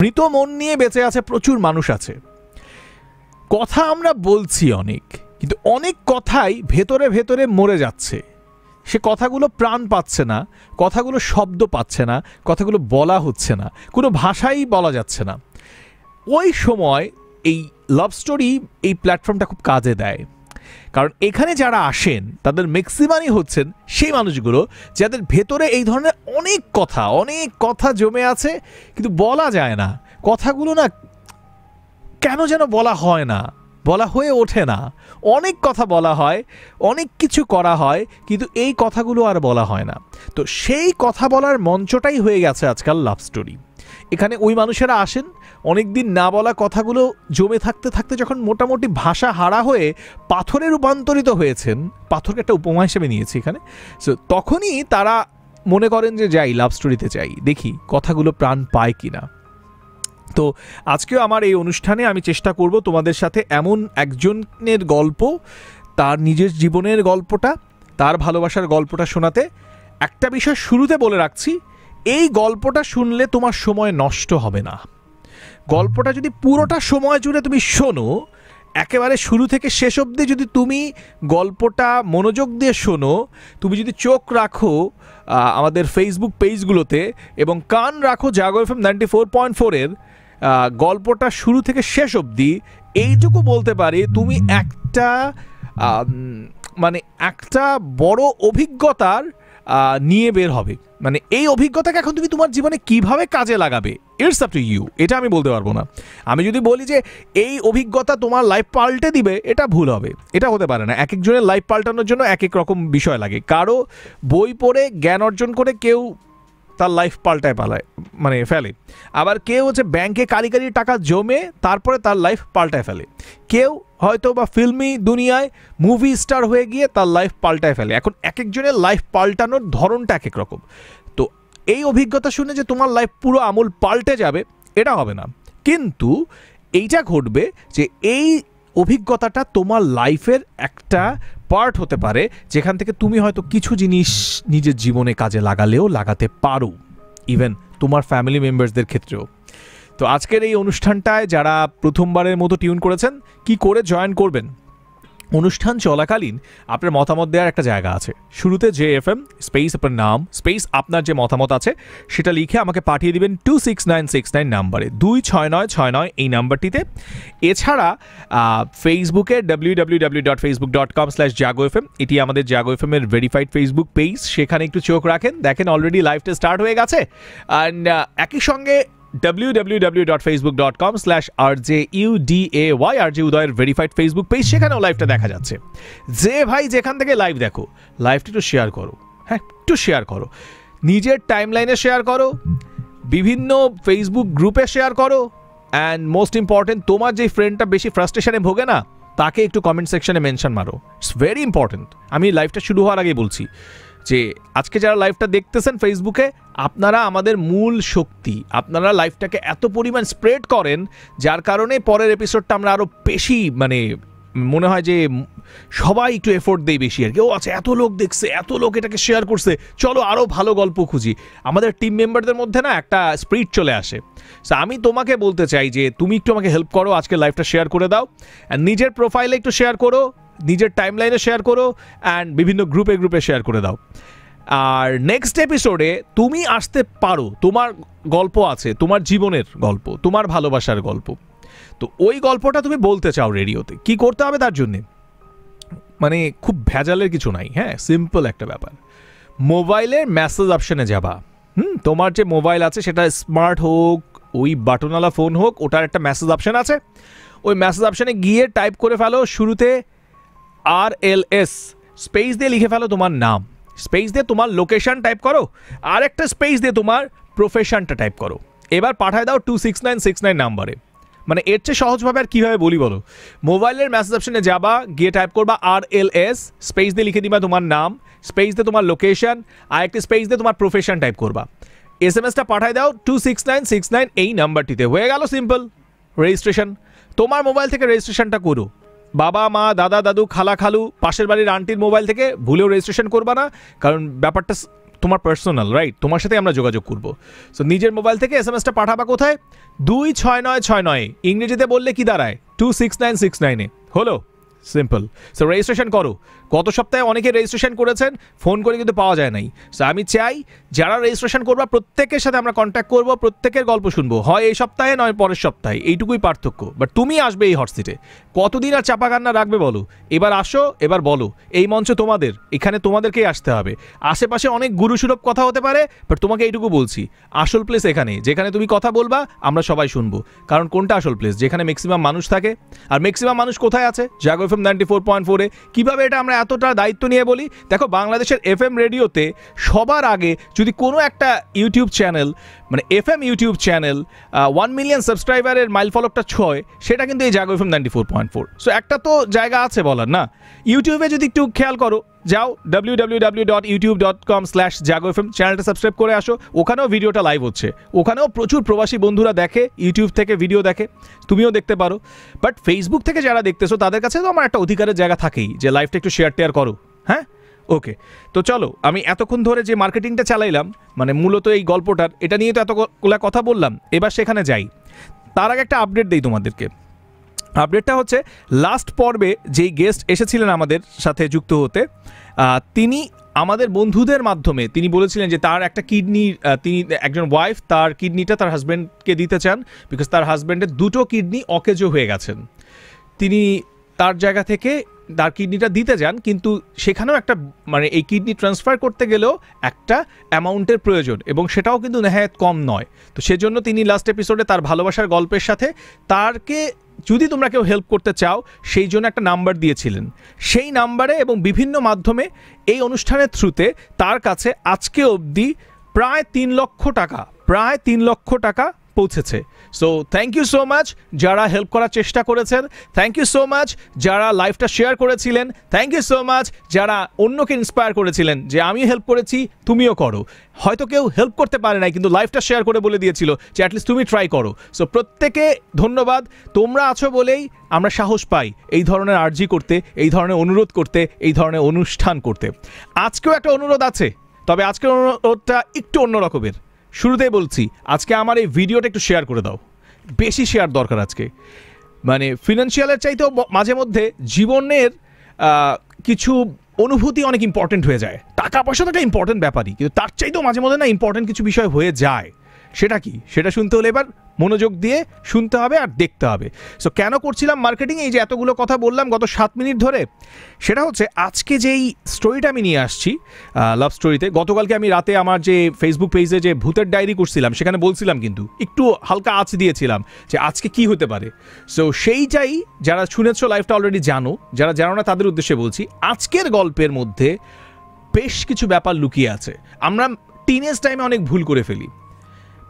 মৃত মন নিয়ে বেঁচে আছে প্রচুর মানুষ আছে কথা আমরা বলছি অনেক কিন্তু অনেক কথাই ভেতরে ভেতরে মরে যাচ্ছে সে কথাগুলো প্রাণ পাচ্ছে না কথাগুলো শব্দ পাচ্ছে না কথাগুলো বলা হচ্ছে না কোনো ভাষাই বলা যাচ্ছে না ওই সময় এই লাভ স্টোরি এই প্ল্যাটফর্মটা খুব কাজে দেয় কারণ এখানে যারা আসেন তাদের ম্যাক্সিমামই হচ্ছেন সেই মানুষগুলো যাদের ভেতরে এই ধরনের অনেক কথা অনেক কথা জমে আছে কিন্তু বলা যায় না কথাগুলো না কেন যেন বলা হয় না বলা হয়ে ওঠে না অনেক কথা বলা হয় অনেক কিছু করা হয় কিন্তু এই কথাগুলো আর বলা হয় না তো সেই কথা বলার মঞ্চটাই হয়ে গেছে আজকাল লাভ স্টোরি এখানে ওই মানুষেরা আসেন অনেকদিন না বলা কথাগুলো জমে থাকতে থাকতে যখন মোটামুটি ভাষা হারা হয়ে পাথরে রূপান্তরিত হয়েছেন পাথরকে একটা উপমা হিসেবে নিয়েছি এখানে সো তখনই তারা মনে করেন যে যাই লাভ স্টোরিতে যাই দেখি কথাগুলো প্রাণ পায় কি না তো আজকেও আমার এই অনুষ্ঠানে আমি চেষ্টা করব তোমাদের সাথে এমন একজনের গল্প তার নিজের জীবনের গল্পটা তার ভালোবাসার গল্পটা শোনাতে একটা বিষয় শুরুতে বলে রাখছি এই গল্পটা শুনলে তোমার সময় নষ্ট হবে না গল্পটা যদি পুরোটা সময় জুড়ে তুমি শোনো একেবারে শুরু থেকে শেষ অবধি যদি তুমি গল্পটা মনোযোগ দিয়ে শোনো তুমি যদি চোখ রাখো আমাদের ফেসবুক পেজগুলোতে এবং কান রাখো Jago F M ninety four point ফোরের গল্পটা শুরু থেকে শেষ অবধি এইটুকু বলতে পারি তুমি একটা মানে একটা বড় অভিজ্ঞতার নিয়ে বের হবে মানে এই অভিজ্ঞতাকে এখন তুমি তোমার জীবনে কিভাবে কাজে লাগাবে ইটস আপ টু ইউ এটা আমি বলতে পারবো না আমি যদি বলি যে এই অভিজ্ঞতা তোমার লাইফ পাল্টে দিবে এটা ভুল হবে এটা হতে পারে না এক একজনের লাইফ পাল্টানোর জন্য এক এক রকম বিষয় লাগে কারো বই পড়ে জ্ঞান অর্জন করে কেউ তার লাইফ পাল্টায় পালায় মানে ফেলে আবার কেউ হচ্ছে ব্যাংকে কারিগারি টাকা জমে তারপরে তার লাইফ পাল্টায় ফেলে কেউ হয়তো বা ফিল্মি দুনিয়ায় মুভি স্টার হয়ে গিয়ে তার লাইফ পাল্টায় ফেলে এখন এক একজনের লাইফ পাল্টানোর ধরনটা এক এক রকম তো এই অভিজ্ঞতা শুনে যে তোমার লাইফ পুরো আমল পাল্টে যাবে এটা হবে না কিন্তু এইটা ঘটবে যে এই অভিজ্ঞতাটা তোমার লাইফের একটা পার্ট হতে পারে যেখান থেকে তুমি হয়তো কিছু জিনিস নিজের জীবনে কাজে লাগালেও লাগাতে পারো ইভেন তোমার ফ্যামিলি মেম্বার্সদের ক্ষেত্রেও তো আজকের এই অনুষ্ঠানটায় যারা প্রথমবারের মতো টিউন করেছেন কি করে জয়েন করবেন অনুষ্ঠান চলাকালীন আপনার মতামত দেওয়ার একটা জায়গা আছে শুরুতে যে এফ এম স্পেস আপনার নাম স্পেস আপনার যে মতামত আছে সেটা লিখে আমাকে পাঠিয়ে দিবেন two six nine six nine নাম্বারে দুই ছয় নয় ছয় নয় এই নাম্বারটিতে এছাড়া ফেসবুকে W W W dot Facebook dot com slash Jago F M এটি আমাদের জাগো এফ এমের ভেরিফাইড ফেসবুক পেজ সেখানে একটু চোখ রাখেন দেখেন অলরেডি লাইভটা স্টার্ট হয়ে গেছে অ্যান্ড একই সঙ্গে www.facebook.com slash rjuday rj উদয়ের ভেরিফাইড ফেসবুক পেজ সেখানেও লাইভটা দেখা যাচ্ছে যে ভাই যেখান থেকে লাইভ দেখো লাইভটা একটু শেয়ার করো হ্যাঁ একটু শেয়ার করো নিজের টাইমলাইনে শেয়ার করো বিভিন্ন ফেসবুক গ্রুপে শেয়ার করো অ্যান্ড মোস্ট ইম্পর্টেন্ট তোমার যে ফ্রেন্ডটা বেশি ফ্রাস্ট্রেশনে ভোগে না তাকে একটু কমেন্ট সেকশনে মেনশন মারো ইটস ভেরি ইম্পর্টেন্ট আমি লাইভটা শুরু হওয়ার আগে বলছি যে আজকে যারা লাইভটা দেখতেছেন ফেসবুকে আপনারা আমাদের মূল শক্তি আপনারা লাইফটাকে এত পরিমাণ স্প্রেড করেন যার কারণে পরের এপিসোডটা আমরা আরও বেশি মানে মনে হয় যে সবাই একটু এফোর্ট দেয় বেশি আর কি ও আচ্ছা এত লোক দেখছে এত লোক এটাকে শেয়ার করছে চলো আরও ভালো গল্প খুঁজি আমাদের টিম মেম্বারদের মধ্যে না একটা স্প্রিট চলে আসে সো আমি তোমাকে বলতে চাই যে তুমি একটু আমাকে হেল্প করো আজকে লাইফটা শেয়ার করে দাও অ্যান্ড নিজের প্রোফাইলে একটু শেয়ার করো নিজের টাইম লাইনে শেয়ার করো অ্যান্ড বিভিন্ন গ্রুপে গ্রুপে শেয়ার করে দাও আর নেক্সট এপিসোডে তুমি আসতে পারো তোমার গল্প আছে তোমার জীবনের গল্প তোমার ভালোবাসার গল্প তো ওই গল্পটা তুমি বলতে চাও রেডিওতে কি করতে হবে তার জন্যে মানে খুব ভেজালের কিছু নাই হ্যাঁ সিম্পল একটা ব্যাপার মোবাইলের মেসেজ অপশনে যাবা হুম তোমার যে মোবাইল আছে সেটা স্মার্ট হোক ওই বাটনওয়ালা ফোন হোক ওটার একটা মেসেজ অপশান আছে ওই মেসেজ অপশানে গিয়ে টাইপ করে ফেলো শুরুতে আর এল এস স্পেস দিয়ে লিখে ফেলো তোমার নাম স্পেস দিয়ে তোমার লোকেশান টাইপ করো আর একটা স্পেস দিয়ে তোমার প্রফেশানটা টাইপ করো এবার পাঠায় দাও two six nine six nine নাম্বারে মানে এর চেয়ে সহজভাবে আর কীভাবে বলি বলো মোবাইলের মেসেজ অপশানে যাবা গিয়ে টাইপ করবা আর এল এস স্পেস দিয়ে লিখে দিবা তোমার নাম স্পেস দিয়ে তোমার লোকেশান আর একটি স্পেস দিয়ে তোমার প্রফেশান টাইপ করবা এস এম এসটা পাঠায় দাও two six nine six nine এই নাম্বারটিতে হয়ে গেল সিম্পল রেজিস্ট্রেশন তোমার মোবাইল থেকে রেজিস্ট্রেশনটা করো বাবা মা দাদা দাদু খালা খালু পাশের বাড়ির আন্টির মোবাইল থেকে ভুলেও রেজিস্ট্রেশন করবা না কারণ ব্যাপারটা তোমার পার্সোনাল রাইট তোমার সাথে আমরা যোগাযোগ করব সো নিজের মোবাইল থেকে এস এম এসটা পাঠাবা কোথায় দুই ছয় নয় ছয় নয় ইংরেজিতে বললে কি দাঁড়ায় টু সিক্স নাইন সিক্স নাইনে হলো সিম্পল সো রেজিস্ট্রেশন করো গত সপ্তাহে অনেকে রেজিস্ট্রেশন করেছেন ফোন করে কিন্তু পাওয়া যায় নাই সো আমি চাই যারা রেজিস্ট্রেশন করবা প্রত্যেকের সাথে আমরা কন্ট্যাক্ট করবো প্রত্যেকের গল্প শুনবো হয় এই সপ্তাহে নয় পরের সপ্তাহে এইটুকুই পার্থক্য বাট তুমি আসবে এই হট সিটে কতদিন আর চাপা কান্না রাখবে বলো এবার আসো এবার বলো এই মঞ্চ তোমাদের এখানে তোমাদেরকেই আসতে হবে আশেপাশে অনেক গুরুসুলভ কথা হতে পারে বাট তোমাকে এইটুকু বলছি আসল প্লেস এখানে যেখানে তুমি কথা বলবা আমরা সবাই শুনবো কারণ কোনটা আসল প্লেস যেখানে ম্যাক্সিমাম মানুষ থাকে আর ম্যাক্সিমাম মানুষ কোথায় আছে Jago F M ninety four point ফোরে কীভাবে এটা আমরা এতটা দায়িত্ব নিয়ে বলি দেখো বাংলাদেশের এফ রেডিওতে সবার আগে যদি কোনো একটা ইউটিউব চ্যানেল মানে F M YouTube channel one million সাবস্ক্রাইবারের মাইল ফলকটা ছয় সেটা কিন্তু এই Jago F M ninety four point four so একটা তো জায়গা আছে বলার না ইউটিউবে যদি একটু খেয়াল করো যাও W W W dot YouTube dot com slash Jago F M চ্যানেলটা সাবস্ক্রাইব করে আসো ওখানেও ভিডিওটা লাইভ হচ্ছে ওখানেও প্রচুর প্রবাসী বন্ধুরা দেখে ইউটিউব থেকে ভিডিও দেখে তুমিও দেখতে পারো বাট ফেসবুক থেকে যারা দেখতেছো তাদের কাছে তো আমার একটা অধিকারের জায়গা থাকেই যে লাইভটা একটু শেয়ার টেয়ার করো হ্যাঁ ওকে তো চলো আমি এতক্ষণ ধরে যে মার্কেটিংটা চালাইলাম মানে মূলত এই গল্পটার এটা নিয়ে তো এতগুলা কথা বললাম এবার সেখানে যাই তার আগে একটা আপডেট দিই তোমাদেরকে আপডেটটা হচ্ছে লাস্ট পর্বে যেই গেস্ট এসেছিলেন আমাদের সাথে যুক্ত হতে তিনি আমাদের বন্ধুদের মাধ্যমে তিনি বলেছিলেন যে তার একটা কিডনি তিনি একজন ওয়াইফ তার কিডনিটা তার হাজব্যান্ডকে দিতে চান বিকজ তার হাজব্যান্ডের দুটো কিডনি অকেজো হয়ে গেছেন তিনি তার জায়গা থেকে তার কিডনিটা দিতে যান কিন্তু সেখানেও একটা মানে এই কিডনি ট্রান্সফার করতে গেলেও একটা অ্যামাউন্টের প্রয়োজন এবং সেটাও কিন্তু নেহায়ত কম নয় তো সেজন্য তিনি লাস্ট এপিসোডে তার ভালোবাসার গল্পের সাথে তারকে যদি তোমরা কেউ হেল্প করতে চাও সেই জন্য একটা নাম্বার দিয়েছিলেন সেই নাম্বারে এবং বিভিন্ন মাধ্যমে এই অনুষ্ঠানের থ্রুতে তার কাছে আজকে অবধি প্রায় তিন লক্ষ টাকা প্রায় তিন লক্ষ টাকা পৌঁছেছে so thank you so much যারা হেল্প করার চেষ্টা করেছেন থ্যাংক ইউ সো মাচ যারা লাইফটা শেয়ার করেছিলেন থ্যাংক ইউ সো মাচ যারা অন্যকে ইন্সপায়ার করেছিলেন যে আমি হেল্প করেছি তুমিও করো হয়তো কেউ হেল্প করতে পারে নাই কিন্তু লাইফটা শেয়ার করে বলে দিয়েছিল যে অ্যাটলিস্ট তুমি ট্রাই করো সো প্রত্যেকে ধন্যবাদ তোমরা আছো বলেই আমরা সাহস পাই এই ধরনের আর্জি করতে এই ধরনের অনুরোধ করতে এই ধরনের অনুষ্ঠান করতে আজকেও একটা অনুরোধ আছে তবে আজকের অনুরোধটা একটু অন্য রকমের শুরুতে বলছি আজকে আমার এই ভিডিওটা একটু শেয়ার করে দাও বেশি শেয়ার দরকার আজকে মানে ফিনান্সিয়ালের চাইতেও মাঝে মধ্যে জীবনের কিছু অনুভূতি অনেক ইম্পর্টেন্ট হয়ে যায় টাকা পয়সা তো একটা ইম্পর্টেন্ট ব্যাপারই কিন্তু তার চাইতেও মাঝে মধ্যে না ইম্পর্টেন্ট কিছু বিষয় হয়ে যায় সেটা কি সেটা শুনতে হলে এবার মনোযোগ দিয়ে শুনতে হবে আর দেখতে হবে সো কেন করছিলাম মার্কেটিং এই যে এতগুলো কথা বললাম গত সাত মিনিট ধরে সেটা হচ্ছে আজকে যেই স্টোরিটা আমি নিয়ে আসছি লাভ স্টোরিতে গতকালকে আমি রাতে আমার যে ফেসবুক পেজে যে ভূতের ডায়েরি করছিলাম সেখানে বলছিলাম কিন্তু একটু হালকা আঁচ দিয়েছিলাম যে আজকে কি হতে পারে সো সেইটাই যারা শুনেছ লাইফটা অলরেডি জানো যারা জানো না তাদের উদ্দেশ্যে বলছি আজকের গল্পের মধ্যে বেশ কিছু ব্যাপার লুকিয়ে আছে আমরা টিনেজ টাইমে অনেক ভুল করে ফেলি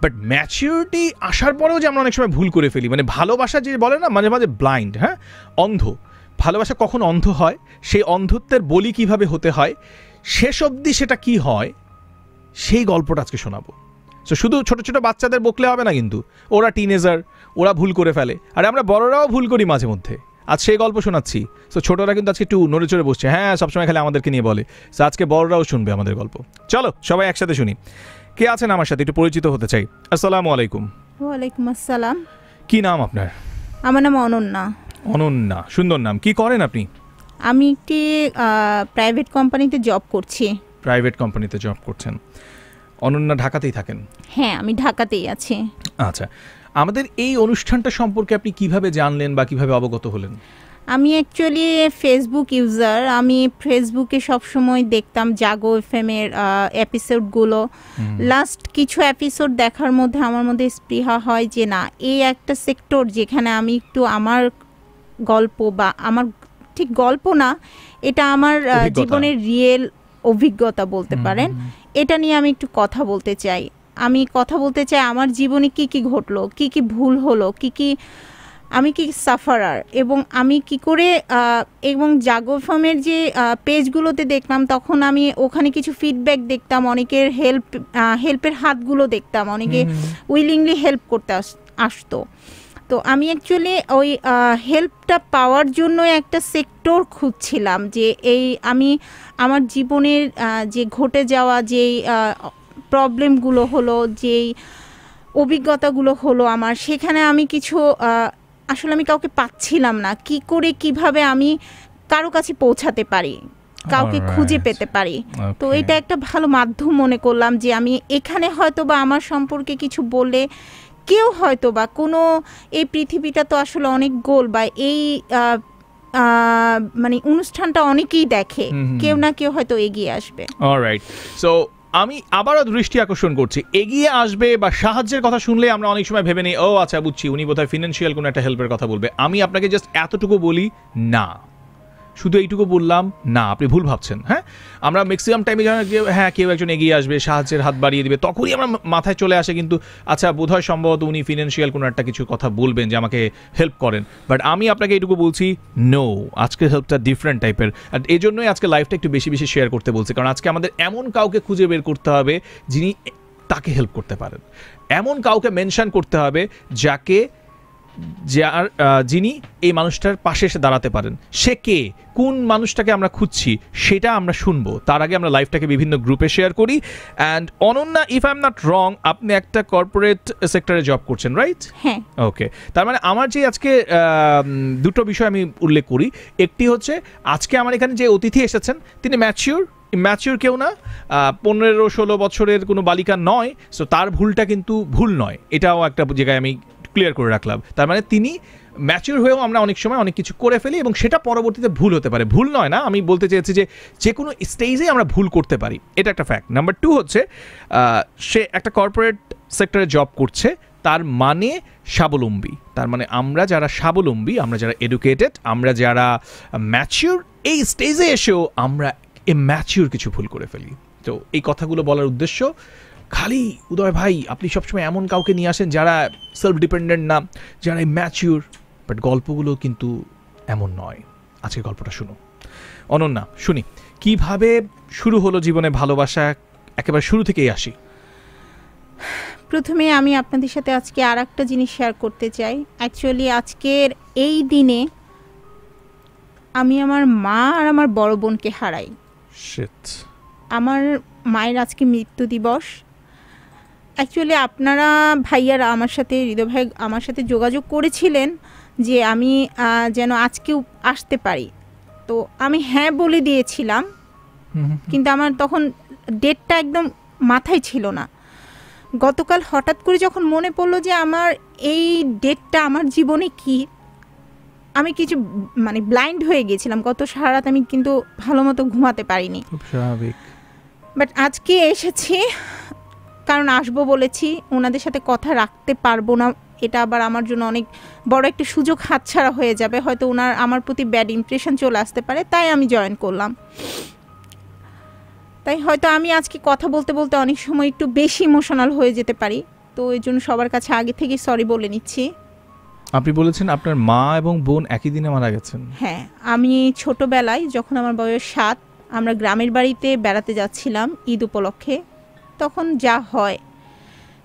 বাট ম্যাচিউরিটি আসার পরেও যে আমরা অনেক সময় ভুল করে ফেলি মানে ভালোবাসা যে বলে না মাঝে মাঝে ব্লাইন্ড হ্যাঁ অন্ধ ভালোবাসা কখন অন্ধ হয় সেই অন্ধত্বের বলি কিভাবে হতে হয় শেষ অবধি সেটা কি হয় সেই গল্পটা আজকে শোনাবো সো শুধু ছোট ছোট বাচ্চাদের বকলে হবে না কিন্তু ওরা টিনেজার ওরা ভুল করে ফেলে আর আমরা বড়রাও ভুল করি মাঝে মধ্যে আজ সেই গল্প শোনাচ্ছি সো ছোটরা কিন্তু আজকে একটু নড়ে চড়ে বসছে হ্যাঁ সবসময় খালি আমাদেরকে নিয়ে বলে সো আজকে বড়রাও শুনবে আমাদের গল্প চলো সবাই একসাথে শুনি কে আছেন আমার সাথে একটু পরিচিত হতে চাই আসসালামু আলাইকুম ওয়ালাইকুম আসসালাম কি নাম আপনার আমার নাম অনন্যা অনন্যা সুন্দর নাম কি করেন আপনি আমি একটি প্রাইভেট কোম্পানিতে জব করছি প্রাইভেট কোম্পানিতে জব করছেন অনন্যা ঢাকাতেই থাকেন হ্যাঁ আমি ঢাকাতেই আছি আচ্ছা আমাদের এই অনুষ্ঠানটা সম্পর্কে আপনি কিভাবে জানলেন বা কিভাবে অবগত হলেন আমি অ্যাকচুয়ালি ফেসবুক ইউজার আমি ফেসবুকে সবসময় দেখতাম জাগো এফ এম এর এপিসোডগুলো লাস্ট কিছু এপিসোড দেখার মধ্যে আমার মধ্যে স্পৃহা হয় যে না এই একটা সেক্টর যেখানে আমি একটু আমার গল্প বা আমার ঠিক গল্প না এটা আমার জীবনের রিয়েল অভিজ্ঞতা বলতে পারেন এটা নিয়ে আমি একটু কথা বলতে চাই আমি কথা বলতে চাই আমার জীবনে কি কি ঘটলো কি কি ভুল হলো কি কি আমি কি সাফারার এবং আমি কি করে এবং জাগোফমের যে পেজগুলোতে দেখলাম তখন আমি ওখানে কিছু ফিডব্যাক দেখতাম অনেকের হেল্প হেল্পের হাতগুলো দেখতাম অনেকে উইলিংলি হেল্প করতে আসতো তো আমি অ্যাকচুয়ালি ওই হেল্পটা পাওয়ার জন্য একটা সেক্টর খুঁজছিলাম যে এই আমি আমার জীবনের যে ঘটে যাওয়া যেই প্রবলেমগুলো হলো যেই অভিজ্ঞতাগুলো হলো আমার সেখানে আমি কিছু আসলে আমি কাউকে পাচ্ছিলাম না কি করে কিভাবে আমি কারো কাছে পৌঁছাতে পারি কাউকে খুঁজে পেতে পারি তো এটা একটা ভালো মাধ্যম মনে করলাম যে আমি এখানে হয়তো বা আমার সম্পর্কে কিছু বলে কেউ হয়তো বা কোনো এই পৃথিবীটা তো আসলে অনেক গোল বা এই মানে অনুষ্ঠানটা অনেকেই দেখে কেউ না কেউ হয়তো এগিয়ে আসবে অলরাইট সো আমি আবারও দৃষ্টি আকর্ষণ করছি এগিয়ে আসবে বা সাহায্যের কথা শুনলে আমরা অনেক সময় ভেবে নিই ও আচ্ছা বুঝছি উনি বোধহয় ফিনান্সিয়াল কোনো একটা হেল্পের কথা বলবে আমি আপনাকে জাস্ট এতটুকু বলি না শুধু এইটুকু বললাম না আপনি ভুল ভাবছেন হ্যাঁ আমরা ম্যাক্সিমাম টাইমে যখন হ্যাঁ কেউ একজন এগিয়ে আসবে সাহায্যের হাত বাড়িয়ে দেবে তখনই আমার মাথায় চলে আসে কিন্তু আচ্ছা বোধহয় সম্ভবত উনি ফিনান্সিয়াল কোনো একটা কিছু কথা বলবেন যে আমাকে হেল্প করেন বাট আমি আপনাকে এইটুকু বলছি নো আজকে হেল্পটা ডিফারেন্ট টাইপের আর এই জন্যই আজকে লাইফটা একটু বেশি বেশি শেয়ার করতে বলছি কারণ আজকে আমাদের এমন কাউকে খুঁজে বের করতে হবে যিনি তাকে হেল্প করতে পারেন এমন কাউকে মেনশান করতে হবে যাকে যার যিনি এই মানুষটার পাশে এসে দাঁড়াতে পারেন সে কে কোন মানুষটাকে আমরা খুঁজছি সেটা আমরা শুনবো তার আগে আমরা লাইফটাকে বিভিন্ন গ্রুপে শেয়ার করি and Ananya if I am not wrong আপনি একটা কর্পোরেট সেক্টরে জব করছেন রাইট হ্যাঁ ওকে তার মানে আমার যে আজকে দুটো বিষয় আমি উল্লেখ করি একটি হচ্ছে আজকে আমার এখানে যে অতিথি এসেছেন তিনি ম্যাচিওর ম্যাচিওর কেউ না পনেরো ষোলো বছরের কোনো বালিকা নয় সো তার ভুলটা কিন্তু ভুল নয় এটাও একটা জায়গায় আমি ক্লিয়ার করে রাখলাম তার মানে তিনি ম্যাচিওর হয়েও আমরা অনেক সময় অনেক কিছু করে ফেলি এবং সেটা পরবর্তীতে ভুল হতে পারে ভুল নয় না আমি বলতে চেয়েছি যে যে কোনো স্টেজে আমরা ভুল করতে পারি এটা একটা ফ্যাক্ট নাম্বার টু হচ্ছে সে একটা কর্পোরেট সেক্টরে জব করছে তার মানে স্বাবলম্বী তার মানে আমরা যারা স্বাবলম্বী আমরা যারা এডুকেটেড আমরা যারা ম্যাচিওর এই স্টেজে এসেও আমরা এ ম্যাচিওর কিছু ভুল করে ফেলি তো এই কথাগুলো বলার উদ্দেশ্য খালি উদয় ভাই আপনি সবসময় এমন কাউকে নিয়ে আসেন যারা সেলফ ডিপেন্ডেন্ট না যারা ম্যাচিউর বাট গল্পগুলো কিন্তু এমন নয় আজকে গল্পটা শুনো অনন্যা শুনি কিভাবে শুরু হলো জীবনে ভালোবাসা একেবারে শুরু থেকেই আসি প্রথমে আমি আপনাদের সাথে আজকে আর একটা জিনিস শেয়ার করতে চাই অ্যাকচুয়ালি আজকের এই দিনে আমি আমার মা আর আমার বড় বোনকে হারাই আমার মায়ের আজকে মৃত্যু দিবস অ্যাকচুয়ালি আপনারা ভাইয়ারা আমার সাথে হৃদয় ভাই আমার সাথে যোগাযোগ করেছিলেন যে আমি যেন আজকেও আসতে পারি তো আমি হ্যাঁ বলে দিয়েছিলাম কিন্তু আমার তখন ডেটটা একদম মাথায় ছিল না গতকাল হঠাৎ করে যখন মনে পড়লো যে আমার এই ডেটটা আমার জীবনে কি আমি কিছু মানে ব্লাইন্ড হয়ে গেছিলাম গত সারা রাত আমি কিন্তু ভালো মতো ঘুমাতে পারিনি বাট আজকে এসেছি কারণ আসবো বলেছি ওনাদের সাথে কথা রাখতে পারবো না এটা আবার আমার জন্য অনেক বড় একটা সুযোগ হাতছাড়া হয়ে যাবে হয়তো ওনার আমার প্রতি ব্যাড ইমপ্রেশন চলে আসতে পারে তাই আমি জয়েন করলাম তাই হয়তো আমি আজকে কথা বলতে বলতে অনেক সময় একটু বেশি ইমোশনাল হয়ে যেতে পারি তো এই জন্য সবার কাছে আগে থেকে সরি বলে নিচ্ছি আপনি বলেছেন আপনার মা এবং বোন একই দিনে মারা গেছেন হ্যাঁ আমি ছোটবেলায় যখন আমার বয়স সাত আমরা গ্রামের বাড়িতে বেড়াতে যাচ্ছিলাম ঈদ উপলক্ষে তখন যা হয়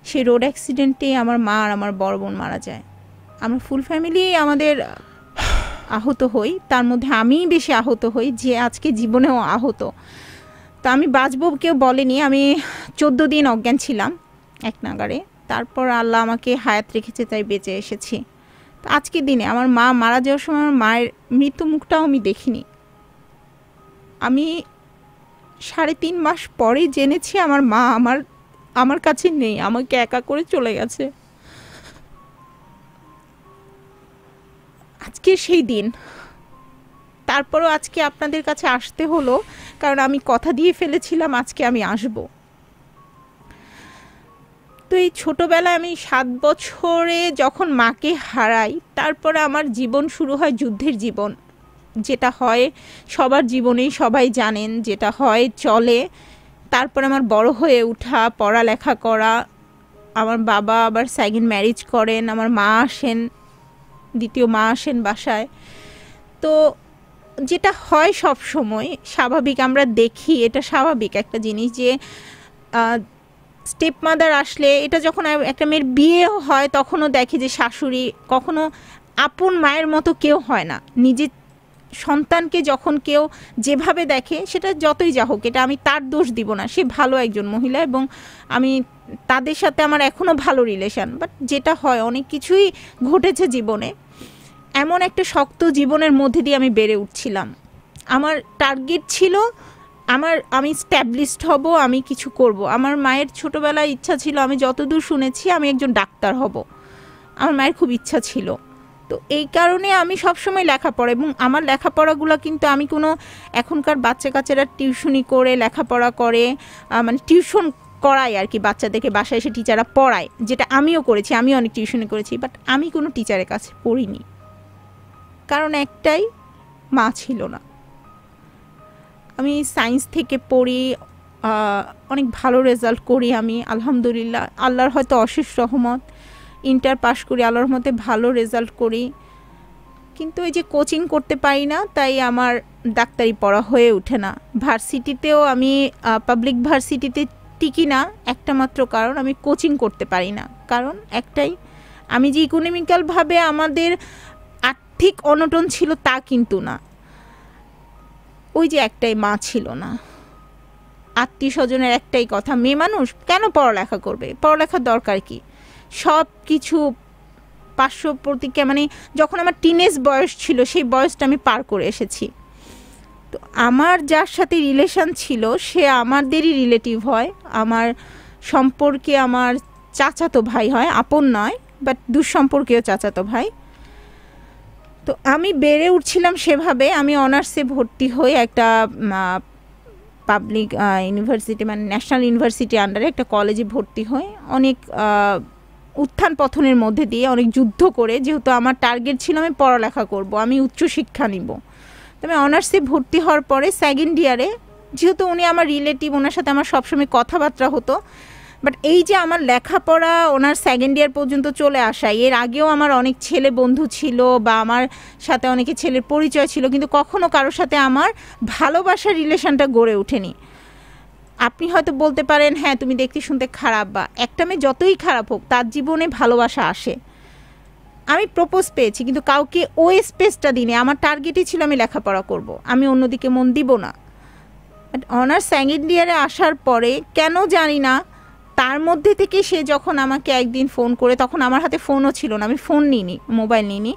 সে রোড অ্যাক্সিডেন্টে আমার মা আর আমার বড় বোন মারা যায় আমার ফুল ফ্যামিলি আমাদের আহত হই তার মধ্যে আমিই বেশি আহত হই যে আজকে জীবনেও আহত তা আমি বাঁচবো কেউ বলেনি আমি চোদ্দো দিন অজ্ঞান ছিলাম এক নাগারে তারপর আল্লাহ আমাকে হায়াত রেখেছে তাই বেঁচে এসেছি তো আজকের দিনে আমার মা মারা যাওয়ার সময় আমার মায়ের মৃত্যু মুখটাও আমি দেখিনি আমি সাড়ে তিন মাস পরে জেনেছি আমার মা আমার আমার কাছে নেই আমাকে একা করে চলে গেছে আজকে সেই দিন তারপরও আজকে আপনাদের কাছে আসতে হলো কারণ আমি কথা দিয়ে ফেলেছিলাম আজকে আমি আসব তো এই ছোটোবেলায় আমি সাত বছরে যখন মাকে হারাই তারপরে আমার জীবন শুরু হয় যুদ্ধের জীবন যেটা হয় সবার জীবনেই সবাই জানেন যেটা হয় চলে তারপর আমার বড় হয়ে ওঠা পড়ালেখা করা আমার বাবা আবার সেকেন্ড ম্যারেজ করেন আমার মা আসেন দ্বিতীয় মা আসেন বাসায় তো যেটা হয় সব সময় স্বাভাবিক আমরা দেখি এটা স্বাভাবিক একটা জিনিস যে স্টেপ মাদার আসলে এটা যখন একটা মেয়ের বিয়েও হয় তখনও দেখি যে শাশুড়ি কখনো আপন মায়ের মতো কেউ হয় না নিজের সন্তানকে যখন কেউ যেভাবে দেখে সেটা যতই যা হোক এটা আমি তার দোষ দিব না সে ভালো একজন মহিলা এবং আমি তাদের সাথে আমার এখনও ভালো রিলেশান বাট যেটা হয় অনেক কিছুই ঘটেছে জীবনে এমন একটা শক্ত জীবনের মধ্যে দিয়ে আমি বেড়ে উঠছিলাম আমার টার্গেট ছিল আমার আমি স্ট্যাবলিশড হব আমি কিছু করব আমার মায়ের ছোটোবেলায় ইচ্ছা ছিল আমি যতদূর শুনেছি আমি একজন ডাক্তার হব আমার মায়ের খুব ইচ্ছা ছিল তো এই কারণে আমি সবসময় লেখাপড়া এবং আমার লেখাপড়াগুলো কিন্তু আমি কোনো এখনকার বাচ্চা কাচ্চারা টিউশনি করে লেখাপড়া করে মানে টিউশন করাই আর কি বাচ্চাদেরকে বাসায় এসে টিচাররা পড়ায় যেটা আমিও করেছি আমি অনেক টিউশনি করেছি বাট আমি কোনো টিচারের কাছে পড়িনি কারণ একটাই মা ছিল না আমি সায়েন্স থেকে পড়ি অনেক ভালো রেজাল্ট করি আমি আলহামদুলিল্লাহ আল্লাহর হয়তো অশেষ রহমত ইন্টার পাশ করি আলোর মতে ভালো রেজাল্ট করি কিন্তু এই যে কোচিং করতে পারি না তাই আমার ডাক্তারি পড়া হয়ে ওঠে না ভার্সিটিতেও আমি পাবলিক ভার্সিটিতে টিকি না একটা মাত্র কারণ আমি কোচিং করতে পারি না কারণ একটাই আমি যে ইকোনমিক্যালভাবে আমাদের আর্থিক অনটন ছিল তা কিন্তু না ওই যে একটাই মা ছিল না আত্মীয় স্বজনের একটাই কথা মেয়ে মানুষ কেন পড়ালেখা করবে পড়ালেখার দরকার কি সব কিছু পার্শ্ব প্রতিক্রিয়া মানে যখন আমার টিনেজ বয়স ছিল সেই বয়সটা আমি পার করে এসেছি তো আমার যার সাথে রিলেশান ছিল সে আমাদেরই রিলেটিভ হয় আমার সম্পর্কে আমার চাচাতো ভাই হয় আপন নয় বাট দুঃসম্পর্কেও চাচাতো ভাই তো আমি বেড়ে উঠছিলাম সেভাবে আমি অনার্সে ভর্তি হয়ে একটা পাবলিক ইউনিভার্সিটি মানে ন্যাশনাল ইউনিভার্সিটি আন্ডারে একটা কলেজে ভর্তি হয়ে অনেক উত্থান পথনের মধ্যে দিয়ে অনেক যুদ্ধ করে যেহেতু আমার টার্গেট ছিল আমি পড়ালেখা করব আমি উচ্চশিক্ষা নিব তবে অনার্সে ভর্তি হওয়ার পরে সেকেন্ড ইয়ারে যেহেতু উনি আমার রিলেটিভ ওনার সাথে আমার সবসময় কথাবার্তা হতো বাট এই যে আমার লেখাপড়া ওনার সেকেন্ড ইয়ার পর্যন্ত চলে আসা এর আগেও আমার অনেক ছেলে বন্ধু ছিল বা আমার সাথে অনেকে ছেলের পরিচয় ছিল কিন্তু কখনো কারোর সাথে আমার ভালোবাসার রিলেশনটা গড়ে ওঠেনি আপনি হয়তো বলতে পারেন হ্যাঁ তুমি দেখতে শুনতে খারাপ বা একটা মেয়ে যতই খারাপ হোক তার জীবনে ভালোবাসা আসে আমি প্রপোজ পেয়েছি কিন্তু কাউকে ওই স্পেসটা দিনে আমার টার্গেটই ছিল আমি লেখাপড়া করব। আমি অন্যদিকে মন দিব না বাট অনার্স সেকেন্ড ইয়ারে আসার পরে কেন জানি না তার মধ্যে থেকে সে যখন আমাকে একদিন ফোন করে তখন আমার হাতে ফোনও ছিল না আমি ফোন নিইনি মোবাইল নিইনি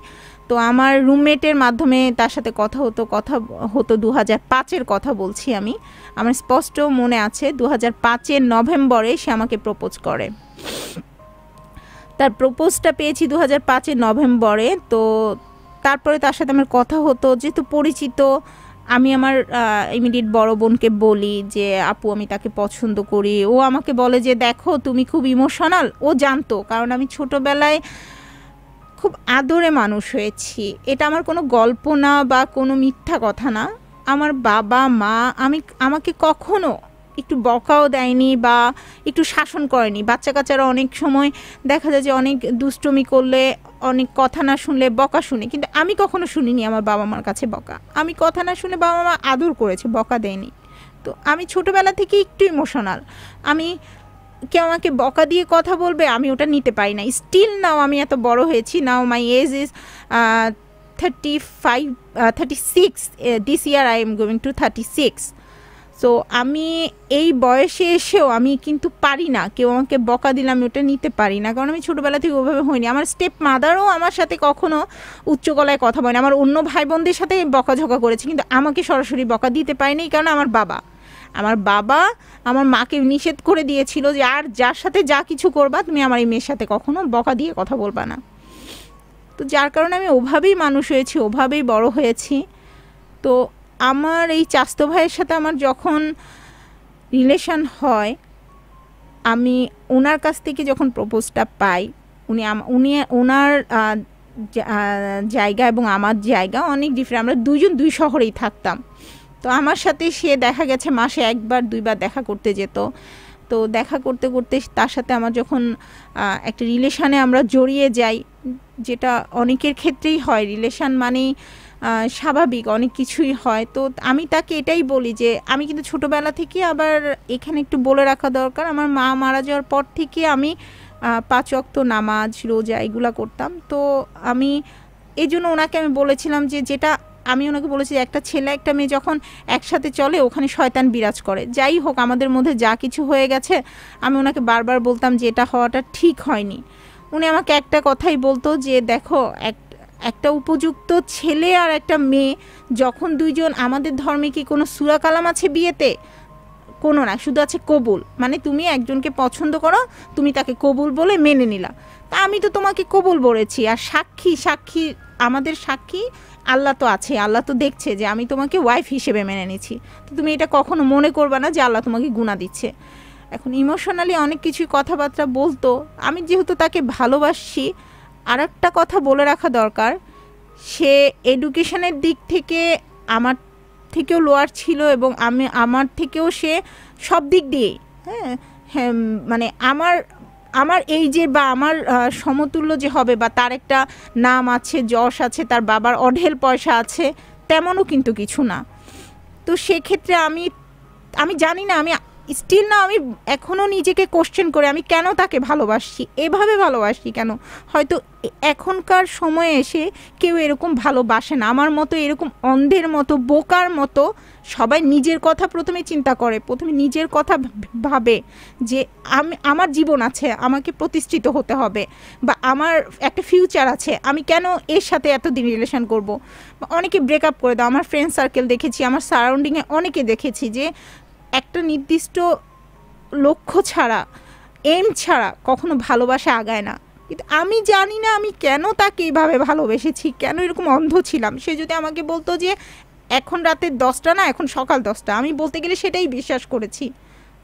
তো আমার রুমমেটের মাধ্যমে তার সাথে কথা হতো কথা হতো দু হাজার পাঁচের কথা বলছি আমি আমার স্পষ্ট মনে আছে দু হাজার পাঁচের নভেম্বরে সে আমাকে প্রপোজ করে তার প্রপোজটা পেয়েছি দু হাজার পাঁচের নভেম্বরে তো তারপরে তার সাথে আমার কথা হতো যেহেতু পরিচিত আমি আমার ইমিডিয়েট বড় বোনকে বলি যে আপু আমি তাকে পছন্দ করি ও আমাকে বলে যে দেখো তুমি খুব ইমোশনাল ও জানতো কারণ আমি ছোটোবেলায় খুব আদরে মানুষ হয়েছি এটা আমার কোনো গল্প না বা কোনো মিথ্যা কথা না আমার বাবা মা আমি আমাকে কখনো একটু বকাও দেয়নি বা একটু শাসন করেনি বাচ্চা কাচ্চারা অনেক সময় দেখা যায় যে অনেক দুষ্টমি করলে অনেক কথা না শুনলে বকা শুনে কিন্তু আমি কখনো শুনিনি আমার বাবা মার কাছে বকা আমি কথা না শুনে বাবা মা আদর করেছে বকা দেয়নি তো আমি ছোটোবেলা থেকে একটু ইমোশনাল আমি কেউ আমাকে বকা দিয়ে কথা বলবে আমি ওটা নিতে পারি না স্টিল নাও আমি এত বড় হয়েছি now my age is thirty five 36 year I am going to thirty six so আমি এই বয়সে এসেও আমি কিন্তু পারি না কেউ আমাকে বকা দিলে আমি ওটা নিতে পারি না কারণ আমি ছোটোবেলা থেকে ওভাবে হইনি আমার স্টেপ মাদারও আমার সাথে কখনও উচ্চ গলায় কথা বলে আমার অন্য ভাই বোনদের সাথে বকাঝকা করেছে কিন্তু আমাকে সরাসরি বকা দিতে পারেনি কারণ আমার বাবা আমার বাবা আমার মাকে নিষেধ করে দিয়েছিল যে আর যার সাথে যা কিছু করবা তুমি আমার এই মেয়ের সাথে কখনো বকা দিয়ে কথা বলবা না তো যার কারণে আমি ওভাবেই মানুষ হয়েছি ওভাবেই বড় হয়েছি তো আমার এই চাস্ত ভাইয়ের সাথে আমার যখন রিলেশন হয় আমি ওনার কাছ থেকে যখন প্রপোজটা পাই উনি উনি ওনার জায়গা এবং আমার জায়গা অনেক ডিফারেন্ট আমরা দুজন দুই শহরেই থাকতাম তো আমার সাথে সে দেখা গেছে মাসে একবার দুইবার দেখা করতে যেত তো দেখা করতে করতে তার সাথে আমার যখন একটা রিলেশানে আমরা জড়িয়ে যাই যেটা অনেকের ক্ষেত্রেই হয় রিলেশান মানেই স্বাভাবিক অনেক কিছুই হয় তো আমি তাকে এটাই বলি যে আমি কিন্তু ছোটোবেলা থেকে আবার এখানে একটু বলে রাখা দরকার আমার মা মারা যাওয়ার পর থেকে আমি পাঁচ অক্ত নামাজ রোজা এগুলা করতাম তো আমি এই জন্য ওনাকে আমি বলেছিলাম যে যেটা আমি ওনাকে বলেছি একটা ছেলে একটা মেয়ে যখন একসাথে চলে ওখানে শয়তান বিরাজ করে যাই হোক আমাদের মধ্যে যা কিছু হয়ে গেছে আমি ওনাকে বারবার বলতাম যে এটা হওয়াটা ঠিক হয়নি উনি আমাকে একটা কথাই বলতো যে দেখো এক একটা উপযুক্ত ছেলে আর একটা মেয়ে যখন দুইজন আমাদের ধর্মে কি কোনো সুরা কালাম আছে বিয়েতে কোনো না শুধু আছে কবুল মানে তুমি একজনকে পছন্দ করো তুমি তাকে কবুল বলে মেনে নিলা তা আমি তো তোমাকে কবুল বলেছি আর সাক্ষী সাক্ষী আমাদের সাক্ষী আল্লাহ তো আছে আল্লাহ তো দেখছে যে আমি তোমাকে ওয়াইফ হিসেবে মেনে নিছি তো তুমি এটা কখনো মনে করবে না যে আল্লাহ তোমাকে গুণা দিচ্ছে এখন ইমোশনালি অনেক কিছুই কথাবার্তা বলতো আমি যেহেতু তাকে ভালোবাসছি আর একটা কথা বলে রাখা দরকার সে এডুকেশনের দিক থেকে আমার থেকেও লোয়ার ছিল এবং আমি আমার থেকেও সে সব দিক দিয়ে হ্যাঁ হ্যাঁ মানে আমার আমার এই যে বা আমার সমতুল্য যে হবে বা তার একটা নাম আছে যশ আছে তার বাবার অঢেল পয়সা আছে তেমনও কিন্তু কিছু না তো সেক্ষেত্রে আমি আমি জানি না আমি স্টিল না আমি এখনও নিজেকে কোশ্চেন করে আমি কেন তাকে ভালোবাসছি এভাবে ভালোবাসি কেন হয়তো এখনকার সময়ে এসে কেউ এরকম ভালোবাসে না আমার মতো এরকম অন্ধের মতো বোকার মতো সবাই নিজের কথা প্রথমে চিন্তা করে প্রথমে নিজের কথা ভাবে যে আমি আমার জীবন আছে আমাকে প্রতিষ্ঠিত হতে হবে বা আমার একটা ফিউচার আছে আমি কেন এর সাথে এতদিন রিলেশন করবো বা অনেকে ব্রেকআপ করে দাও আমার ফ্রেন্ড সার্কেল দেখেছি আমার সারাউন্ডিংয়ে অনেকে দেখেছি যে একটা নির্দিষ্ট লক্ষ্য ছাড়া এম ছাড়া কখনো ভালোবাসা আগায় না কিন্তু আমি জানি না আমি কেন তাকে এইভাবে ভালোবেসেছি কেন এরকম অন্ধ ছিলাম সে যদি আমাকে বলতো যে এখন রাতে দশটা না এখন সকাল দশটা আমি বলতে গেলে সেটাই বিশ্বাস করেছি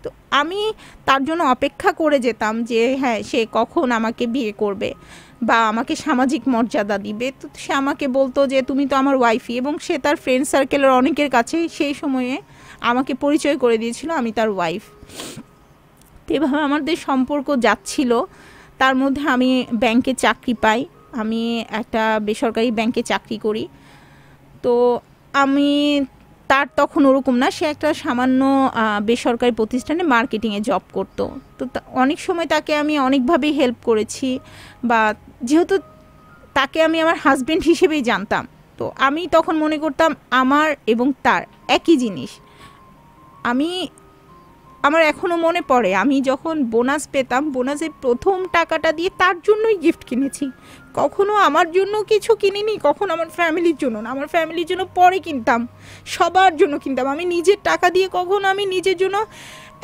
তো আমি তার জন্য অপেক্ষা করে যেতাম যে হ্যাঁ সে কখন আমাকে বিয়ে করবে বা আমাকে সামাজিক মর্যাদা দিবে তো সে আমাকে বলতো যে তুমি তো আমার ওয়াইফি এবং সে তার ফ্রেন্ড সার্কেলের অনেকের কাছে সেই সময়ে আমাকে পরিচয় করে দিয়েছিল আমি তার ওয়াইফ এভাবে আমাদের সম্পর্ক যাচ্ছিল তার মধ্যে আমি ব্যাংকে চাকরি পাই আমি একটা বেসরকারি ব্যাংকে চাকরি করি তো আমি তার তখন ওরকম না সে একটা সামান্য বেসরকারি প্রতিষ্ঠানে মার্কেটিংয়ে জব করত তো অনেক সময় তাকে আমি অনেকভাবেই হেল্প করেছি বা যেহেতু তাকে আমি আমার হাজব্যান্ড হিসেবেই জানতাম তো আমি তখন মনে করতাম আমার এবং তার একই জিনিস আমি আমার এখনও মনে পড়ে আমি যখন বোনাস পেতাম বোনাসের প্রথম টাকাটা দিয়ে তার জন্যই গিফট কিনেছি কখনো আমার জন্য কিছু কিনিনি কখনো আমার ফ্যামিলির জন্য না আমার ফ্যামিলির জন্য পরে কিনতাম সবার জন্য কিনতাম আমি নিজের টাকা দিয়ে কখনো আমি নিজের জন্য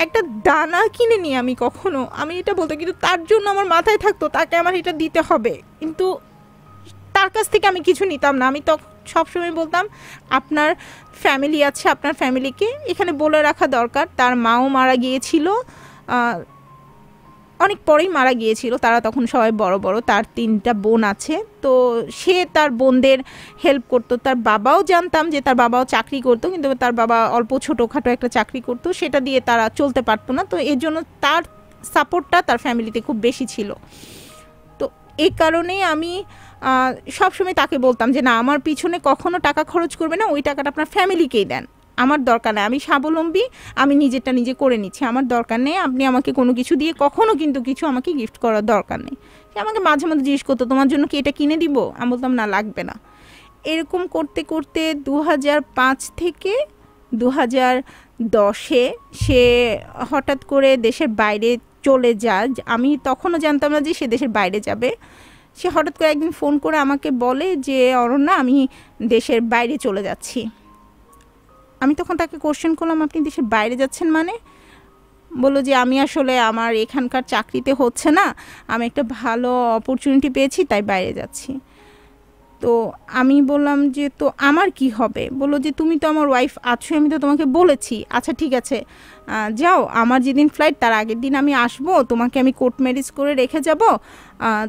একটা দানা কিনে নিই আমি কখনো আমি এটা বলতো কিন্তু তার জন্য আমার মাথায় থাকতো তাকে আমার এটা দিতে হবে কিন্তু তার কাছ থেকে আমি কিছু নিতাম না আমি তখন সবসময় বলতাম আপনার ফ্যামিলি আছে আপনার ফ্যামিলিকে এখানে বলে রাখা দরকার তার মাও মারা গিয়েছিল অনেক পরেই মারা গিয়েছিল তারা তখন সবাই বড় বড় তার তিনটা বোন আছে তো সে তার বোনদের হেল্প করতো তার বাবাও জানতাম যে তার বাবাও চাকরি করতো কিন্তু তার বাবা অল্প ছোটোখাটো একটা চাকরি করতো সেটা দিয়ে তারা চলতে পারতো না তো এর জন্য তার সাপোর্টটা তার ফ্যামিলিতে খুব বেশি ছিল তো এই কারণেই আমি সবসময় তাকে বলতাম যে না আমার পিছনে কখনো টাকা খরচ করবে না ওই টাকাটা আপনার ফ্যামিলিকেই দেন আমার দরকার নেই আমি স্বাবলম্বী আমি নিজেরটা নিজে করে নিচ্ছি আমার দরকার নেই আপনি আমাকে কোনো কিছু দিয়ে কখনো কিন্তু কিছু আমাকে গিফট করার দরকার নেই সে আমাকে মাঝে মাঝে জিজ্ঞেস করতো তোমার জন্য কি এটা কিনে দিব আমি বলতাম না লাগবে না এরকম করতে করতে দু থেকে দু দশে সে হঠাৎ করে দেশের বাইরে চলে যায় আমি তখনও জানতাম না যে সে দেশের বাইরে যাবে সে হঠাৎ করে একদিন ফোন করে আমাকে বলে যে অরণ্যা আমি দেশের বাইরে চলে যাচ্ছি আমি তখন তাকে কোশ্চেন করলাম আপনি দেশের বাইরে যাচ্ছেন মানে বললো যে আমি আসলে আমার এখানকার চাকরিতে হচ্ছে না আমি একটা ভালো অপরচুনিটি পেয়েছি তাই বাইরে যাচ্ছি তো আমি বললাম যে তো আমার কি হবে বলো যে তুমি তো আমার ওয়াইফ আছো আমি তো তোমাকে বলেছি আচ্ছা ঠিক আছে যাও আমার যেদিন ফ্লাইট তার আগের দিন আমি আসব তোমাকে আমি কোর্ট ম্যারেজ করে রেখে যাব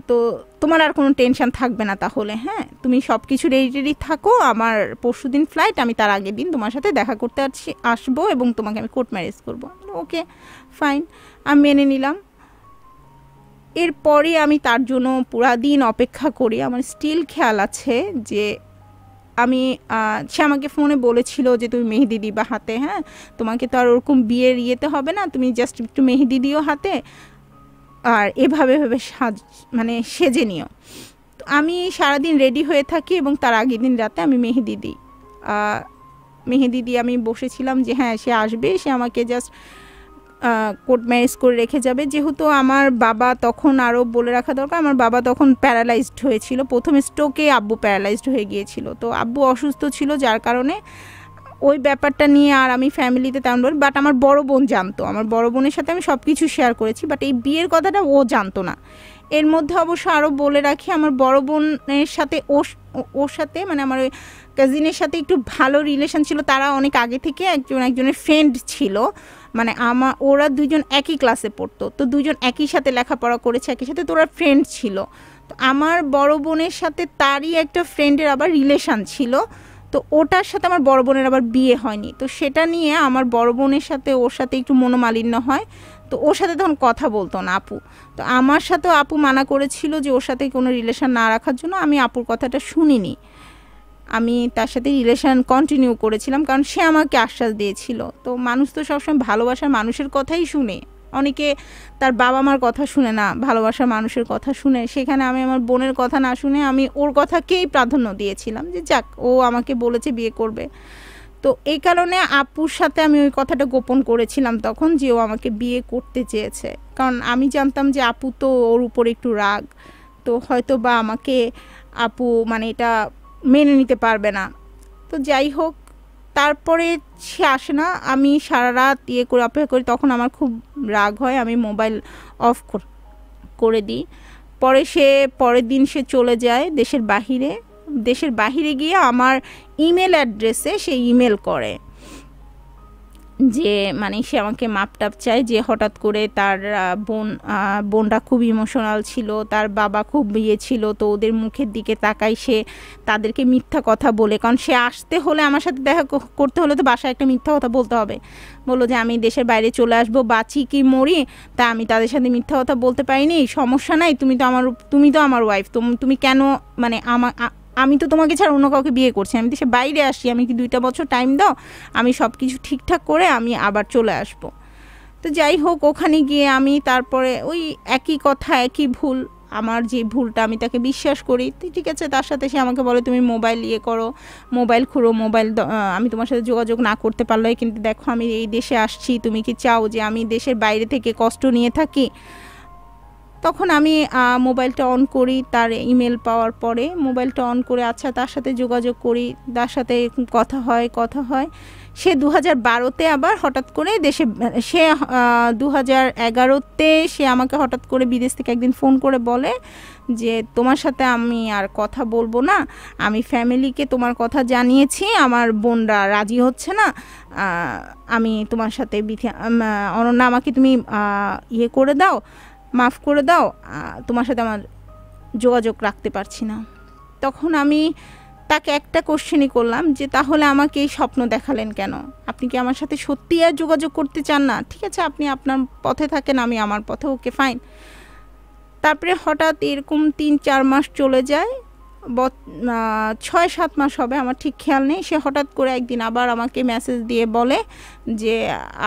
তো তোমার আর কোনো টেনশন থাকবে না তাহলে হ্যাঁ তুমি সব কিছু রেডি রেডি থাকো আমার পরশু দিন ফ্লাইট আমি তার আগের দিন তোমার সাথে দেখা করতে আসবো এবং তোমাকে আমি কোর্ট ম্যারেজ করবো ওকে ফাইন আমি মেনে নিলাম এরপরে আমি তার জন্য পুরা দিন অপেক্ষা করি আমার স্টিল খেয়াল আছে যে আমি সে আমাকে ফোনে বলেছিল যে তুমি মেহেদি দিবা হাতে হ্যাঁ তোমাকে তো আর ওরকম বিয়ের ইয়েতে হবে না তুমি জাস্ট একটু মেহেদি দিও হাতে আর এভাবে ভাবে সাজ মানে সেজে নিও তো আমি সারাদিন রেডি হয়ে থাকি এবং তার আগের দিন রাতে আমি মেহেদি দিই মেহেদি দিয়ে আমি বসেছিলাম যে হ্যাঁ সে আসবে সে আমাকে জাস্ট কোর্ট ম্যারেজ করে রেখে যাবে যেহেতু আমার বাবা তখন আরও বলে রাখা দরকার আমার বাবা তখন প্যারালাইজড হয়েছিল প্রথম স্ট্রোকে আব্বু প্যারালাইজড হয়ে গিয়েছিল তো আব্বু অসুস্থ ছিল যার কারণে ওই ব্যাপারটা নিয়ে আর আমি ফ্যামিলিতে তেমন বলি বাট আমার বড় বোন জানতো আমার বড় বোনের সাথে আমি সব কিছু শেয়ার করেছি বাট এই বিয়ের কথাটা ও জানতো না এর মধ্যে অবশ্য আরও বলে রাখি আমার বড় বোনের সাথে ও ওর সাথে মানে আমার ওই কাজিনের সাথে একটু ভালো রিলেশন ছিল তারা অনেক আগে থেকে একজন একজনের ফ্রেন্ড ছিল মানে আমার ওরা দুজন একই ক্লাসে পড়তো তো দুজন একই সাথে লেখাপড়া করেছে একই সাথে তো ওরা ফ্রেন্ড ছিল তো আমার বড় বোনের সাথে তারই একটা ফ্রেন্ডের আবার রিলেশান ছিল তো ওটার সাথে আমার বড় বোনের আবার বিয়ে হয়নি তো সেটা নিয়ে আমার বড় বোনের সাথে ওর সাথে একটু মনোমালিন্য হয় তো ওর সাথে তখন কথা বলতো না আপু তো আমার সাথেও আপু মানা করেছিল যে ওর সাথে কোনো রিলেশান না রাখার জন্য আমি আপুর কথাটা শুনিনি আমি তার সাথে রিলেশান কন্টিনিউ করেছিলাম কারণ সে আমাকে আশ্বাস দিয়েছিল তো মানুষ তো সবসময় ভালোবাসার মানুষের কথাই শুনে অনেকে তার বাবা মার কথা শুনে না ভালোবাসার মানুষের কথা শুনে সেখানে আমি আমার বোনের কথা না শুনে আমি ওর কথাকেই প্রাধান্য দিয়েছিলাম যে যাক ও আমাকে বলেছে বিয়ে করবে তো এই কারণে আপুর সাথে আমি ওই কথাটা গোপন করেছিলাম তখন যে ও আমাকে বিয়ে করতে চেয়েছে কারণ আমি জানতাম যে আপু তো ওর উপর একটু রাগ তো হয়তো বা আমাকে আপু মানে এটা মেনে নিতে পারবে না তো যাই হোক তারপরে সে আসে না আমি সারা রাত ইয়ে করে অপেক্ষা করি তখন আমার খুব রাগ হয় আমি মোবাইল অফ করে দিই পরে সে পরের দিন সে চলে যায় দেশের বাহিরে দেশের বাহিরে গিয়ে আমার ইমেল অ্যাড্রেসে সে ইমেল করে যে মানে সে আমাকে মাপ টাপ চায় যে হঠাৎ করে তার বোন বোনটা খুব ইমোশনাল ছিল তার বাবা খুব ইয়ে ছিল তো ওদের মুখের দিকে তাকায় সে তাদেরকে মিথ্যা কথা বলে কারণ সে আসতে হলে আমার সাথে দেখা করতে হলে তো বাসায় একটা মিথ্যা কথা বলতে হবে বললো যে আমি দেশের বাইরে চলে আসবো বাঁচি কি মরি তা আমি তাদের সাথে মিথ্যা কথা বলতে পারিনি সমস্যা নাই তুমি তো আমার তুমি তো আমার ওয়াইফ তুমি কেন মানে আমার আমি তো তোমাকে ছাড়া অন্য কাউকে বিয়ে করছি আমি দেশে বাইরে আসি আমি কি দুইটা বছর টাইম দাও আমি সব কিছু ঠিকঠাক করে আমি আবার চলে আসব তো যাই হোক ওখানে গিয়ে আমি তারপরে ওই একই কথা একই ভুল আমার যে ভুলটা আমি তাকে বিশ্বাস করি ঠিক আছে তার সাথে সে আমাকে বলে তুমি মোবাইল ইয়ে করো মোবাইল খুঁড়ো মোবাইল আমি তোমার সাথে যোগাযোগ না করতে পারলে কিন্তু দেখো আমি এই দেশে আসছি তুমি কি চাও যে আমি দেশের বাইরে থেকে কষ্ট নিয়ে থাকি তখন আমি মোবাইলটা অন করি তার ইমেল পাওয়ার পরে মোবাইলটা অন করে আচ্ছা তার সাথে যোগাযোগ করি তার সাথে কথা হয় কথা হয় সে দু হাজার বারোতে আবার হঠাৎ করে দেশে সে দু হাজার এগারোতে সে আমাকে হঠাৎ করে বিদেশ থেকে একদিন ফোন করে বলে যে তোমার সাথে আমি আর কথা বলবো না আমি ফ্যামিলিকে তোমার কথা জানিয়েছি আমার বোনরা রাজি হচ্ছে না আমি তোমার সাথে বিথি অনন্যা আমাকে তুমি ইয়ে করে দাও মাফ করে দাও তোমার সাথে আমার যোগাযোগ রাখতে পারছি না তখন আমি তাকে একটা কোশ্চেনই করলাম যে তাহলে আমাকে এই স্বপ্ন দেখালেন কেন আপনি কি আমার সাথে সত্যি আর যোগাযোগ করতে চান না ঠিক আছে আপনি আপনার পথে থাকেন আমি আমার পথে ওকে ফাইন তারপরে হঠাৎ এরকম তিন চার মাস চলে যায় ছয় সাত মাস হবে আমার ঠিক খেয়াল নেই সে হঠাৎ করে একদিন আবার আমাকে মেসেজ দিয়ে বলে যে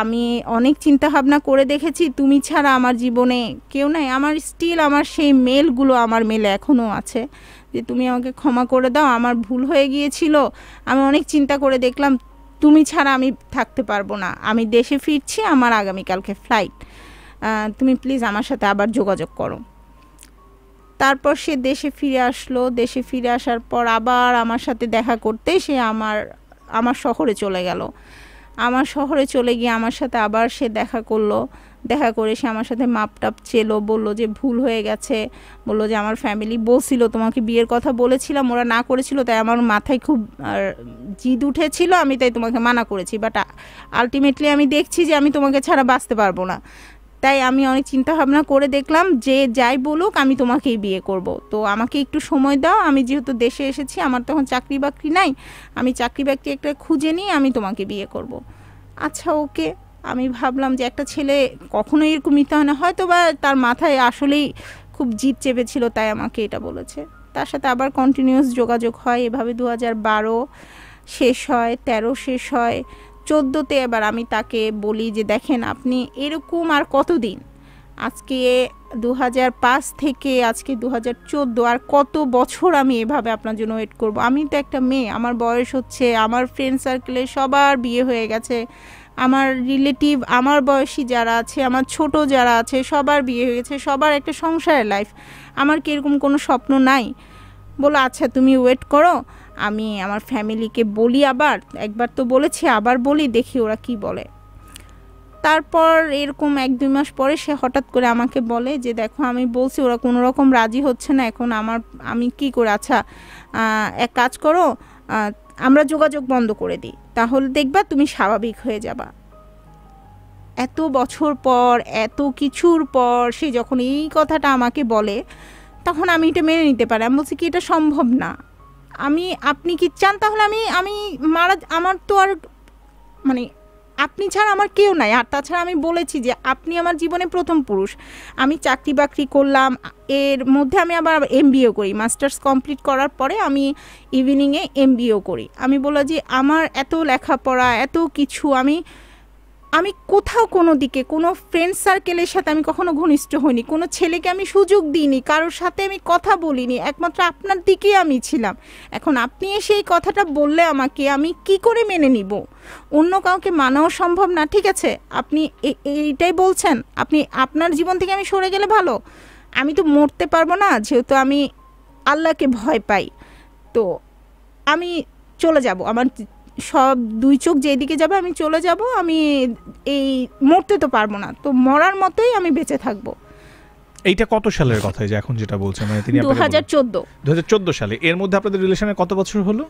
আমি অনেক চিন্তা ভাবনা করে দেখেছি তুমি ছাড়া আমার জীবনে কেউ নাই আমার স্টিল আমার সেই মেলগুলো আমার মেলে এখনও আছে যে তুমি আমাকে ক্ষমা করে দাও আমার ভুল হয়ে গিয়েছিল আমি অনেক চিন্তা করে দেখলাম তুমি ছাড়া আমি থাকতে পারবো না আমি দেশে ফিরছি আমার আগামীকালকে ফ্লাইট তুমি প্লিজ আমার সাথে আবার যোগাযোগ করো তারপর সে দেশে ফিরে আসলো দেশে ফিরে আসার পর আবার আমার সাথে দেখা করতে সে আমার আমার শহরে চলে গেল আমার শহরে চলে গিয়ে আমার সাথে আবার সে দেখা করলো দেখা করে সে আমার সাথে মাপ টাপ চেলো বললো যে ভুল হয়ে গেছে বললো যে আমার ফ্যামিলি বলছিল তোমাকে বিয়ের কথা বলেছিলাম ওরা না করেছিল তাই আমার মাথায় খুব জিদ উঠেছিল আমি তাই তোমাকে মানা করেছি বাট আলটিমেটলি আমি দেখছি যে আমি তোমাকে ছাড়া বাঁচতে পারবো না তাই আমি অনেক চিন্তা ভাবনা করে দেখলাম যে যাই বলুক আমি তোমাকেই বিয়ে করব তো আমাকে একটু সময় দাও আমি যেহেতু দেশে এসেছি আমার তখন চাকরি বাকরি নাই আমি চাকরি বাকরি একটা খুঁজে নিই আমি তোমাকে বিয়ে করব। আচ্ছা ওকে আমি ভাবলাম যে একটা ছেলে কখনোই এরকম মিথ্যা হয় না হয়তো বা তার মাথায় আসলেই খুব জিদ চেপেছিল তাই আমাকে এটা বলেছে তার সাথে আবার কন্টিনিউয়াস যোগাযোগ হয় এভাবে দু শেষ হয় তেরো শেষ হয় চোদ্দোতে এবার আমি তাকে বলি যে দেখেন আপনি এরকম আর কতদিন আজকে দু থেকে আজকে দু আর কত বছর আমি এভাবে আপনার জন্য ওয়েট করব আমি তো একটা মেয়ে আমার বয়স হচ্ছে আমার ফ্রেন্ড সার্কেলে সবার বিয়ে হয়ে গেছে আমার রিলেটিভ আমার বয়সী যারা আছে আমার ছোট যারা আছে সবার বিয়ে হয়ে গেছে সবার একটা সংসারের লাইফ আমার কীরকম এরকম কোনো স্বপ্ন নাই বলো আচ্ছা তুমি ওয়েট করো আমি আমার ফ্যামিলিকে বলি আবার একবার তো বলেছি আবার বলি দেখি ওরা কি বলে তারপর এরকম এক দুই মাস পরে সে হঠাৎ করে আমাকে বলে যে দেখো আমি বলছি ওরা কোনো রকম রাজি হচ্ছে না এখন আমার আমি কি করে আচ্ছা এক কাজ করো আমরা যোগাযোগ বন্ধ করে দিই তাহলে দেখবা তুমি স্বাভাবিক হয়ে যাবা এত বছর পর এত কিছুর পর সে যখন এই কথাটা আমাকে বলে তখন আমি এটা মেনে নিতে পারি আমি বলছি কি এটা সম্ভব না আমি আপনি কি চান তাহলে আমি আমি মারা আমার তো আর মানে আপনি ছাড়া আমার কেউ নাই আর তাছাড়া আমি বলেছি যে আপনি আমার জীবনে প্রথম পুরুষ আমি চাকরি বাকরি করলাম এর মধ্যে আমি আবার এমবিও করি মাস্টার্স কমপ্লিট করার পরে আমি ইভিনিংয়ে এমবিও করি আমি বললাম যে আমার এত লেখাপড়া এত কিছু আমি আমি কোথাও কোনো দিকে কোনো ফ্রেন্ড সার্কেলের সাথে আমি কখনো ঘনিষ্ঠ হইনি কোনো ছেলেকে আমি সুযোগ দিইনি কারোর সাথে আমি কথা বলিনি একমাত্র আপনার দিকেই আমি ছিলাম এখন আপনি এসে এই কথাটা বললে আমাকে আমি কি করে মেনে নিব অন্য কাউকে মানাও সম্ভব না ঠিক আছে আপনি এইটাই বলছেন আপনি আপনার জীবন থেকে আমি সরে গেলে ভালো আমি তো মরতে পারবো না যেহেতু আমি আল্লাহকে ভয় পাই তো আমি চলে যাব আমার সব দুই চোখ যেদিকে যাবে আমি চলে যাব আমি এই মরতে তো পারবো না তো মরার মতোই আমি বেঁচে থাকবো এইটা কত সালের কথা যে এখন যেটা বলছেন মানে তিনি 2014 2014 সালে এর মধ্যে আপনাদের রিলেশনের কত বছর হলো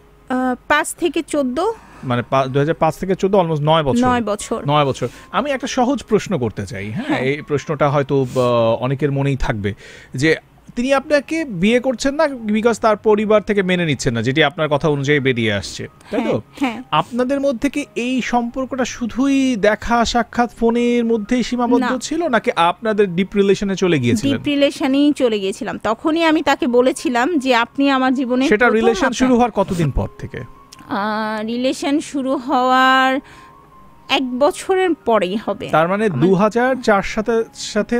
5 থেকে 14 মানে 2005 থেকে 14 অলমোস্ট 9 বছর 9 বছর 9 বছর আমি একটা সহজ প্রশ্ন করতে চাই হ্যাঁ, হ্যাঁ। এই প্রশ্নটা হয়তো অনেকের মনেই থাকবে যে তিনি আপনাকে বিয়ে করছেন না বিকজ তার পরিবার থেকে মেনে নিচ্ছেন না যেটি আপনার কথা অনুযায়ী বেরিয়ে আসছে তাই তো হ্যাঁ, হ্যাঁ। আপনাদের মধ্যে কি এই সম্পর্কটা শুধুই দেখা সাক্ষাৎ ফোনের মধ্যেই সীমাবদ্ধ ছিল নাকি আপনাদের ডিপ রিলেশনে চলে গিয়েছিলেন ডিপ রিলেশনেই চলে গিয়েছিলাম তখনই আমি তাকে বলেছিলাম যে আপনি আমার জীবনে সেটা রিলেশন শুরু হওয়ার কতদিন পর থেকে রিলেশন শুরু হওয়ার এক বছরের পরেই হবে তার মানে দু হাজার চার সাথে সাথে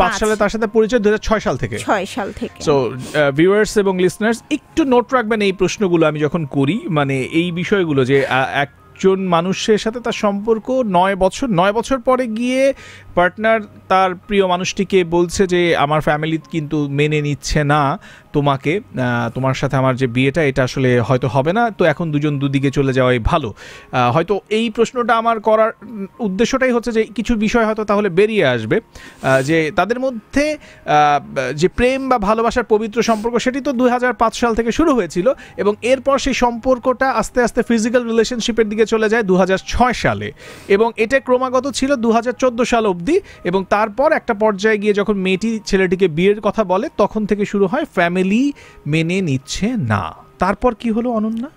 পাঁচ সালে তার সাথে পরিচয় দু ছয় সাল থেকে ছয় সাল থেকে সো ভিউয়ার্স uh, এবং লিসনার্স একটু নোট রাখবেন এই প্রশ্নগুলো আমি যখন করি মানে এই বিষয়গুলো যে এক একজন মানুষের সাথে তার সম্পর্ক নয় বছর নয় বছর পরে গিয়ে পার্টনার তার প্রিয় মানুষটিকে বলছে যে আমার ফ্যামিলি কিন্তু মেনে নিচ্ছে না তোমাকে তোমার সাথে আমার যে বিয়েটা এটা আসলে হয়তো হবে না তো এখন দুজন দুদিকে চলে যাওয়াই ভালো হয়তো এই প্রশ্নটা আমার করার উদ্দেশ্যটাই হচ্ছে যে কিছু বিষয় হয়তো তাহলে বেরিয়ে আসবে যে তাদের মধ্যে যে প্রেম বা ভালোবাসার পবিত্র সম্পর্ক সেটি তো দুই সাল থেকে শুরু হয়েছিল এবং এরপর সেই সম্পর্কটা আস্তে আস্তে ফিজিক্যাল রিলেশনশিপের দিকে চলে যায় দু সালে এবং এটা ক্রমাগত ছিল দু সাল অবধি অবধি এবং তারপর একটা পর্যায়ে গিয়ে যখন মেয়েটি ছেলেটিকে বিয়ের কথা বলে তখন থেকে শুরু হয় ফ্যামিলি মেনে নিচ্ছে না তারপর কি হলো অনন্যা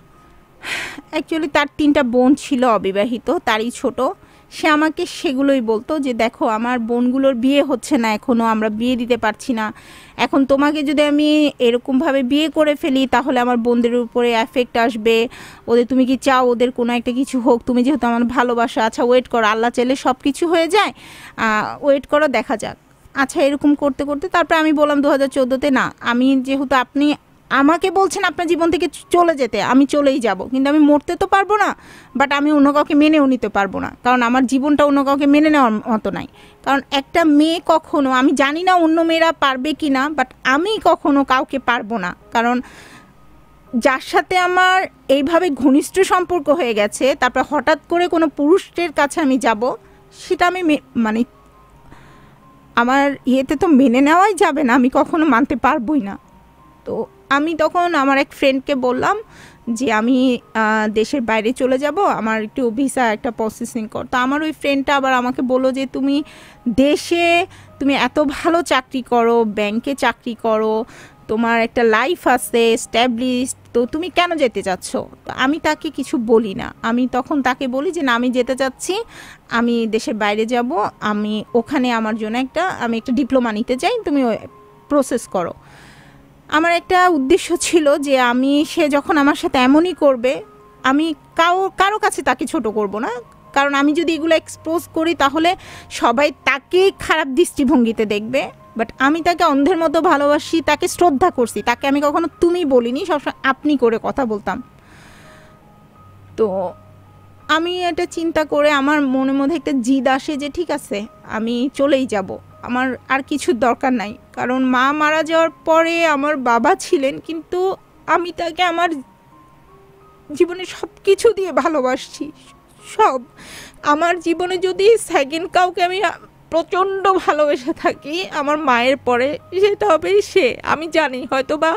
অ্যাকচুয়ালি তার তিনটা বোন ছিল অবিবাহিত তারই ছোট সে আমাকে সেগুলোই বলতো যে দেখো আমার বোনগুলোর বিয়ে হচ্ছে না এখনও আমরা বিয়ে দিতে পারছি না এখন তোমাকে যদি আমি এরকমভাবে বিয়ে করে ফেলি তাহলে আমার বোনদের উপরে অ্যাফেক্ট আসবে ওদের তুমি কি চাও ওদের কোনো একটা কিছু হোক তুমি যেহেতু আমার ভালোবাসা আচ্ছা ওয়েট করো আল্লাহ চাইলে সব কিছু হয়ে যায় ওয়েট করো দেখা যাক আচ্ছা এরকম করতে করতে তারপরে আমি বললাম দু হাজার চোদ্দোতে না আমি যেহেতু আপনি আমাকে বলছেন আপনার জীবন থেকে চলে যেতে আমি চলেই যাব কিন্তু আমি মরতে তো পারবো না বাট আমি অন্য কাউকে মেনেও নিতে পারবো না কারণ আমার জীবনটা অন্য কাউকে মেনে নেওয়ার মতো নাই কারণ একটা মেয়ে কখনো আমি জানি না অন্য মেয়েরা পারবে কি না বাট আমি কখনো কাউকে পারবো না কারণ যার সাথে আমার এইভাবে ঘনিষ্ঠ সম্পর্ক হয়ে গেছে তারপর হঠাৎ করে কোনো পুরুষের কাছে আমি যাব সেটা আমি মানে আমার ইয়েতে তো মেনে নেওয়াই যাবে না আমি কখনো মানতে পারবই না তো আমি তখন আমার এক ফ্রেন্ডকে বললাম যে আমি দেশের বাইরে চলে যাব আমার একটু ভিসা একটা প্রসেসিং কর তো আমার ওই ফ্রেন্ডটা আবার আমাকে বললো যে তুমি দেশে তুমি এত ভালো চাকরি করো ব্যাংকে চাকরি করো তোমার একটা লাইফ আছে স্ট্যাবলিশড তো তুমি কেন যেতে চাচ্ছ তো আমি তাকে কিছু বলি না আমি তখন তাকে বলি যে না আমি যেতে চাচ্ছি আমি দেশের বাইরে যাব আমি ওখানে আমার জন্য একটা আমি একটা ডিপ্লোমা নিতে চাই তুমি প্রসেস করো আমার একটা উদ্দেশ্য ছিল যে আমি সে যখন আমার সাথে এমনই করবে আমি কাউ কারো কাছে তাকে ছোট করব না কারণ আমি যদি এগুলো এক্সপোজ করি তাহলে সবাই তাকেই খারাপ দৃষ্টিভঙ্গিতে দেখবে বাট আমি তাকে অন্ধের মতো ভালোবাসি তাকে শ্রদ্ধা করছি তাকে আমি কখনো তুমি বলিনি সবসময় আপনি করে কথা বলতাম তো আমি এটা চিন্তা করে আমার মনের মধ্যে একটা জিদ আসে যে ঠিক আছে আমি চলেই যাব আমার আর কিছুর দরকার নাই কারণ মা মারা যাওয়ার পরে আমার বাবা ছিলেন কিন্তু আমি তাকে আমার জীবনে সব কিছু দিয়ে ভালোবাসছি সব আমার জীবনে যদি সেকেন্ড কাউকে আমি প্রচণ্ড ভালোবেসে থাকি আমার মায়ের পরে সেটা হবে সে আমি জানি হয়তো বা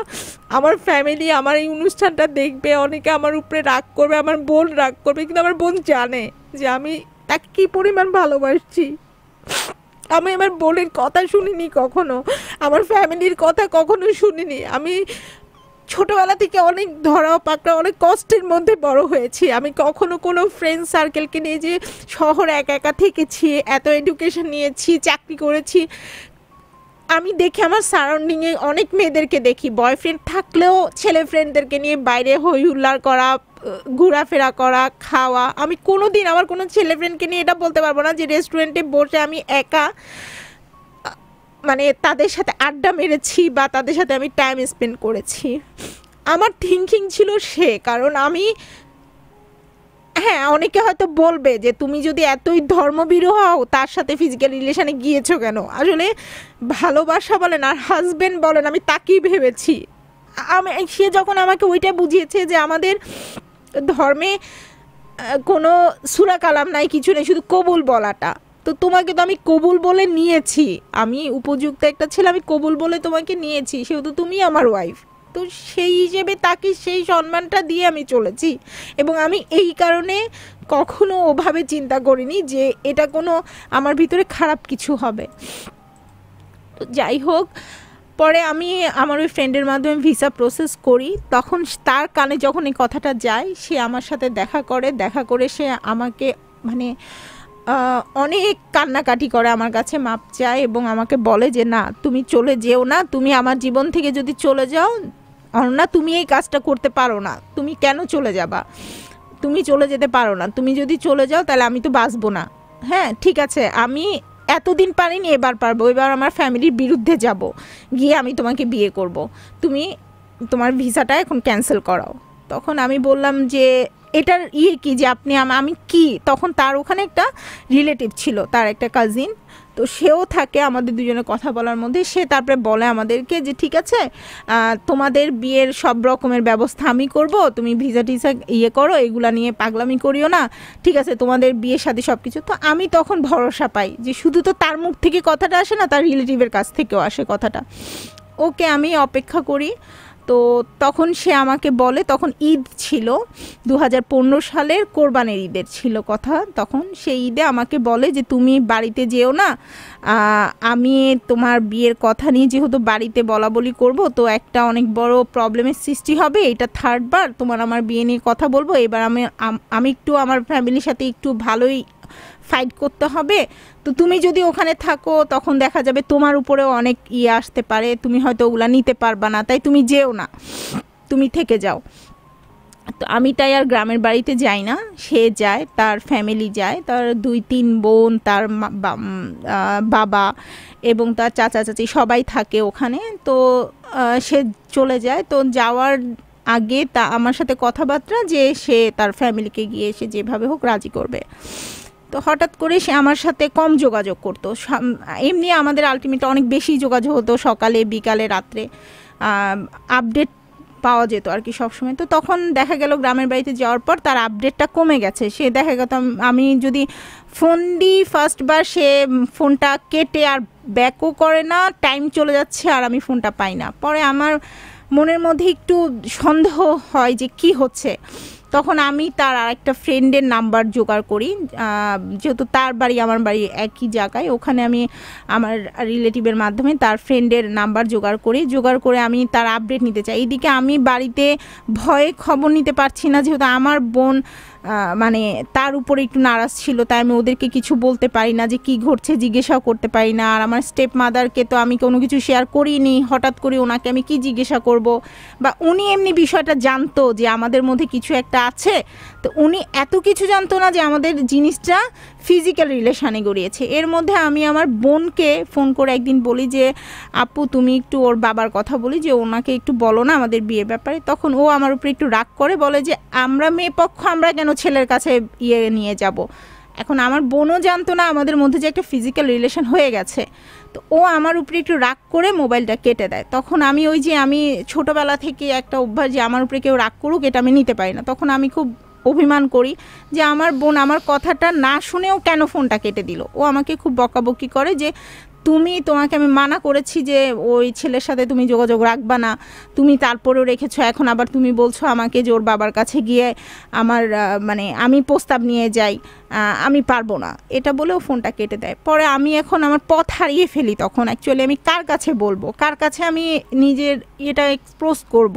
আমার ফ্যামিলি আমার এই অনুষ্ঠানটা দেখবে অনেকে আমার উপরে রাগ করবে আমার বোন রাগ করবে কিন্তু আমার বোন জানে যে আমি তাকে কী পরিমাণ ভালোবাসছি আমি আমার বোনের কথা শুনিনি কখনো আমার ফ্যামিলির কথা কখনো শুনিনি আমি ছোটবেলা থেকে অনেক ধরা পাকড়া অনেক কষ্টের মধ্যে বড় হয়েছি আমি কখনো কোনো ফ্রেন্ড সার্কেলকে নিয়ে যে শহর একা একা থেকেছি এত এডুকেশন নিয়েছি চাকরি করেছি আমি দেখি আমার সারাউন্ডিংয়ে অনেক মেয়েদেরকে দেখি বয়ফ্রেন্ড থাকলেও ছেলে ফ্রেন্ডদেরকে নিয়ে বাইরে হই হুল্লার করা ঘোরাফেরা করা খাওয়া আমি কোনো দিন আমার কোনো ছেলে ফ্রেন্ডকে নিয়ে এটা বলতে পারবো না যে রেস্টুরেন্টে বসে আমি একা মানে তাদের সাথে আড্ডা মেরেছি বা তাদের সাথে আমি টাইম স্পেন্ড করেছি আমার থিঙ্কিং ছিল সে কারণ আমি হ্যাঁ অনেকে হয়তো বলবে যে তুমি যদি এতই ধর্মবিরু হও তার সাথে ফিজিক্যাল রিলেশনে গিয়েছো কেন আসলে ভালোবাসা বলেন আর হাজব্যান্ড বলেন আমি তাকেই ভেবেছি আমি সে যখন আমাকে ওইটা বুঝিয়েছে যে আমাদের ধর্মে কোনো সুরা কালাম নাই কিছু নেই শুধু কবুল বলাটা তো তোমাকে তো আমি কবুল বলে নিয়েছি আমি উপযুক্ত একটা ছেলে আমি কবুল বলে তোমাকে নিয়েছি সেহেতু তুমি আমার ওয়াইফ তো সেই হিসেবে তাকে সেই সম্মানটা দিয়ে আমি চলেছি এবং আমি এই কারণে কখনো ওভাবে চিন্তা করিনি যে এটা কোনো আমার ভিতরে খারাপ কিছু হবে তো যাই হোক পরে আমি আমার ওই ফ্রেন্ডের মাধ্যমে ভিসা প্রসেস করি তখন তার কানে যখন এই কথাটা যায় সে আমার সাথে দেখা করে দেখা করে সে আমাকে মানে অনেক কান্নাকাটি করে আমার কাছে মাপ চায় এবং আমাকে বলে যে না তুমি চলে যেও না তুমি আমার জীবন থেকে যদি চলে যাও অন্যা তুমি এই কাজটা করতে পারো না তুমি কেন চলে যাবা তুমি চলে যেতে পারো না তুমি যদি চলে যাও তাহলে আমি তো বাঁচবো না হ্যাঁ ঠিক আছে আমি এতদিন পারিনি এবার পারবো এবার আমার ফ্যামিলির বিরুদ্ধে যাব গিয়ে আমি তোমাকে বিয়ে করব। তুমি তোমার ভিসাটা এখন ক্যান্সেল করাও তখন আমি বললাম যে এটার ইয়ে কি যে আপনি আমি কি তখন তার ওখানে একটা রিলেটিভ ছিল তার একটা কাজিন তো সেও থাকে আমাদের দুজনে কথা বলার মধ্যে সে তারপরে বলে আমাদেরকে যে ঠিক আছে তোমাদের বিয়ের সব রকমের ব্যবস্থা আমি করব তুমি ভিসা টিসা ইয়ে করো এগুলা নিয়ে পাগলামি করিও না ঠিক আছে তোমাদের বিয়ের সাথে সব কিছু তো আমি তখন ভরসা পাই যে শুধু তো তার মুখ থেকে কথাটা আসে না তার রিলেটিভের কাছ থেকেও আসে কথাটা ওকে আমি অপেক্ষা করি তো তখন সে আমাকে বলে তখন ঈদ ছিল দু সালের কোরবানের ঈদের ছিল কথা তখন সেই ঈদে আমাকে বলে যে তুমি বাড়িতে যেও না আমি তোমার বিয়ের কথা নিয়ে যেহেতু বাড়িতে বলা বলি করবো তো একটা অনেক বড় প্রবলেমের সৃষ্টি হবে এটা থার্ডবার তোমার আমার বিয়ে নিয়ে কথা বলবো এবার আমি আমি একটু আমার ফ্যামিলির সাথে একটু ভালোই ফাইট করতে হবে তো তুমি যদি ওখানে থাকো তখন দেখা যাবে তোমার উপরেও অনেক ইয়ে আসতে পারে তুমি হয়তো ওগুলা নিতে পারবা না তাই তুমি যেও না তুমি থেকে যাও তো আমি তাই আর গ্রামের বাড়িতে যাই না সে যায় তার ফ্যামিলি যায় তার দুই তিন বোন তার বাবা এবং তার চাচা চাচি সবাই থাকে ওখানে তো সে চলে যায় তো যাওয়ার আগে তা আমার সাথে কথাবার্তা যে সে তার ফ্যামিলিকে গিয়ে সে যেভাবে হোক রাজি করবে তো হঠাৎ করে সে আমার সাথে কম যোগাযোগ করতো এমনি আমাদের আলটিমেট অনেক বেশি যোগাযোগ হতো সকালে বিকালে রাত্রে আপডেট পাওয়া যেত আর কি সবসময় তো তখন দেখা গেল গ্রামের বাড়িতে যাওয়ার পর তার আপডেটটা কমে গেছে সে দেখা গেত আমি যদি ফোন দিই ফার্স্টবার সে ফোনটা কেটে আর ব্যাকও করে না টাইম চলে যাচ্ছে আর আমি ফোনটা পাই না পরে আমার মনের মধ্যে একটু সন্দেহ হয় যে কি হচ্ছে তখন আমি তার আরেকটা ফ্রেন্ডের নাম্বার জোগাড় করি যেহেতু তার বাড়ি আমার বাড়ি একই জায়গায় ওখানে আমি আমার রিলেটিভের মাধ্যমে তার ফ্রেন্ডের নাম্বার জোগাড় করি জোগাড় করে আমি তার আপডেট নিতে চাই এদিকে আমি বাড়িতে ভয়ে খবর নিতে পারছি না যেহেতু আমার বোন মানে তার উপরে একটু নারাজ ছিল তাই আমি ওদেরকে কিছু বলতে পারি না যে কি ঘটছে জিজ্ঞাসাও করতে পারি না আর আমার স্টেপ মাদারকে তো আমি কোনো কিছু শেয়ার করিনি হঠাৎ করে ওনাকে আমি কি জিজ্ঞাসা করব বা উনি এমনি বিষয়টা জানতো যে আমাদের মধ্যে কিছু একটা আছে তো উনি এত কিছু জানতো না যে আমাদের জিনিসটা ফিজিক্যাল রিলেশানে গড়িয়েছে এর মধ্যে আমি আমার বোনকে ফোন করে একদিন বলি যে আপু তুমি একটু ওর বাবার কথা বলি যে ওনাকে একটু বলো না আমাদের বিয়ের ব্যাপারে তখন ও আমার উপরে একটু রাগ করে বলে যে আমরা মেয়ে পক্ষ আমরা কেন ছেলের কাছে ইয়ে নিয়ে যাব। এখন আমার বোনও জানতো না আমাদের মধ্যে যে একটা ফিজিক্যাল রিলেশন হয়ে গেছে তো ও আমার উপরে একটু রাগ করে মোবাইলটা কেটে দেয় তখন আমি ওই যে আমি ছোটোবেলা থেকে একটা অভ্যাস যে আমার উপরে কেউ রাগ করুক এটা আমি নিতে পারি না তখন আমি খুব অভিমান করি যে আমার বোন আমার কথাটা না শুনেও কেন ফোনটা কেটে দিল ও আমাকে খুব বকাবকি করে যে তুমি তোমাকে আমি মানা করেছি যে ওই ছেলের সাথে তুমি যোগাযোগ রাখবা না তুমি তারপরেও রেখেছো এখন আবার তুমি বলছো আমাকে যে ওর বাবার কাছে গিয়ে আমার মানে আমি প্রস্তাব নিয়ে যাই আমি পারবো না এটা বলেও ফোনটা কেটে দেয় পরে আমি এখন আমার পথ হারিয়ে ফেলি তখন অ্যাকচুয়ালি আমি কার কাছে বলবো কার কাছে আমি নিজের এটা এক্সপ্রোস করব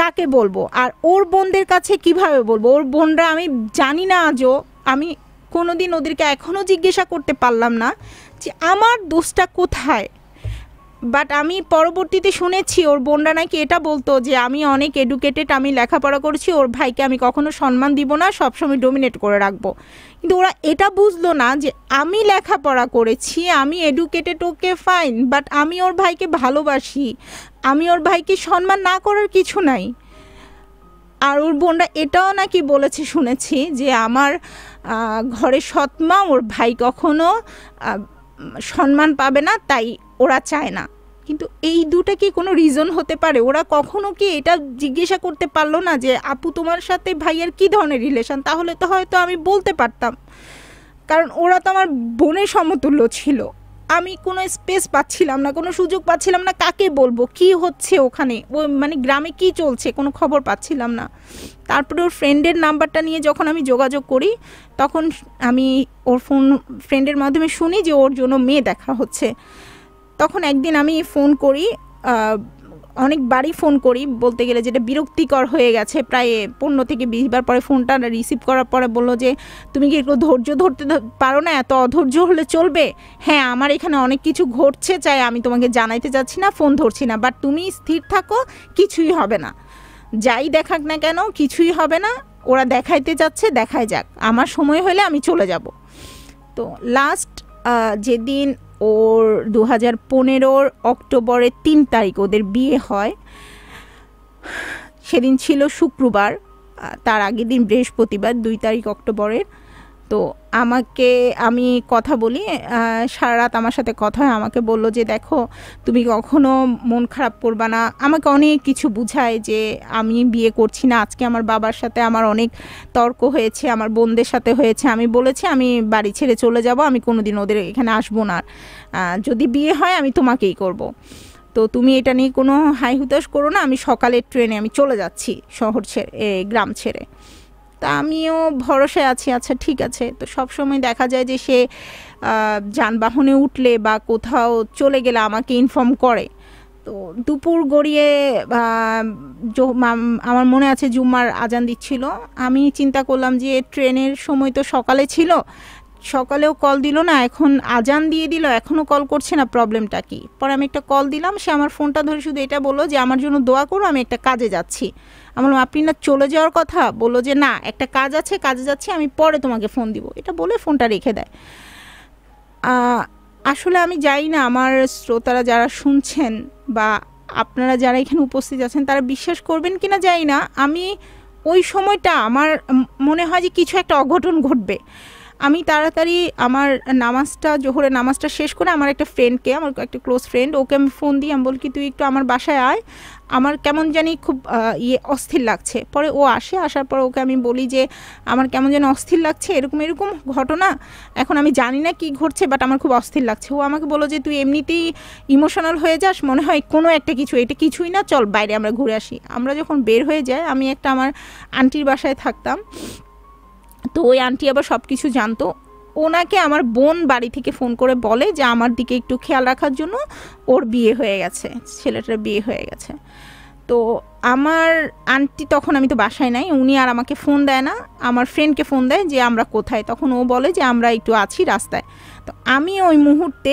কাকে বলবো আর ওর বোনদের কাছে কিভাবে বলবো ওর বোনরা আমি জানি না আজও আমি কোনো দিন ওদেরকে এখনও জিজ্ঞাসা করতে পারলাম না যে আমার দোষটা কোথায় বাট আমি পরবর্তীতে শুনেছি ওর বোনরা নাকি এটা বলতো যে আমি অনেক এডুকেটেড আমি লেখাপড়া করছি ওর ভাইকে আমি কখনো সম্মান দিব না সবসময় ডোমিনেট করে রাখবো কিন্তু ওরা এটা বুঝলো না যে আমি লেখাপড়া করেছি আমি এডুকেটেড ওকে ফাইন বাট আমি ওর ভাইকে ভালোবাসি আমি ওর ভাইকে সম্মান না করার কিছু নাই আর ওর বোনরা এটাও নাকি বলেছে শুনেছি যে আমার ঘরে সৎমা ওর ভাই কখনো সম্মান পাবে না তাই ওরা চায় না কিন্তু এই দুটা কি কোনো রিজন হতে পারে ওরা কখনো কি এটা জিজ্ঞাসা করতে পারলো না যে আপু তোমার সাথে ভাইয়ের কি ধরনের রিলেশন তাহলে তো হয়তো আমি বলতে পারতাম কারণ ওরা তো আমার বোনের সমতুল্য ছিল আমি কোনো স্পেস পাচ্ছিলাম না কোনো সুযোগ পাচ্ছিলাম না কাকে বলবো কি হচ্ছে ওখানে ওই মানে গ্রামে কি চলছে কোনো খবর পাচ্ছিলাম না তারপরে ওর ফ্রেন্ডের নাম্বারটা নিয়ে যখন আমি যোগাযোগ করি তখন আমি ওর ফোন ফ্রেন্ডের মাধ্যমে শুনি যে ওর জন্য মেয়ে দেখা হচ্ছে তখন একদিন আমি ফোন করি অনেকবারই ফোন করি বলতে গেলে যেটা বিরক্তিকর হয়ে গেছে প্রায় পনেরো থেকে বিশ বার পরে ফোনটা রিসিভ করার পরে বললো যে তুমি কি একটু ধৈর্য ধরতে পারো না এত অধৈর্য হলে চলবে হ্যাঁ আমার এখানে অনেক কিছু ঘটছে চাই আমি তোমাকে জানাইতে চাচ্ছি না ফোন ধরছি না বাট তুমি স্থির থাকো কিছুই হবে না যাই দেখাক না কেন কিছুই হবে না ওরা দেখাইতে যাচ্ছে দেখায় যাক আমার সময় হলে আমি চলে যাব তো লাস্ট যেদিন ওর দু হাজার পনেরোর অক্টোবরের তিন তারিখ ওদের বিয়ে হয় সেদিন ছিল শুক্রবার তার আগের দিন বৃহস্পতিবার দুই তারিখ অক্টোবরের তো আমাকে আমি কথা বলি সারা রাত আমার সাথে কথা হয় আমাকে বলল যে দেখো তুমি কখনো মন খারাপ করবা না আমাকে অনেক কিছু বুঝায় যে আমি বিয়ে করছি না আজকে আমার বাবার সাথে আমার অনেক তর্ক হয়েছে আমার বোনদের সাথে হয়েছে আমি বলেছি আমি বাড়ি ছেড়ে চলে যাব আমি কোনো দিন ওদের এখানে আসবো না যদি বিয়ে হয় আমি তোমাকেই করব। তো তুমি এটা নিয়ে কোনো হাই হুতাশ করো না আমি সকালের ট্রেনে আমি চলে যাচ্ছি শহর ছেড়ে গ্রাম ছেড়ে তা আমিও ভরসায় আছি আচ্ছা ঠিক আছে তো সব সময় দেখা যায় যে সে যানবাহনে উঠলে বা কোথাও চলে গেলে আমাকে ইনফর্ম করে তো দুপুর গড়িয়ে আমার মনে আছে জুম্মার আজান দিচ্ছিল আমি চিন্তা করলাম যে ট্রেনের সময় তো সকালে ছিল সকালেও কল দিল না এখন আজান দিয়ে দিল এখনও কল করছে না প্রবলেমটা কি পরে আমি একটা কল দিলাম সে আমার ফোনটা ধরে শুধু এটা বললো যে আমার জন্য দোয়া করো আমি একটা কাজে যাচ্ছি আমি বললাম আপনি না চলে যাওয়ার কথা বললো যে না একটা কাজ আছে কাজে যাচ্ছি আমি পরে তোমাকে ফোন দিব এটা বলে ফোনটা রেখে দেয় আসলে আমি যাই না আমার শ্রোতারা যারা শুনছেন বা আপনারা যারা এখানে উপস্থিত আছেন তারা বিশ্বাস করবেন কিনা যাই না আমি ওই সময়টা আমার মনে হয় যে কিছু একটা অঘটন ঘটবে আমি তাড়াতাড়ি আমার নামাজটা জোহরের নামাজটা শেষ করে আমার একটা ফ্রেন্ডকে আমার একটা ক্লোজ ফ্রেন্ড ওকে আমি ফোন দিই আমি বলি কি তুই একটু আমার বাসায় আয় আমার কেমন জানি খুব ইয়ে অস্থির লাগছে পরে ও আসে আসার পর ওকে আমি বলি যে আমার কেমন যেন অস্থির লাগছে এরকম এরকম ঘটনা এখন আমি জানি না কি ঘটছে বাট আমার খুব অস্থির লাগছে ও আমাকে বলো যে তুই এমনিতেই ইমোশনাল হয়ে যাস মনে হয় কোনো একটা কিছু এটা কিছুই না চল বাইরে আমরা ঘুরে আসি আমরা যখন বের হয়ে যাই আমি একটা আমার আন্টির বাসায় থাকতাম তো ওই আন্টি আবার সব কিছু জানতো ওনাকে আমার বোন বাড়ি থেকে ফোন করে বলে যে আমার দিকে একটু খেয়াল রাখার জন্য ওর বিয়ে হয়ে গেছে ছেলেটার বিয়ে হয়ে গেছে তো আমার আন্টি তখন আমি তো বাসায় নাই উনি আর আমাকে ফোন দেয় না আমার ফ্রেন্ডকে ফোন দেয় যে আমরা কোথায় তখন ও বলে যে আমরা একটু আছি রাস্তায় তো আমি ওই মুহূর্তে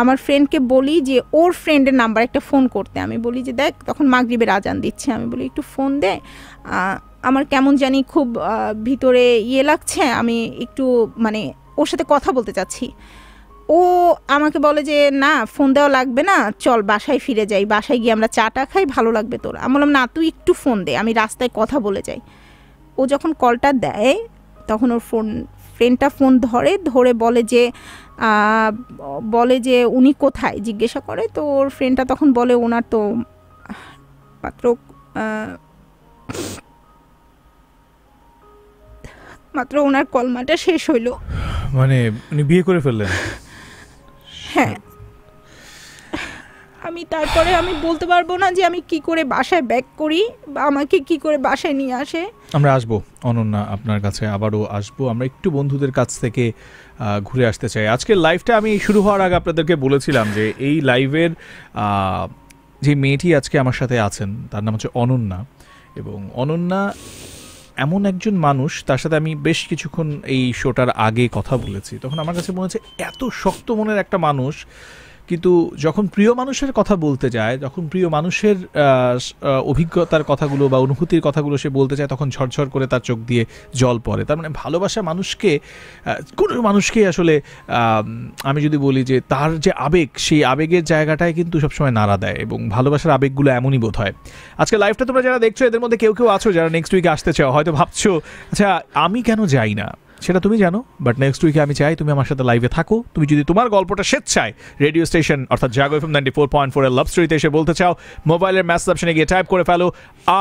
আমার ফ্রেন্ডকে বলি যে ওর ফ্রেন্ডের নাম্বার একটা ফোন করতে আমি বলি যে দেখ তখন মাগরীবের আজান দিচ্ছে আমি বলি একটু ফোন দে আমার কেমন জানি খুব ভিতরে ইয়ে লাগছে আমি একটু মানে ওর সাথে কথা বলতে চাচ্ছি ও আমাকে বলে যে না ফোন দেওয়া লাগবে না চল বাসায় ফিরে যাই বাসায় গিয়ে আমরা চাটা খাই ভালো লাগবে তোর আমি বললাম না তুই একটু ফোন দে আমি রাস্তায় কথা বলে যাই ও যখন কলটা দেয় তখন ওর ফোন ফ্রেন্ডটা ফোন ধরে ধরে বলে যে বলে যে উনি কোথায় জিজ্ঞাসা করে তো ওর ফ্রেন্ডটা তখন বলে ওনার তো মাত্র মাত্র ওনার কলমাটা শেষ হইল মানে উনি বিয়ে করে ফেললেন হ্যাঁ আমি তারপরে আমি বলতে পারবো না যে আমি কি করে বাসায় ব্যাক করি বা আমাকে কি করে বাসায় নিয়ে আসে আমরা আসব অনন্যা আপনার কাছে আবারও আসব আমরা একটু বন্ধুদের কাছ থেকে ঘুরে আসতে চাই আজকের লাইভটা আমি শুরু হওয়ার আগে আপনাদেরকে বলেছিলাম যে এই লাইভের যে মেয়েটি আজকে আমার সাথে আছেন তার নাম হচ্ছে অনন্যা এবং অনন্যা এমন একজন মানুষ তার সাথে আমি বেশ কিছুক্ষণ এই শোটার আগে কথা বলেছি তখন আমার কাছে মনে হচ্ছে এত শক্ত মনের একটা মানুষ কিন্তু যখন প্রিয় মানুষের কথা বলতে যায় যখন প্রিয় মানুষের অভিজ্ঞতার কথাগুলো বা অনুভূতির কথাগুলো সে বলতে চায় তখন ঝরঝর করে তার চোখ দিয়ে জল পড়ে তার মানে ভালোবাসা মানুষকে কোনো মানুষকে আসলে আমি যদি বলি যে তার যে আবেগ সেই আবেগের জায়গাটায় কিন্তু সবসময় নাড়া দেয় এবং ভালোবাসার আবেগগুলো এমনই বোধ হয় আজকে লাইভটা তোমরা যারা দেখছো এদের মধ্যে কেউ কেউ আছো যারা নেক্সট উইকে আসতে চাও হয়তো ভাবছো আচ্ছা আমি কেন যাই না সেটা তুমি জানো বাট নেক্সট উইকে আমি চাই তুমি আমার সাথে লাইভে থাকো তুমি যদি তোমার গল্পটা স্বেচ্ছায় রেডিও স্টেশন অর্থাৎ Jago M ninety four point four এর লাভ স্টোরিতে এসে বলতে চাও মোবাইলের মেসেজ অপশনে গিয়ে টাইপ করে ফেলো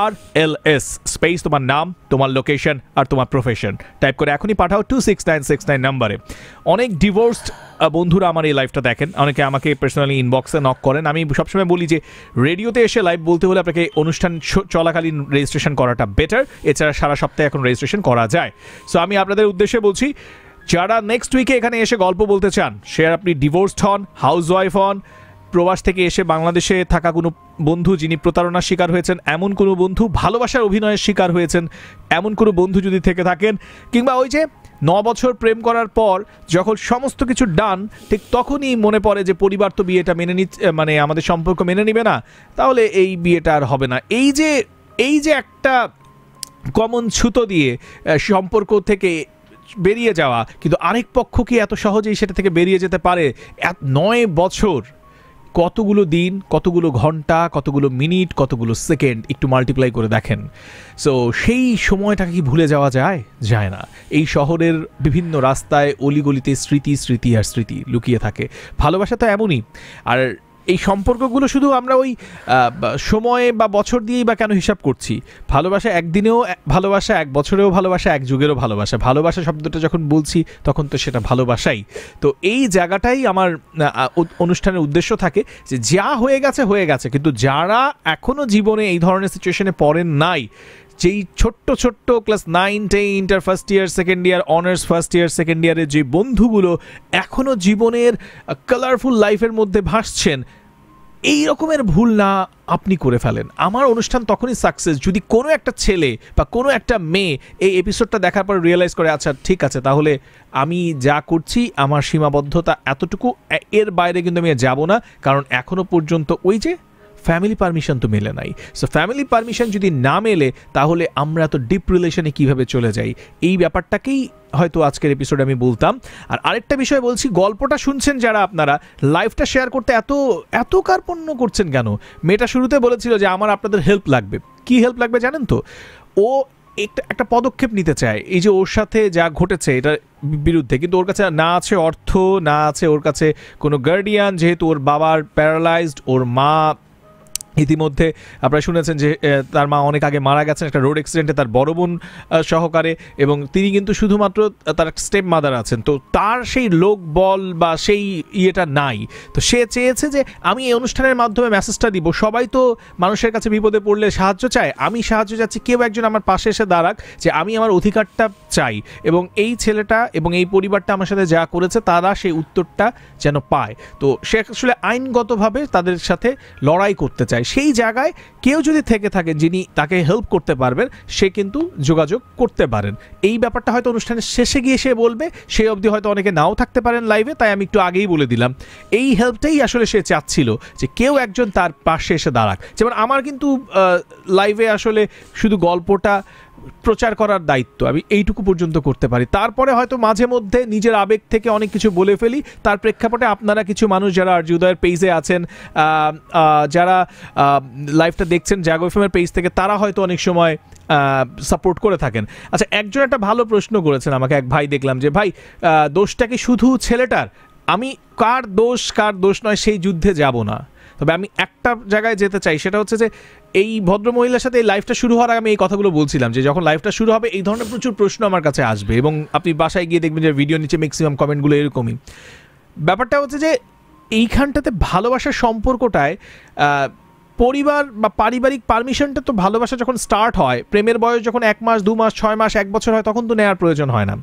আর এল এস স্পেস তোমার নাম তোমার লোকেশন আর তোমার প্রফেশন টাইপ করে এখনই পাঠাও two six nine six nine নাম্বারে অনেক ডিভোর্সড বন্ধুরা আমার এই লাইফটা দেখেন অনেকে আমাকে পার্সোনালি ইনবক্সে নক করেন আমি সবসময় বলি যে রেডিওতে এসে লাইভ বলতে হলে আপনাকে অনুষ্ঠান চলাকালীন রেজিস্ট্রেশন করাটা বেটার এছাড়া সারা সপ্তাহে এখন রেজিস্ট্রেশন করা যায় সো আমি আপনাদের উদ্দেশ্যে উদ্দেশ্যে বলছি যারা নেক্সট উইকে এখানে এসে গল্প বলতে চান সে আপনি ডিভোর্সড হন হাউস ওয়াইফ হন প্রবাস থেকে এসে বাংলাদেশে থাকা কোনো বন্ধু যিনি প্রতারণার শিকার হয়েছেন এমন কোনো বন্ধু ভালোবাসার অভিনয়ের শিকার হয়েছেন এমন কোনো বন্ধু যদি থেকে থাকেন কিংবা ওই যে ন বছর প্রেম করার পর যখন সমস্ত কিছু ডান ঠিক তখনই মনে পড়ে যে পরিবার তো বিয়েটা মেনে নি মানে আমাদের সম্পর্ক মেনে নিবে না তাহলে এই বিয়েটা আর হবে না এই যে এই যে একটা কমন ছুতো দিয়ে সম্পর্ক থেকে বেরিয়ে যাওয়া কিন্তু আরেক পক্ষ কি এত সহজেই সেটা থেকে বেরিয়ে যেতে পারে নয় বছর কতগুলো দিন কতগুলো ঘন্টা কতগুলো মিনিট কতগুলো সেকেন্ড একটু মাল্টিপ্লাই করে দেখেন সো সেই সময়টাকে কি ভুলে যাওয়া যায় যায় না এই শহরের বিভিন্ন রাস্তায় অলিগলিতে স্মৃতি স্মৃতি আর স্মৃতি লুকিয়ে থাকে ভালোবাসা তো এমনই আর এই সম্পর্কগুলো শুধু আমরা ওই সময়ে বা বছর দিয়েই বা কেন হিসাব করছি ভালোবাসা একদিনেও ভালোবাসা এক বছরেও ভালোবাসা এক যুগেরও ভালোবাসা ভালোবাসা শব্দটা যখন বলছি তখন তো সেটা ভালোবাসাই তো এই জায়গাটাই আমার অনুষ্ঠানের উদ্দেশ্য থাকে যে যা হয়ে গেছে হয়ে গেছে কিন্তু যারা এখনও জীবনে এই ধরনের সিচুয়েশনে পড়েন নাই যেই ছোট্ট ছোট্ট class nine ten inter first year second year honours first year second ইয়ারের যে বন্ধুগুলো এখনও জীবনের কালারফুল লাইফের মধ্যে ভাসছেন এই রকমের ভুল না আপনি করে ফেলেন আমার অনুষ্ঠান তখনই সাকসেস যদি কোনো একটা ছেলে বা কোনো একটা মেয়ে এই এপিসোডটা দেখার পর রিয়েলাইজ করে আচ্ছা ঠিক আছে তাহলে আমি যা করছি আমার সীমাবদ্ধতা এতটুকু এর বাইরে কিন্তু আমি যাব না কারণ এখনও পর্যন্ত ওই যে ফ্যামিলি পারমিশন তো মেলে নাই সো ফ্যামিলি পারমিশন যদি না মেলে তাহলে আমরা তো ডিপ রিলেশনে কিভাবে চলে যাই এই ব্যাপারটাকেই হয়তো আজকের এপিসোডে আমি বলতাম আর আরেকটা বিষয় বলছি গল্পটা শুনছেন যারা আপনারা লাইফটা শেয়ার করতে এত এত কার্পণ্য করছেন কেন মেয়েটা শুরুতে বলেছিল যে আমার আপনাদের হেল্প লাগবে কি হেল্প লাগবে জানেন তো ও একটা একটা পদক্ষেপ নিতে চায় এই যে ওর সাথে যা ঘটেছে এটার বিরুদ্ধে কিন্তু ওর কাছে না আছে অর্থ না আছে ওর কাছে কোনো গার্ডিয়ান যেহেতু ওর বাবার প্যারালাইজড ওর মা ইতিমধ্যে আপনারা শুনেছেন যে তার মা অনেক আগে মারা গেছেন একটা রোড অ্যাক্সিডেন্টে তার বড় বোন সহকারে এবং তিনি কিন্তু শুধুমাত্র তার স্টেপ মাদার আছেন তো তার সেই লোক বল বা সেই ইয়েটা নাই তো সে চেয়েছে যে আমি এই অনুষ্ঠানের মাধ্যমে মেসেজটা দিব সবাই তো মানুষের কাছে বিপদে পড়লে সাহায্য চায় আমি সাহায্য চাচ্ছি কেউ একজন আমার পাশে এসে দাঁড়াক যে আমি আমার অধিকারটা চাই এবং এই ছেলেটা এবং এই পরিবারটা আমার সাথে যা করেছে তারা সেই উত্তরটা যেন পায় তো সে আসলে আইনগতভাবে তাদের সাথে লড়াই করতে চায় যায় সেই জায়গায় কেউ যদি থেকে থাকে যিনি তাকে হেল্প করতে পারবেন সে কিন্তু যোগাযোগ করতে পারেন এই ব্যাপারটা হয়তো অনুষ্ঠানের শেষে গিয়ে সে বলবে সেই অবধি হয়তো অনেকে নাও থাকতে পারেন লাইভে তাই আমি একটু আগেই বলে দিলাম এই হেল্পটাই আসলে সে চাচ্ছিল যে কেউ একজন তার পাশে এসে দাঁড়াক যেমন আমার কিন্তু লাইভে আসলে শুধু গল্পটা প্রচার করার দায়িত্ব আমি এইটুকু পর্যন্ত করতে পারি তারপরে হয়তো মাঝে মধ্যে নিজের আবেগ থেকে অনেক কিছু বলে ফেলি তার প্রেক্ষাপটে আপনারা কিছু মানুষ যারা উদয়ের পেজে আছেন যারা লাইফটা দেখছেন জাগো পেজ থেকে তারা হয়তো অনেক সময় সাপোর্ট করে থাকেন আচ্ছা একজন একটা ভালো প্রশ্ন করেছেন আমাকে এক ভাই দেখলাম যে ভাই দোষটা কি শুধু ছেলেটার আমি কার দোষ কার দোষ নয় সেই যুদ্ধে যাব না তবে আমি একটা জায়গায় যেতে চাই সেটা হচ্ছে যে এই ভদ্র মহিলার সাথে এই লাইফটা শুরু হওয়ার আগে আমি এই কথাগুলো বলছিলাম যে যখন লাইফটা শুরু হবে এই ধরনের প্রচুর প্রশ্ন আমার কাছে আসবে এবং আপনি বাসায় গিয়ে দেখবেন যে ভিডিও নিচে ম্যাক্সিমাম কমেন্টগুলো এরকমই ব্যাপারটা হচ্ছে যে এইখানটাতে ভালোবাসার সম্পর্কটায় পরিবার বা পারিবারিক পারমিশনটা তো ভালোবাসা যখন স্টার্ট হয় প্রেমের বয়স যখন এক মাস দু মাস ছয় মাস এক বছর হয় তখন তো নেওয়ার প্রয়োজন হয় না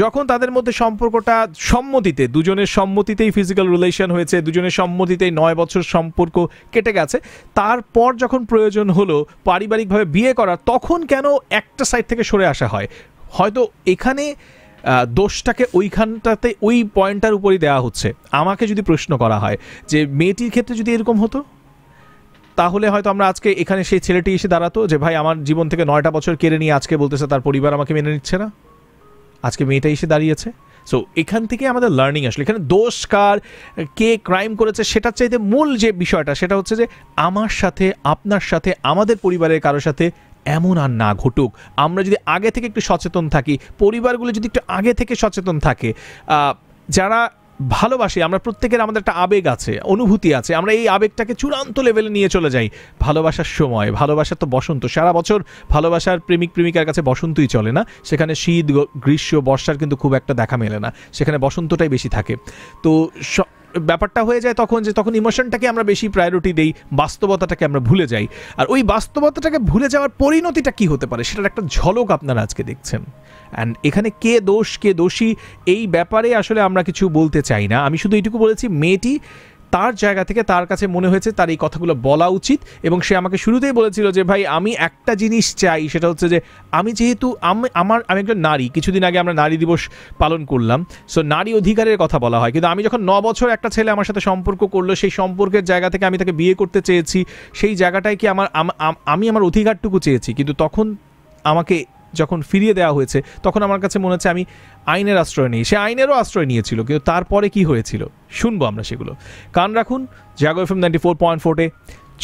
যখন তাদের মধ্যে সম্পর্কটা সম্মতিতে দুজনের সম্মতিতেই ফিজিক্যাল রিলেশন হয়েছে দুজনের সম্মতিতেই নয় বছর সম্পর্ক কেটে গেছে তারপর যখন প্রয়োজন হলো পারিবারিকভাবে বিয়ে করা তখন কেন একটা সাইড থেকে সরে আসা হয় হয়তো এখানে দোষটাকে ওইখানটাতে ওই পয়েন্টটার উপরই দেওয়া হচ্ছে আমাকে যদি প্রশ্ন করা হয় যে মেয়েটির ক্ষেত্রে যদি এরকম হতো তাহলে হয়তো আমরা আজকে এখানে সেই ছেলেটি এসে দাঁড়াতো যে ভাই আমার জীবন থেকে নয়টা বছর কেড়ে নিয়ে আজকে বলতেছে তার পরিবার আমাকে মেনে নিচ্ছে না আজকে মেয়েটা এসে দাঁড়িয়েছে সো এখান থেকে আমাদের লার্নিং আসলে এখানে দোষ কার কে ক্রাইম করেছে সেটার চাইতে মূল যে বিষয়টা সেটা হচ্ছে যে আমার সাথে আপনার সাথে আমাদের পরিবারের কারোর সাথে এমন আর না ঘটুক আমরা যদি আগে থেকে একটু সচেতন থাকি পরিবারগুলো যদি একটু আগে থেকে সচেতন থাকে যারা ভালোবাসি আমরা প্রত্যেকের আমাদের একটা আবেগ আছে অনুভূতি আছে আমরা এই আবেগটাকে চূড়ান্ত লেভেলে নিয়ে চলে যাই ভালোবাসার সময় ভালোবাসা তো বসন্ত সারা বছর ভালোবাসার প্রেমিক প্রেমিকার কাছে বসন্তই চলে না সেখানে শীত গ্রীষ্ম বর্ষার কিন্তু খুব একটা দেখা মেলে না সেখানে বসন্তটাই বেশি থাকে তো ব্যাপারটা হয়ে যায় তখন যে তখন ইমোশনটাকে আমরা বেশি প্রায়োরিটি দেই বাস্তবতাটাকে আমরা ভুলে যাই আর ওই বাস্তবতাটাকে ভুলে যাওয়ার পরিণতিটা কি হতে পারে সেটার একটা ঝলক আপনারা আজকে দেখছেন অ্যান্ড এখানে কে দোষ কে দোষী এই ব্যাপারে আসলে আমরা কিছু বলতে চাই না আমি শুধু এইটুকু বলেছি মেয়েটি তার জায়গা থেকে তার কাছে মনে হয়েছে তার এই কথাগুলো বলা উচিত এবং সে আমাকে শুরুতেই বলেছিল যে ভাই আমি একটা জিনিস চাই সেটা হচ্ছে যে আমি যেহেতু আমি আমার আমি একজন নারী কিছুদিন আগে আমরা নারী দিবস পালন করলাম সো নারী অধিকারের কথা বলা হয় কিন্তু আমি যখন ন বছর একটা ছেলে আমার সাথে সম্পর্ক করলো সেই সম্পর্কের জায়গা থেকে আমি তাকে বিয়ে করতে চেয়েছি সেই জায়গাটায় কি আমার আমি আমার অধিকারটুকু চেয়েছি কিন্তু তখন আমাকে যখন ফিরিয়ে দেওয়া হয়েছে তখন আমার কাছে মনে হচ্ছে আমি আইনের আশ্রয় নিই সে আইনেরও আশ্রয় নিয়েছিল কিন্তু তারপরে কি হয়েছিল শুনবো আমরা সেগুলো কান রাখুন Jago F M ninety four point ফোর্টে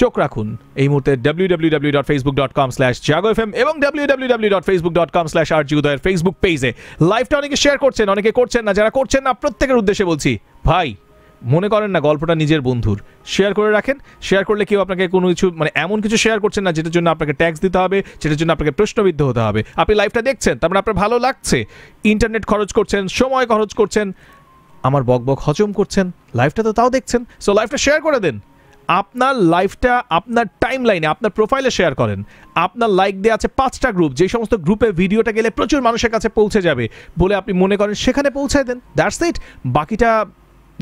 চোখ রাখুন এই মুহূর্তে W W W dot Facebook dot com slash Jago F M এবং W W W dot Facebook dot com slash R জিউদয়ের ফেসবুক পেজে লাইভটা অনেকে শেয়ার করছেন অনেকে করছেন না যারা করছেন না প্রত্যেকের উদ্দেশ্যে বলছি ভাই মনে করেন না গল্পটা নিজের বন্ধুর শেয়ার করে রাখেন শেয়ার করলে কেউ আপনাকে কোনো কিছু মানে এমন কিছু শেয়ার করছেন না যেটার জন্য আপনাকে ট্যাক্স দিতে হবে সেটার জন্য আপনাকে প্রশ্নবিদ্ধ হতে হবে আপনি লাইফটা দেখছেন তারপরে মানে আপনার ভালো লাগছে ইন্টারনেট খরচ করছেন সময় খরচ করছেন আমার বক বক হজম করছেন লাইফটা তো তাও দেখছেন সো লাইফটা শেয়ার করে দেন আপনার লাইফটা আপনার টাইম লাইনে আপনার প্রোফাইলে শেয়ার করেন আপনার লাইক দেওয়া আছে পাঁচটা গ্রুপ যে সমস্ত গ্রুপে ভিডিওটা গেলে প্রচুর মানুষের কাছে পৌঁছে যাবে বলে আপনি মনে করেন সেখানে পৌঁছায় দেন দ্যাটস ইট বাকিটা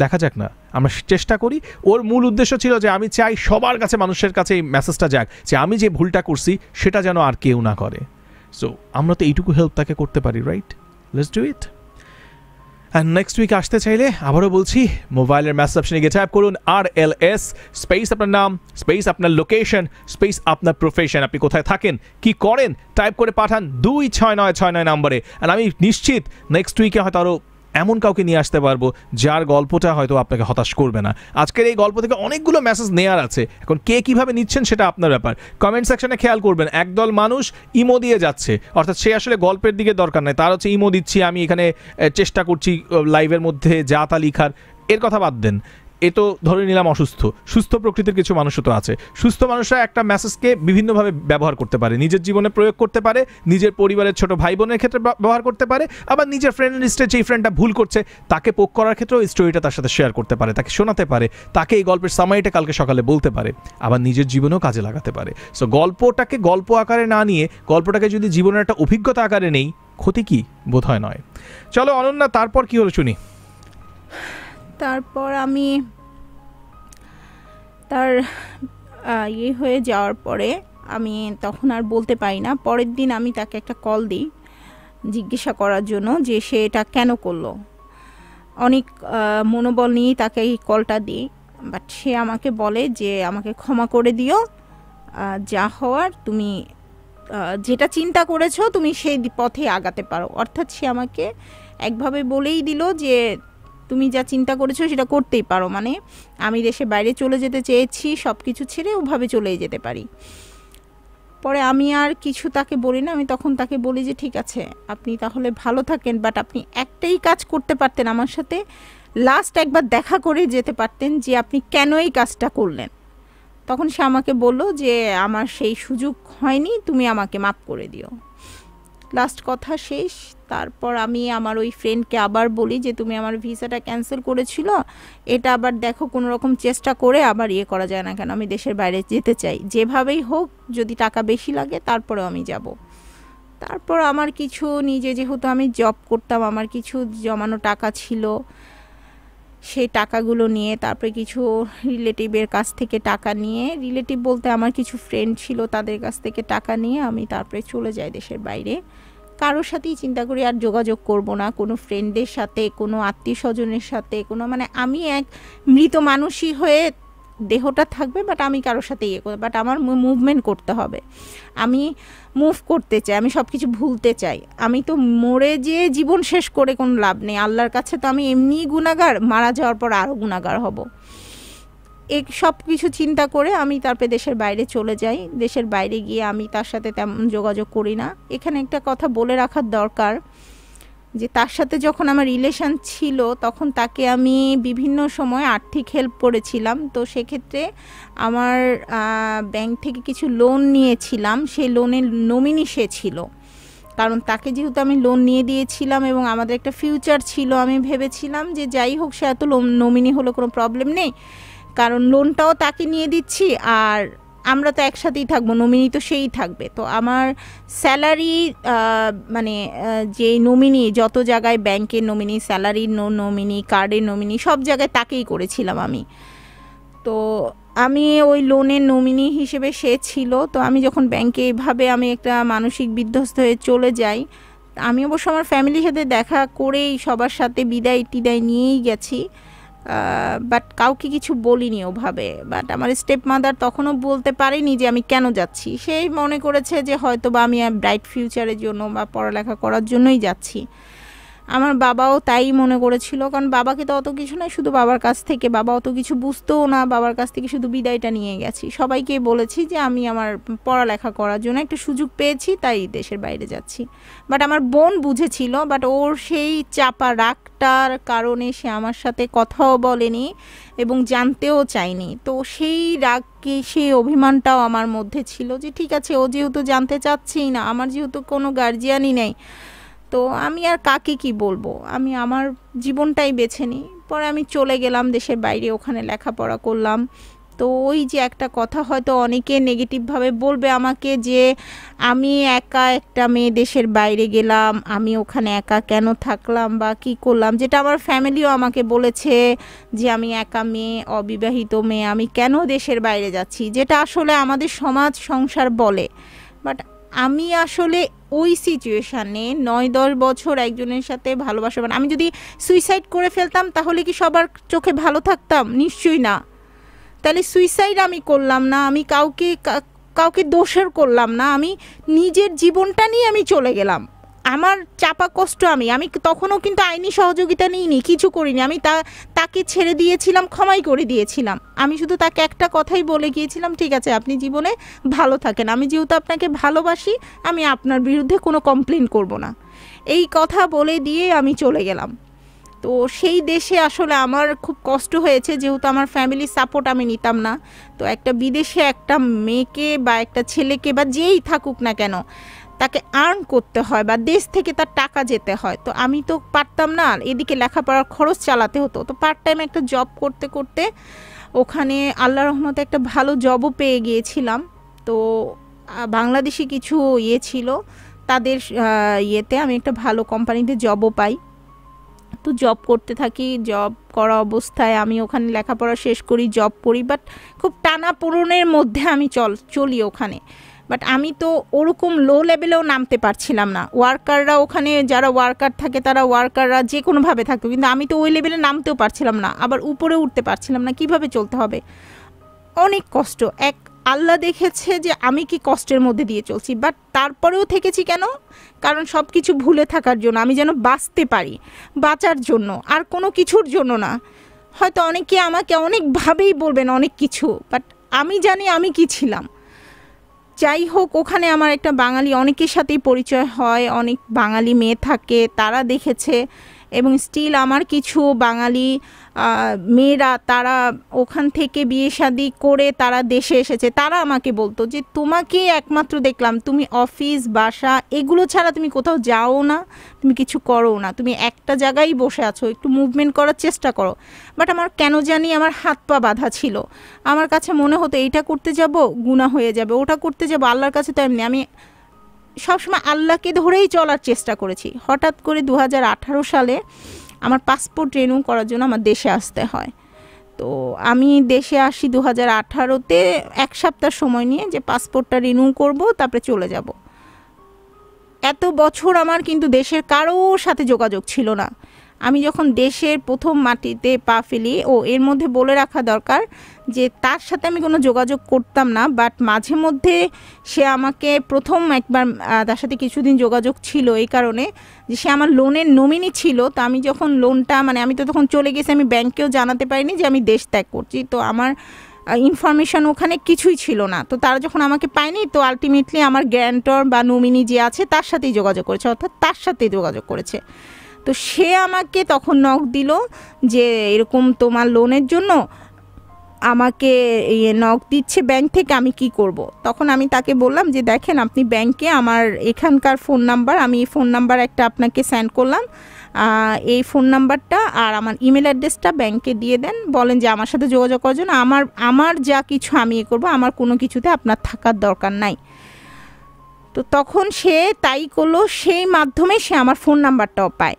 দেখা যাক না আমরা চেষ্টা করি ওর মূল উদ্দেশ্য ছিল যে আমি চাই সবার কাছে মানুষের কাছে এই মেসেজটা যাক যে আমি যে ভুলটা করছি সেটা যেন আর কেউ না করে সো আমরা তো এইটুকু হেল্প তাকে করতে পারি right let's do it and next week আসতে চাইলে আবারও বলছি মোবাইলের মেসেজ অপশানে গিয়ে টাইপ করুন আর এল এস স্পেস আপনার নাম স্পেস আপনার লোকেশন স্পেস আপনার প্রফেশন আপনি কোথায় থাকেন কি করেন টাইপ করে পাঠান দুই ছয় নয় ছয় নয় নম্বরে অ্যান্ড আমি নিশ্চিত নেক্সট উইকে হয়তো আরও এমন কাউকে নিয়ে আসতে পারবো যার গল্পটা হয়তো আপনাকে হতাশ করবে না আজকের এই গল্প থেকে অনেকগুলো মেসেজ নেওয়ার আছে এখন কে কিভাবে নিচ্ছেন সেটা আপনার ব্যাপার কমেন্ট সেকশনে খেয়াল করবেন একদল মানুষ ইমো দিয়ে যাচ্ছে অর্থাৎ সে আসলে গল্পের দিকে দরকার নেই তার হচ্ছে ইমো দিচ্ছি আমি এখানে চেষ্টা করছি লাইভের মধ্যে যা তা লিখার এর কথা বাদ দেন এ তো ধরে নিলাম অসুস্থ সুস্থ প্রকৃতির কিছু মানুষও তো আছে সুস্থ মানুষরা একটা মেসেজকে বিভিন্নভাবে ব্যবহার করতে পারে নিজের জীবনে প্রয়োগ করতে পারে নিজের পরিবারের ছোট ভাই বোনের ক্ষেত্রে ব্যবহার করতে পারে আবার নিজের ফ্রেন্ড লিস্টে যেই ফ্রেন্ডটা ভুল করছে তাকে পোক করার ক্ষেত্রেও স্টোরিটা তার সাথে শেয়ার করতে পারে তাকে শোনাতে পারে তাকে এই গল্পের সময়টা কালকে সকালে বলতে পারে আবার নিজের জীবনেও কাজে লাগাতে পারে সো গল্পটাকে গল্প আকারে না নিয়ে গল্পটাকে যদি জীবনের একটা অভিজ্ঞতা আকারে নেই ক্ষতি কি বোধ হয় নয় চলো অনন্যা তারপর কি হলো শুনি তারপর আমি তার ইয়ে হয়ে যাওয়ার পরে আমি তখন আর বলতে পারি না পরের দিন আমি তাকে একটা কল দিই জিজ্ঞাসা করার জন্য যে সে এটা কেন করলো অনেক মনোবল নিয়েই তাকে এই কলটা দিই বাট সে আমাকে বলে যে আমাকে ক্ষমা করে দিও যা হওয়ার তুমি যেটা চিন্তা করেছো তুমি সেই পথে আগাতে পারো অর্থাৎ সে আমাকে একভাবে বলেই দিল যে তুমি যা চিন্তা করেছো সেটা করতেই পারো মানে আমি দেশে বাইরে চলে যেতে চেয়েছি সব কিছু ছেড়ে ওভাবে চলে যেতে পারি পরে আমি আর কিছু তাকে বলি না আমি তখন তাকে বলি যে ঠিক আছে আপনি তাহলে ভালো থাকেন বাট আপনি একটাই কাজ করতে পারতেন আমার সাথে লাস্ট একবার দেখা করে যেতে পারতেন যে আপনি কেন এই কাজটা করলেন তখন সে আমাকে বলল যে আমার সেই সুযোগ হয়নি তুমি আমাকে মাফ করে দিও লাস্ট কথা শেষ তারপর আমি আমার ওই ফ্রেন্ডকে আবার বলি যে তুমি আমার ভিসাটা ক্যান্সেল করেছিল এটা আবার দেখো কোনো রকম চেষ্টা করে আবার ইয়ে করা যায় না কেন আমি দেশের বাইরে যেতে চাই যেভাবেই হোক যদি টাকা বেশি লাগে তারপরেও আমি যাব তারপর আমার কিছু নিজে যেহেতু আমি জব করতাম আমার কিছু জমানো টাকা ছিল সেই টাকাগুলো নিয়ে তারপরে কিছু রিলেটিভের কাছ থেকে টাকা নিয়ে রিলেটিভ বলতে আমার কিছু ফ্রেন্ড ছিল তাদের কাছ থেকে টাকা নিয়ে আমি তারপরে চলে যাই দেশের বাইরে কারোর সাথেই চিন্তা করি আর যোগাযোগ করব না কোনো ফ্রেন্ডদের সাথে কোনো আত্মীয় স্বজনের সাথে কোনো মানে আমি এক মৃত মানুষই হয়ে দেহটা থাকবে বাট আমি কারোর সাথে ইয়ে করবো বাট আমার মুভমেন্ট করতে হবে আমি মুভ করতে চাই আমি সব কিছু ভুলতে চাই আমি তো মরে যে জীবন শেষ করে কোনো লাভ নেই আল্লাহর কাছে তো আমি এমনিই গুণাগার মারা যাওয়ার পর আরও গুণাগার হব এই সব কিছু চিন্তা করে আমি তারপরে দেশের বাইরে চলে যাই দেশের বাইরে গিয়ে আমি তার সাথে তেমন যোগাযোগ করি না এখানে একটা কথা বলে রাখার দরকার যে তার সাথে যখন আমার রিলেশান ছিল তখন তাকে আমি বিভিন্ন সময় আর্থিক হেল্প করেছিলাম তো সেক্ষেত্রে আমার ব্যাংক থেকে কিছু লোন নিয়েছিলাম সেই লোনের নমিনি সে ছিল কারণ তাকে যেহেতু আমি লোন নিয়ে দিয়েছিলাম এবং আমাদের একটা ফিউচার ছিল আমি ভেবেছিলাম যে যাই হোক সে এত লোন নমিনি হলো কোনো প্রবলেম নেই কারণ লোনটাও তাকে নিয়ে দিচ্ছি আর আমরা তো একসাথেই থাকবো নমিনি তো সেই থাকবে তো আমার স্যালারি মানে যে নমিনি যত জায়গায় ব্যাংকের নমিনি স্যালারি নো নমিনি কার্ডের নমিনি সব জায়গায় তাকেই করেছিলাম আমি তো আমি ওই লোনের নমিনি হিসেবে সে ছিল তো আমি যখন ব্যাংকে এভাবে আমি একটা মানসিক বিধ্বস্ত হয়ে চলে যাই আমি অবশ্য আমার ফ্যামিলির সাথে দেখা করেই সবার সাথে বিদায় টিদায় নিয়েই গেছি বাট কাউকে কিছু বলিনি ওভাবে বাট আমার স্টেপ মাদার তখনও বলতে পারেনি যে আমি কেন যাচ্ছি সেই মনে করেছে যে হয়তো বা আমি ব্রাইট ফিউচারের জন্য বা পড়ালেখা করার জন্যই যাচ্ছি আমার বাবাও তাই মনে করেছিল কারণ বাবাকে তো অত কিছু না শুধু বাবার কাছ থেকে বাবা অত কিছু বুঝতেও না বাবার কাছ থেকে শুধু বিদায়টা নিয়ে গেছি সবাইকে বলেছি যে আমি আমার পড়ালেখা করার জন্য একটা সুযোগ পেয়েছি তাই দেশের বাইরে যাচ্ছি বাট আমার বোন বুঝেছিল বাট ওর সেই চাপা রাগটার কারণে সে আমার সাথে কথাও বলেনি এবং জানতেও চায়নি তো সেই রাগকে সেই অভিমানটাও আমার মধ্যে ছিল যে ঠিক আছে ও যেহেতু জানতে চাচ্ছেই না আমার যেহেতু কোনো গার্জিয়ানই নেই তো আমি আর কাকে কি বলবো আমি আমার জীবনটাই বেছে নিই পরে আমি চলে গেলাম দেশের বাইরে ওখানে লেখাপড়া করলাম তো ওই যে একটা কথা হয়তো অনেকে নেগেটিভভাবে বলবে আমাকে যে আমি একা একটা মেয়ে দেশের বাইরে গেলাম আমি ওখানে একা কেন থাকলাম বা কি করলাম যেটা আমার ফ্যামিলিও আমাকে বলেছে যে আমি একা মেয়ে অবিবাহিত মেয়ে আমি কেন দেশের বাইরে যাচ্ছি যেটা আসলে আমাদের সমাজ সংসার বলে বাট আমি আসলে ওই সিচুয়েশানে নয় দশ বছর একজনের সাথে ভালোবাসা মানে আমি যদি সুইসাইড করে ফেলতাম তাহলে কি সবার চোখে ভালো থাকতাম নিশ্চয়ই না তাহলে সুইসাইড আমি করলাম না আমি কাউকে কাউকে দোষের করলাম না আমি নিজের জীবনটা নিয়ে আমি চলে গেলাম আমার চাপা কষ্ট আমি আমি তখনও কিন্তু আইনি সহযোগিতা নিইনি কিছু করিনি আমি তা তাকে ছেড়ে দিয়েছিলাম ক্ষমাই করে দিয়েছিলাম আমি শুধু তাকে একটা কথাই বলে গিয়েছিলাম ঠিক আছে আপনি জীবনে ভালো থাকেন আমি যেহেতু আপনাকে ভালোবাসি আমি আপনার বিরুদ্ধে কোনো কমপ্লেন করব না এই কথা বলে দিয়ে আমি চলে গেলাম তো সেই দেশে আসলে আমার খুব কষ্ট হয়েছে যেহেতু আমার ফ্যামিলি সাপোর্ট আমি নিতাম না তো একটা বিদেশে একটা মেয়েকে বা একটা ছেলেকে বা যেই থাকুক না কেন তাকে আর্ন করতে হয় বা দেশ থেকে তার টাকা যেতে হয় তো আমি তো পারতাম না এদিকে লেখাপড়ার খরচ চালাতে হতো তো পার্ট টাইম একটা জব করতে করতে ওখানে আল্লাহ রহমতে একটা ভালো জবও পেয়ে গিয়েছিলাম তো বাংলাদেশি কিছু ইয়ে ছিল তাদের ইয়েতে আমি একটা ভালো কোম্পানিতে জবও পাই তো জব করতে থাকি জব করা অবস্থায় আমি ওখানে লেখাপড়া শেষ করি জব করি বাট খুব টানা পূরণের মধ্যে আমি চল চলি ওখানে বাট আমি তো ওরকম লো লেভেলেও নামতে পারছিলাম না ওয়ার্কাররা ওখানে যারা ওয়ার্কার থাকে তারা ওয়ার্কাররা যে কোনোভাবে থাকতো কিন্তু আমি তো ওই লেভেলে নামতেও পারছিলাম না আবার উপরে উঠতে পারছিলাম না কিভাবে চলতে হবে অনেক কষ্ট এক আল্লাহ দেখেছে যে আমি কি কষ্টের মধ্যে দিয়ে চলছি বাট তারপরেও থেকেছি কেন কারণ সব কিছু ভুলে থাকার জন্য আমি যেন বাঁচতে পারি বাঁচার জন্য আর কোনো কিছুর জন্য না হয়তো অনেকে আমাকে অনেকভাবেই বলবেন অনেক কিছু বাট আমি জানি আমি কি ছিলাম যাই হোক ওখানে আমার একটা বাঙালি অনেকের সাথেই পরিচয় হয় অনেক বাঙালি মেয়ে থাকে তারা দেখেছে এবং স্টিল আমার কিছু বাঙালি মেয়েরা তারা ওখান থেকে বিয়ে শাদি করে তারা দেশে এসেছে তারা আমাকে বলতো যে তোমাকেই একমাত্র দেখলাম তুমি অফিস বাসা এগুলো ছাড়া তুমি কোথাও যাও না তুমি কিছু করো না তুমি একটা জায়গায় বসে আছো একটু মুভমেন্ট করার চেষ্টা করো বাট আমার কেন জানি আমার হাত পা বাঁধা ছিল আমার কাছে মনে হতো এইটা করতে যাব গুণা হয়ে যাবে ওটা করতে যাবো আল্লাহর কাছে তো এমনি আমি সবসময় আল্লাহকে ধরেই চলার চেষ্টা করেছি হঠাৎ করে দু সালে আমার পাসপোর্ট রেনু করার জন্য আমার দেশে আসতে হয় তো আমি দেশে আসি দু হাজার আঠারোতে এক সপ্তাহ সময় নিয়ে যে পাসপোর্টটা রিনিউ করব তারপরে চলে যাব এত বছর আমার কিন্তু দেশের কারোর সাথে যোগাযোগ ছিল না আমি যখন দেশের প্রথম মাটিতে পা ফেলি ও এর মধ্যে বলে রাখা দরকার যে তার সাথে আমি কোনো যোগাযোগ করতাম না বাট মাঝে মধ্যে সে আমাকে প্রথম একবার তার সাথে কিছুদিন যোগাযোগ ছিল এই কারণে যে সে আমার লোনের নমিনি ছিল তো আমি যখন লোনটা মানে আমি তো তখন চলে গেছি আমি ব্যাংকেও জানাতে পারিনি যে আমি দেশ ত্যাগ করছি তো আমার ইনফরমেশান ওখানে কিছুই ছিল না তো তারা যখন আমাকে পায়নি তো আলটিমেটলি আমার গ্যারান্টর বা নমিনি যে আছে তার সাথেই যোগাযোগ করেছে অর্থাৎ তার সাথেই যোগাযোগ করেছে তো সে আমাকে তখন নখ দিল যে এরকম তোমার লোনের জন্য আমাকে নখ ইয়ে দিচ্ছে ব্যাংক থেকে আমি কি করব। তখন আমি তাকে বললাম যে দেখেন আপনি ব্যাংকে আমার এখানকার ফোন নাম্বার আমি এই ফোন নাম্বার একটা আপনাকে সেন্ড করলাম এই ফোন নাম্বারটা আর আমার ইমেল অ্যাড্রেসটা ব্যাংকে দিয়ে দেন বলেন যে আমার সাথে যোগাযোগ করার জন্য আমার আমার যা কিছু আমি এ করবো আমার কোনো কিছুতে আপনার থাকার দরকার নাই তো তখন সে তাই করলো সেই মাধ্যমে সে আমার ফোন নাম্বারটাও পায়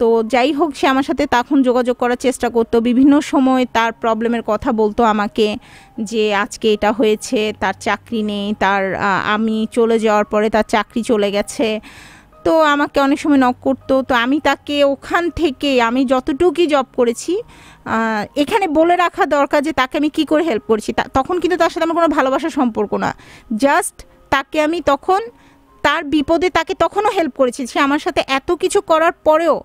তো যাই হোক সে আমার সাথে তখন যোগাযোগ করার চেষ্টা করতো বিভিন্ন সময় তার প্রবলেমের কথা বলতো আমাকে যে আজকে এটা হয়েছে তার চাকরি নেই তার আমি চলে যাওয়ার পরে তার চাকরি চলে গেছে তো আমাকে অনেক সময় নক করতো তো আমি তাকে ওখান থেকে আমি যতটুকুই জব করেছি এখানে বলে রাখা দরকার যে তাকে আমি কি করে হেল্প করেছি তখন কিন্তু তার সাথে আমার কোনো ভালোবাসার সম্পর্ক না জাস্ট তাকে আমি তখন তার বিপদে তাকে তখনও হেল্প করেছি সে আমার সাথে এত কিছু করার পরেও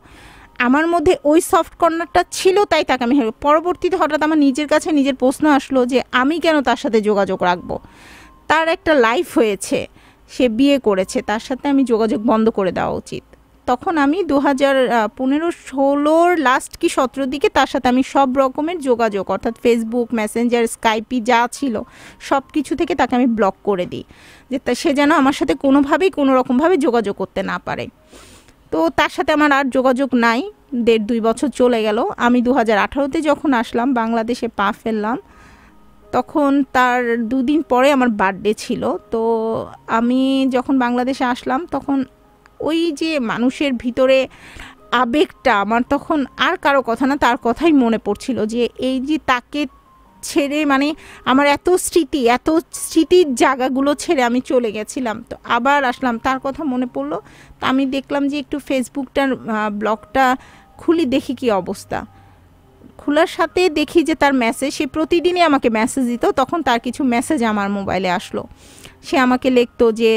আমার মধ্যে ওই সফট কর্নারটা ছিল তাই তাকে আমি হেল্প পরবর্তীতে হঠাৎ আমার নিজের কাছে নিজের প্রশ্ন আসলো যে আমি কেন তার সাথে যোগাযোগ রাখবো তার একটা লাইফ হয়েছে সে বিয়ে করেছে তার সাথে আমি যোগাযোগ বন্ধ করে দেওয়া উচিত তখন আমি দু হাজার পনেরো ষোলোর লাস্ট কি সতেরো দিকে তার সাথে আমি সব রকমের যোগাযোগ অর্থাৎ ফেসবুক মেসেঞ্জার স্কাইপি যা ছিল সব কিছু থেকে তাকে আমি ব্লক করে দিই যে সে যেন আমার সাথে কোনোভাবেই কোনো রকমভাবে যোগাযোগ করতে না পারে তো তার সাথে আমার আর যোগাযোগ নাই দেড় দুই বছর চলে গেল আমি দু হাজার আঠারোতে যখন আসলাম বাংলাদেশে পা ফেললাম তখন তার দুদিন পরে আমার বার্থডে ছিল তো আমি যখন বাংলাদেশে আসলাম তখন ওই যে মানুষের ভিতরে আবেগটা আমার তখন আর কারো কথা না তার কথাই মনে পড়ছিল যে এই যে তাকে ছেড়ে মানে আমার এত স্মৃতি এত স্মৃতির জায়গাগুলো ছেড়ে আমি চলে গেছিলাম তো আবার আসলাম তার কথা মনে পড়লো তা আমি দেখলাম যে একটু ফেসবুকটার ব্লগটা খুলি দেখি কি অবস্থা খোলার সাথে দেখি যে তার মেসেজ সে প্রতিদিনই আমাকে মেসেজ দিত তখন তার কিছু মেসেজ আমার মোবাইলে আসলো সে আমাকে লিখতো যে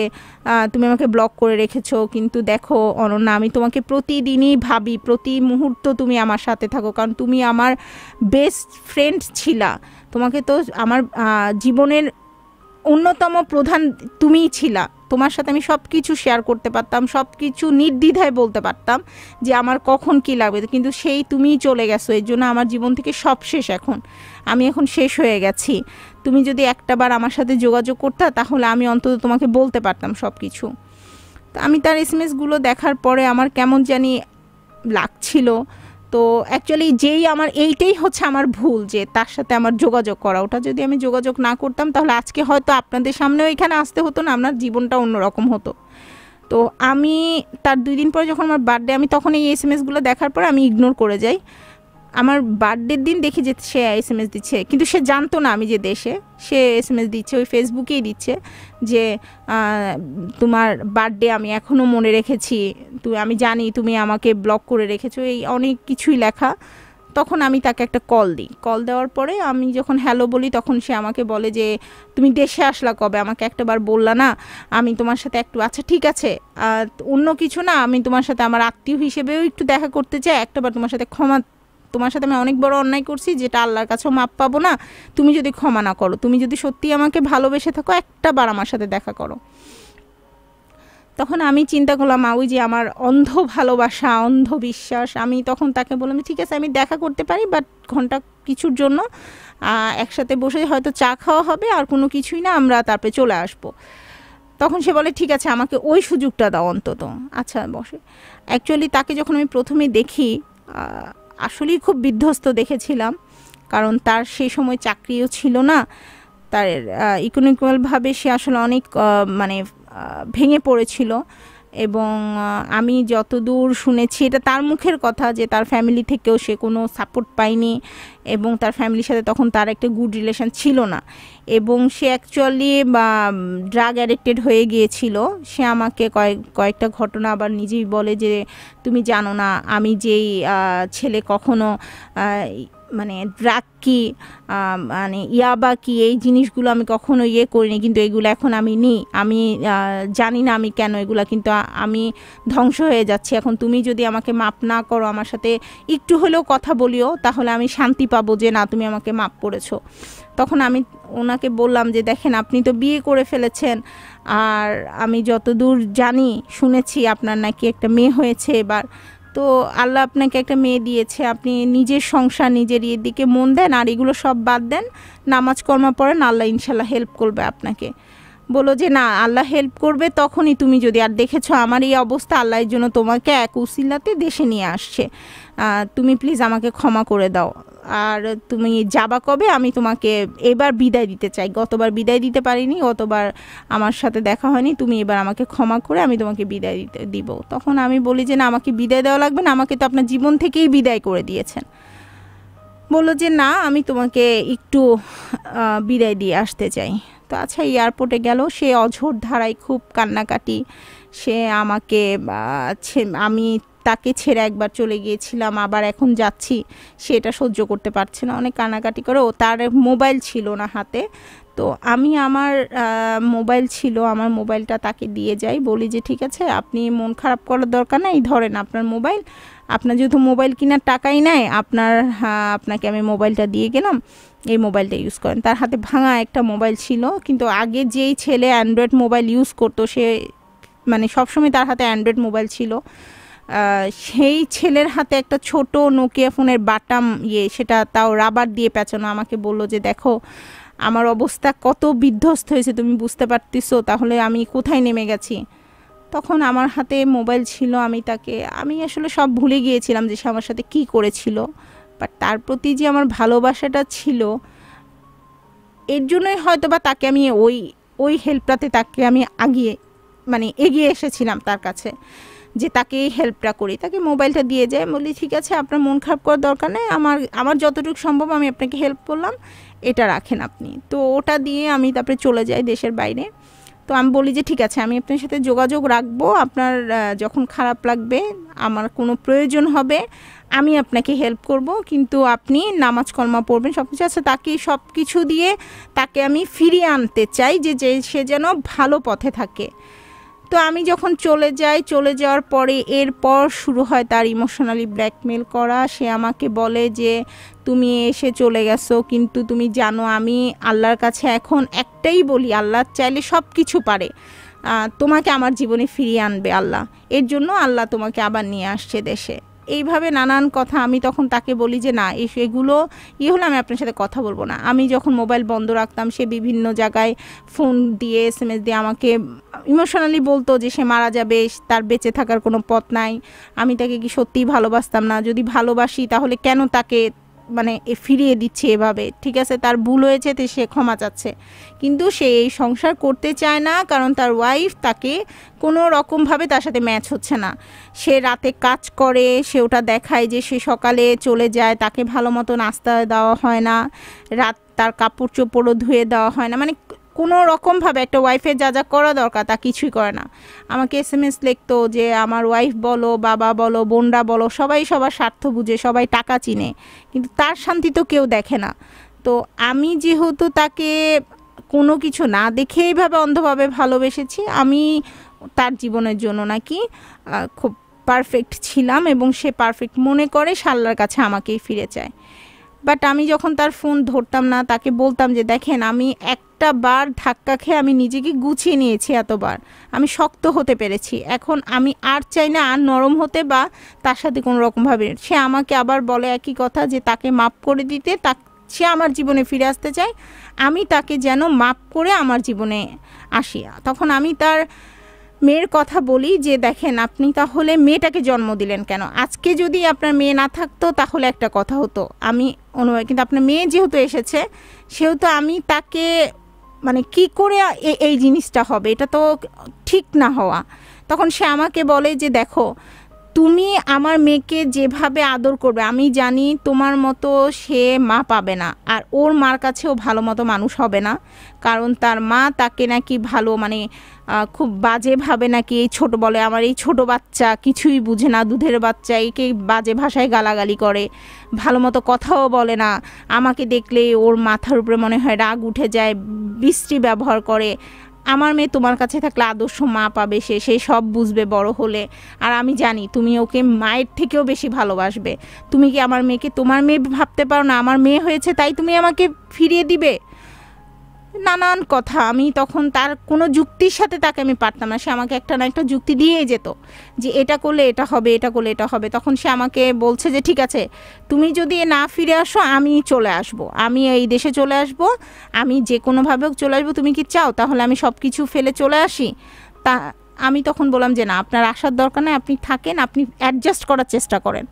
তুমি আমাকে ব্লক করে রেখেছো কিন্তু দেখো অনন্যা আমি তোমাকে প্রতিদিনই ভাবি প্রতি মুহূর্ত তুমি আমার সাথে থাকো কারণ তুমি আমার বেস্ট ফ্রেন্ড ছিলা তোমাকে তো আমার জীবনের অন্যতম প্রধান তুমিই ছিলা তোমার সাথে আমি সব কিছু শেয়ার করতে পারতাম সব কিছু নির্দ্বিধায় বলতে পারতাম যে আমার কখন কি লাগবে কিন্তু সেই তুমিই চলে গেছো এর জন্য আমার জীবন থেকে সব শেষ এখন আমি এখন শেষ হয়ে গেছি তুমি যদি একটাবার আমার সাথে যোগাযোগ করতে তাহলে আমি অন্তত তোমাকে বলতে পারতাম সব কিছু আমি তার এসএমএসগুলো দেখার পরে আমার কেমন জানি লাগছিল তো অ্যাকচুয়ালি যেই আমার এইটাই হচ্ছে আমার ভুল যে তার সাথে আমার যোগাযোগ করা ওটা যদি আমি যোগাযোগ না করতাম তাহলে আজকে হয়তো আপনাদের সামনেও এখানে আসতে হতো না আপনার জীবনটা অন্যরকম হতো তো আমি তার দুই দিন পরে যখন আমার বার্থডে আমি তখন এই এস এম এসগুলো দেখার পর আমি ইগনোর করে যাই আমার বার্থডের দিন দেখি যে সে এস এম এস দিচ্ছে কিন্তু সে জানতো না আমি যে দেশে সে এস এম এস দিচ্ছে ওই ফেসবুকেই দিচ্ছে যে তোমার বার্থডে আমি এখনও মনে রেখেছি তুমি আমি জানি তুমি আমাকে ব্লক করে রেখেছো এই অনেক কিছুই লেখা তখন আমি তাকে একটা কল দিই কল দেওয়ার পরে আমি যখন হ্যালো বলি তখন সে আমাকে বলে যে তুমি দেশে আসলা কবে আমাকে একটাবার বললা না আমি তোমার সাথে একটু আচ্ছা ঠিক আছে অন্য কিছু না আমি তোমার সাথে আমার আত্মীয় হিসেবেও একটু দেখা করতে চাই একটাবার তোমার সাথে ক্ষমা তোমার সাথে আমি অনেক বড় অন্যায় করছি যেটা আল্লাহর কাছেও মাপ পাবো না তুমি যদি ক্ষমা না করো তুমি যদি সত্যি আমাকে ভালোবেসে থাকো একটা বার আমার সাথে দেখা করো তখন আমি চিন্তা করলাম মা ওই যে আমার অন্ধ ভালোবাসা অন্ধ বিশ্বাস আমি তখন তাকে বললাম ঠিক আছে আমি দেখা করতে পারি বাট ঘন্টা কিছুর জন্য একসাথে বসে হয়তো চা খাওয়া হবে আর কোনো কিছুই না আমরা তারপরে চলে আসবো তখন সে বলে ঠিক আছে আমাকে ওই সুযোগটা দাও অন্তত আচ্ছা বসে অ্যাকচুয়ালি তাকে যখন আমি প্রথমে দেখি আসলেই খুব বিধ্বস্ত দেখেছিলাম কারণ তার সেই সময় চাকরিও ছিল না তার ইকোনমিক্যালভাবে সে আসলে অনেক মানে ভেঙে পড়েছিল এবং আমি যতদূর শুনেছি এটা তার মুখের কথা যে তার ফ্যামিলি থেকেও সে কোনো সাপোর্ট পায়নি এবং তার ফ্যামিলির সাথে তখন তার একটা গুড রিলেশন ছিল না এবং সে অ্যাকচুয়ালি বা ড্রাগ অ্যাডিক্টেড হয়ে গিয়েছিল সে আমাকে কয়েক কয়েকটা ঘটনা আবার নিজেই বলে যে তুমি জানো না আমি যেই ছেলে কখনো মানে ড্রাগ কি মানে ইয়াবা কি এই জিনিসগুলো আমি কখনো ইয়ে করিনি কিন্তু এগুলো এখন আমি নিই আমি জানি না আমি কেন এগুলো কিন্তু আমি ধ্বংস হয়ে যাচ্ছি এখন তুমি যদি আমাকে মাপ না করো আমার সাথে একটু হলেও কথা বলিও তাহলে আমি শান্তি পাবো যে না তুমি আমাকে মাপ করেছো তখন আমি ওনাকে বললাম যে দেখেন আপনি তো বিয়ে করে ফেলেছেন আর আমি যতদূর জানি শুনেছি আপনার নাকি একটা মেয়ে হয়েছে এবার তো আল্লাহ আপনাকে একটা মেয়ে দিয়েছে আপনি নিজের সংসার নিজের ইয়ের দিকে মন দেন আর এগুলো সব বাদ দেন নামাজ কর্ম পড়েন আল্লাহ ইনশাল্লাহ হেল্প করবে আপনাকে বলো যে না আল্লাহ হেল্প করবে তখনই তুমি যদি আর দেখেছো আমার এই অবস্থা আল্লাহর জন্য তোমাকে এক উসিলাতে দেশে নিয়ে আসছে তুমি প্লিজ আমাকে ক্ষমা করে দাও আর তুমি যাবা কবে আমি তোমাকে এবার বিদায় দিতে চাই গতবার বিদায় দিতে পারিনি গতবার আমার সাথে দেখা হয়নি তুমি এবার আমাকে ক্ষমা করে আমি তোমাকে বিদায় দিতে দিব তখন আমি বলি যে না আমাকে বিদায় দেওয়া লাগবে না আমাকে তো আপনার জীবন থেকেই বিদায় করে দিয়েছেন বললো যে না আমি তোমাকে একটু বিদায় দিয়ে আসতে চাই তো আচ্ছা এয়ারপোর্টে গেল সে অঝোর ধারায় খুব কান্নাকাটি সে আমাকে আমি তাকে ছেড়ে একবার চলে গিয়েছিলাম আবার এখন যাচ্ছি সেটা সহ্য করতে পারছে না অনেক কানাকাটি করে ও তার মোবাইল ছিল না হাতে তো আমি আমার মোবাইল ছিল আমার মোবাইলটা তাকে দিয়ে যাই বলি যে ঠিক আছে আপনি মন খারাপ করার দরকার নেই ধরেন আপনার মোবাইল আপনার যেহেতু মোবাইল কেনার টাকাই নেয় আপনার হ্যাঁ, আপনাকে আমি মোবাইলটা দিয়ে গেলাম এই মোবাইলটা ইউজ করেন তার হাতে ভাঙা একটা মোবাইল ছিল কিন্তু আগে যেই ছেলে অ্যান্ড্রয়েড মোবাইল ইউজ করতো সে মানে সবসময় তার হাতে অ্যান্ড্রয়েড মোবাইল ছিল সেই ছেলের হাতে একটা ছোট নোকিয়া ফোনের বাটাম ইয়ে সেটা তাও রাবার দিয়ে পেঁচানো আমাকে বলল যে দেখো আমার অবস্থা কত বিধ্বস্ত হয়েছে তুমি বুঝতে পারতেছো তাহলে আমি কোথায় নেমে গেছি তখন আমার হাতে মোবাইল ছিল আমি তাকে আমি আসলে সব ভুলে গিয়েছিলাম যে সে আমার সাথে কী করেছিল বাট তার প্রতি যে আমার ভালোবাসাটা ছিল এর জন্যই হয়তো বা তাকে আমি ওই ওই হেল্পটাতে তাকে আমি আগিয়ে মানে এগিয়ে এসেছিলাম তার কাছে যে তাকে হেল্পটা করি তাকে মোবাইলটা দিয়ে যায় বলি ঠিক আছে আপনার মন খারাপ করার দরকার নেই আমার আমার যতটুকু সম্ভব আমি আপনাকে হেল্প করলাম এটা রাখেন আপনি তো ওটা দিয়ে আমি তারপরে চলে যাই দেশের বাইরে তো আমি বলি যে ঠিক আছে আমি আপনার সাথে যোগাযোগ রাখবো আপনার যখন খারাপ লাগবে আমার কোনো প্রয়োজন হবে আমি আপনাকে হেল্প করব কিন্তু আপনি নামাজ কলমা পড়বেন সব কিছু আছে তাকে সব কিছু দিয়ে তাকে আমি ফিরিয়ে আনতে চাই যে সে যেন ভালো পথে থাকে তো আমি যখন চলে যাই চলে যাওয়ার পরে এরপর শুরু হয় তার ইমোশনালি ব্ল্যাকমেল করা সে আমাকে বলে যে তুমি এসে চলে গেছো কিন্তু তুমি জানো আমি আল্লাহর কাছে এখন একটাই বলি আল্লাহ চাইলে সব কিছু পারে তোমাকে আমার জীবনে ফিরিয়ে আনবে আল্লাহ এর জন্য আল্লাহ তোমাকে আবার নিয়ে আসছে দেশে এইভাবে নানান কথা আমি তখন তাকে বলি যে না এসে এগুলো ইয়ে হলে আমি আপনার সাথে কথা বলবো না আমি যখন মোবাইল বন্ধ রাখতাম সে বিভিন্ন জায়গায় ফোন দিয়ে এস এম এস দিয়ে আমাকে ইমোশনালি বলতো যে সে মারা যাবে তার বেঁচে থাকার কোনো পথ নাই আমি তাকে কি সত্যিই ভালোবাসতাম না যদি ভালোবাসি তাহলে কেন তাকে মানে ফিরিয়ে দিচ্ছে এভাবে ঠিক আছে তার ভুল হয়েছে তো সে ক্ষমা চাচ্ছে কিন্তু সে এই সংসার করতে চায় না কারণ তার ওয়াইফ তাকে কোনো রকমভাবে তার সাথে ম্যাচ হচ্ছে না সে রাতে কাজ করে সে ওটা দেখায় যে সে সকালে চলে যায় তাকে ভালো মতো নাস্তা দেওয়া হয় না রাত তার কাপড় চোপড়ও ধুয়ে দেওয়া হয় না মানে কোনো রকমভাবে একটা ওয়াইফের যা যা করা দরকার তা কিছুই করে না আমাকে এস এম এস লিখতো যে আমার ওয়াইফ বলো বাবা বলো বোনরা বলো সবাই সবার স্বার্থ বুঝে সবাই টাকা চিনে কিন্তু তার শান্তি তো কেউ দেখে না তো আমি যেহেতু তাকে কোনো কিছু না দেখে এইভাবে অন্ধভাবে ভালোবেসেছি আমি তার জীবনের জন্য নাকি খুব পারফেক্ট ছিলাম এবং সে পারফেক্ট মনে করে শাল্লার কাছে আমাকেই ফিরে চায় বাট আমি যখন তার ফোন ধরতাম না তাকে বলতাম যে দেখেন আমি একটা বার ধাক্কা খেয়ে আমি নিজেকে গুছিয়ে নিয়েছি এতবার আমি শক্ত হতে পেরেছি এখন আমি আর চাই না আর নরম হতে বা তার সাথে কোনো রকমভাবে সে আমাকে আবার বলে একই কথা যে তাকে মাপ করে দিতে তা সে আমার জীবনে ফিরে আসতে চায় আমি তাকে যেন মাপ করে আমার জীবনে আসি তখন আমি তার মেয়ের কথা বলি যে দেখেন আপনি তাহলে মেয়েটাকে জন্ম দিলেন কেন আজকে যদি আপনার মেয়ে না থাকতো তাহলে একটা কথা হতো আমি অনুভব কিন্তু আপনার মেয়ে যেহেতু এসেছে সেহেতু আমি তাকে মানে কি করে এই জিনিসটা হবে এটা তো ঠিক না হওয়া তখন সে আমাকে বলে যে দেখো তুমি আমার মেয়েকে যেভাবে আদর করবে আমি জানি তোমার মতো সে মা পাবে না আর ওর মার কাছেও ভালো মতো মানুষ হবে না কারণ তার মা তাকে নাকি ভালো মানে খুব বাজেভাবে নাকি এই ছোট বলে আমার এই ছোট বাচ্চা কিছুই বুঝে না দুধের বাচ্চা একে বাজে ভাষায় গালাগালি করে ভালো মতো কথাও বলে না আমাকে দেখলে ওর মাথার উপরে মনে হয় রাগ উঠে যায় বৃষ্টি ব্যবহার করে আমার মেয়ে তোমার কাছে থাকলে আদর্শ মা পাবে সে সে সব বুঝবে বড় হলে আর আমি জানি তুমি ওকে মায়ের থেকেও বেশি ভালোবাসবে তুমি কি আমার মেয়েকে তোমার মেয়ে ভাবতে পারো না আমার মেয়ে হয়েছে তাই তুমি আমাকে ফিরিয়ে দিবে নানান কথা আমি তখন তার কোনো যুক্তির সাথে তাকে আমি পারতাম না সে আমাকে একটা না একটা যুক্তি দিয়েই যেত যে এটা করলে এটা হবে এটা করলে এটা হবে তখন সে আমাকে বলছে যে ঠিক আছে তুমি যদি না ফিরে আসো আমি চলে আসব। আমি এই দেশে চলে আসব আমি যে কোনোভাবে চলে আসবো তুমি কি চাও তাহলে আমি সব কিছু ফেলে চলে আসি তা আমি তখন বললাম যে না আপনার আসার দরকার নেই আপনি থাকেন আপনি অ্যাডজাস্ট করার চেষ্টা করেন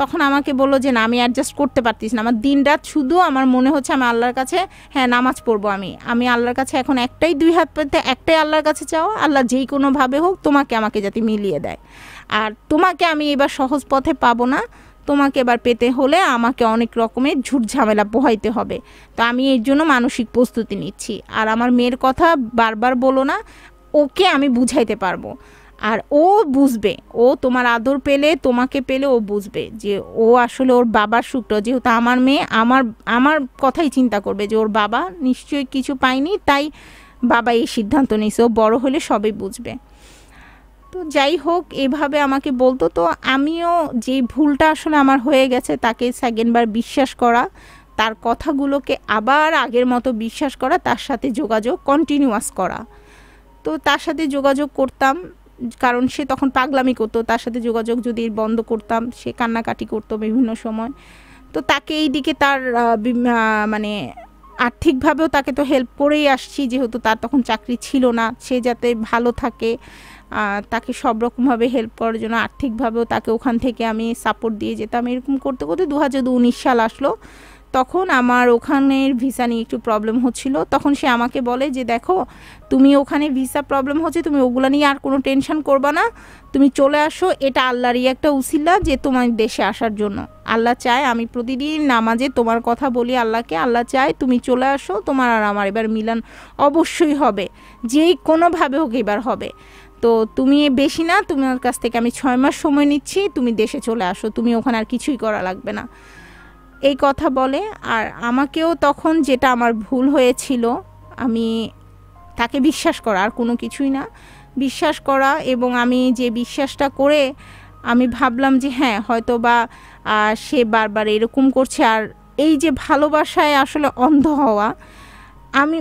তখন আমাকে বললো যে না আমি অ্যাডজাস্ট করতে পারতিস না আমার দিন রাত শুধু আমার মনে হচ্ছে আমি আল্লাহর কাছে হ্যাঁ নামাজ পড়বো আমি আমি আল্লাহর কাছে এখন একটাই দুই হাত পেতে একটাই আল্লাহর কাছে চাও আল্লাহ যেই কোনোভাবে হোক তোমাকে আমাকে যাতে মিলিয়ে দেয় আর তোমাকে আমি এবার সহজ পথে পাবো না তোমাকে এবার পেতে হলে আমাকে অনেক রকমের ঝুট ঝামেলা পোহাইতে হবে তো আমি এর জন্য মানসিক প্রস্তুতি নিচ্ছি আর আমার মেয়ের কথা বারবার বলো না ওকে আমি বুঝাইতে পারবো আর ও বুঝবে ও তোমার আদর পেলে তোমাকে পেলে ও বুঝবে যে ও আসলে ওর বাবার সুখটা যেহেতু আমার মেয়ে আমার আমার কথাই চিন্তা করবে যে ওর বাবা নিশ্চয়ই কিছু পায়নি তাই বাবা এই সিদ্ধান্ত নিয়েছে ও বড়ো হলে সবই বুঝবে তো যাই হোক এভাবে আমাকে বলতো তো আমিও যে ভুলটা আসলে আমার হয়ে গেছে তাকে সেকেন্ডবার বিশ্বাস করা তার কথাগুলোকে আবার আগের মতো বিশ্বাস করা তার সাথে যোগাযোগ কন্টিনিউয়াস করা তো তার সাথে যোগাযোগ করতাম কারণ সে তখন পাগলামি করতো তার সাথে যোগাযোগ যদি বন্ধ করতাম সে কান্নাকাটি করতো বিভিন্ন সময় তো তাকে এই দিকে তার মানে আর্থিকভাবেও তাকে তো হেল্প করেই আসছি যেহেতু তার তখন চাকরি ছিল না সে যাতে ভালো থাকে তাকে সব রকমভাবে হেল্প করার জন্য আর্থিকভাবেও তাকে ওখান থেকে আমি সাপোর্ট দিয়ে যেতাম এরকম করতে করতে দু সাল আসলো তখন আমার ওখানের ভিসা নিয়ে একটু প্রবলেম হচ্ছিল তখন সে আমাকে বলে যে দেখো তুমি ওখানে ভিসা প্রবলেম হচ্ছে তুমি ওগুলো নিয়ে আর কোনো টেনশন করবা না তুমি চলে আসো এটা আল্লাহরই একটা উসিল্লা যে তোমার দেশে আসার জন্য আল্লাহ চায় আমি প্রতিদিন নামাজে তোমার কথা বলি আল্লাহকে আল্লাহ চায় তুমি চলে আসো তোমার আর আমার এবার মিলান অবশ্যই হবে যেই কোনোভাবে হোক এবার হবে তো তুমি বেশি না তোমার কাছ থেকে আমি ছয় মাস সময় নিচ্ছি তুমি দেশে চলে আসো তুমি ওখানে আর কিছুই করা লাগবে না এই কথা বলে আর আমাকেও তখন যেটা আমার ভুল হয়েছিল আমি তাকে বিশ্বাস করা আর কোনো কিছুই না বিশ্বাস করা এবং আমি যে বিশ্বাসটা করে আমি ভাবলাম যে হ্যাঁ হয়তো বা সে বারবার এরকম করছে আর এই যে ভালোবাসায় আসলে অন্ধ হওয়া আমি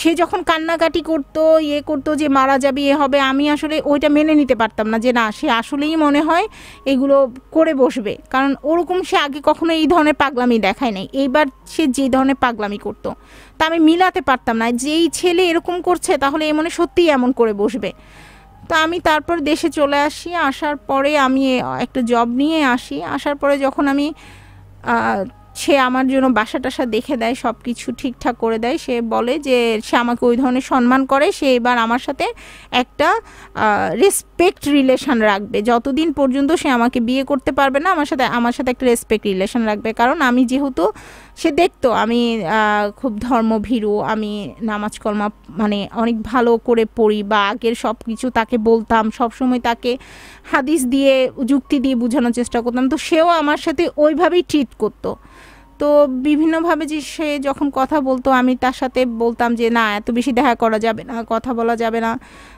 সে যখন কান্নাকাটি করতো ইয়ে করতো যে মারা যাবে এ হবে আমি আসলে ওইটা মেনে নিতে পারতাম না যে না সে আসলেই মনে হয় এগুলো করে বসবে কারণ ওরকম সে আগে কখনো এই ধরনের পাগলামি দেখায় নাই এইবার সে যে ধরনের পাগলামি করতো তা আমি মিলাতে পারতাম না যেই ছেলে এরকম করছে তাহলে এ মনে সত্যিই এমন করে বসবে তো আমি তারপর দেশে চলে আসি আসার পরে আমি একটা জব নিয়ে আসি আসার পরে যখন আমি সে আমার জন্য বাসা টাসা দেখে দেয় সব কিছু ঠিকঠাক করে দেয় সে বলে যে সে আমাকে ওই ধরনের সম্মান করে সে এবার আমার সাথে একটা রেসপেক্ট রিলেশন রাখবে যতদিন পর্যন্ত সে আমাকে বিয়ে করতে পারবে না আমার সাথে আমার সাথে একটা রেসপেক্ট রিলেশন রাখবে কারণ আমি যেহেতু সে দেখতো আমি খুব ধর্মভীরু আমি নামাজ কর্মা মানে অনেক ভালো করে পড়ি বা আগের সব কিছু তাকে বলতাম সবসময় তাকে হাদিস দিয়ে যুক্তি দিয়ে বোঝানোর চেষ্টা করতাম তো সেও আমার সাথে ওইভাবেই ট্রিট করতো তো বিভিন্নভাবে যে সে যখন কথা বলতো আমি তার সাথে বলতাম যে না এত বেশি দেখা করা যাবে না কথা বলা যাবে না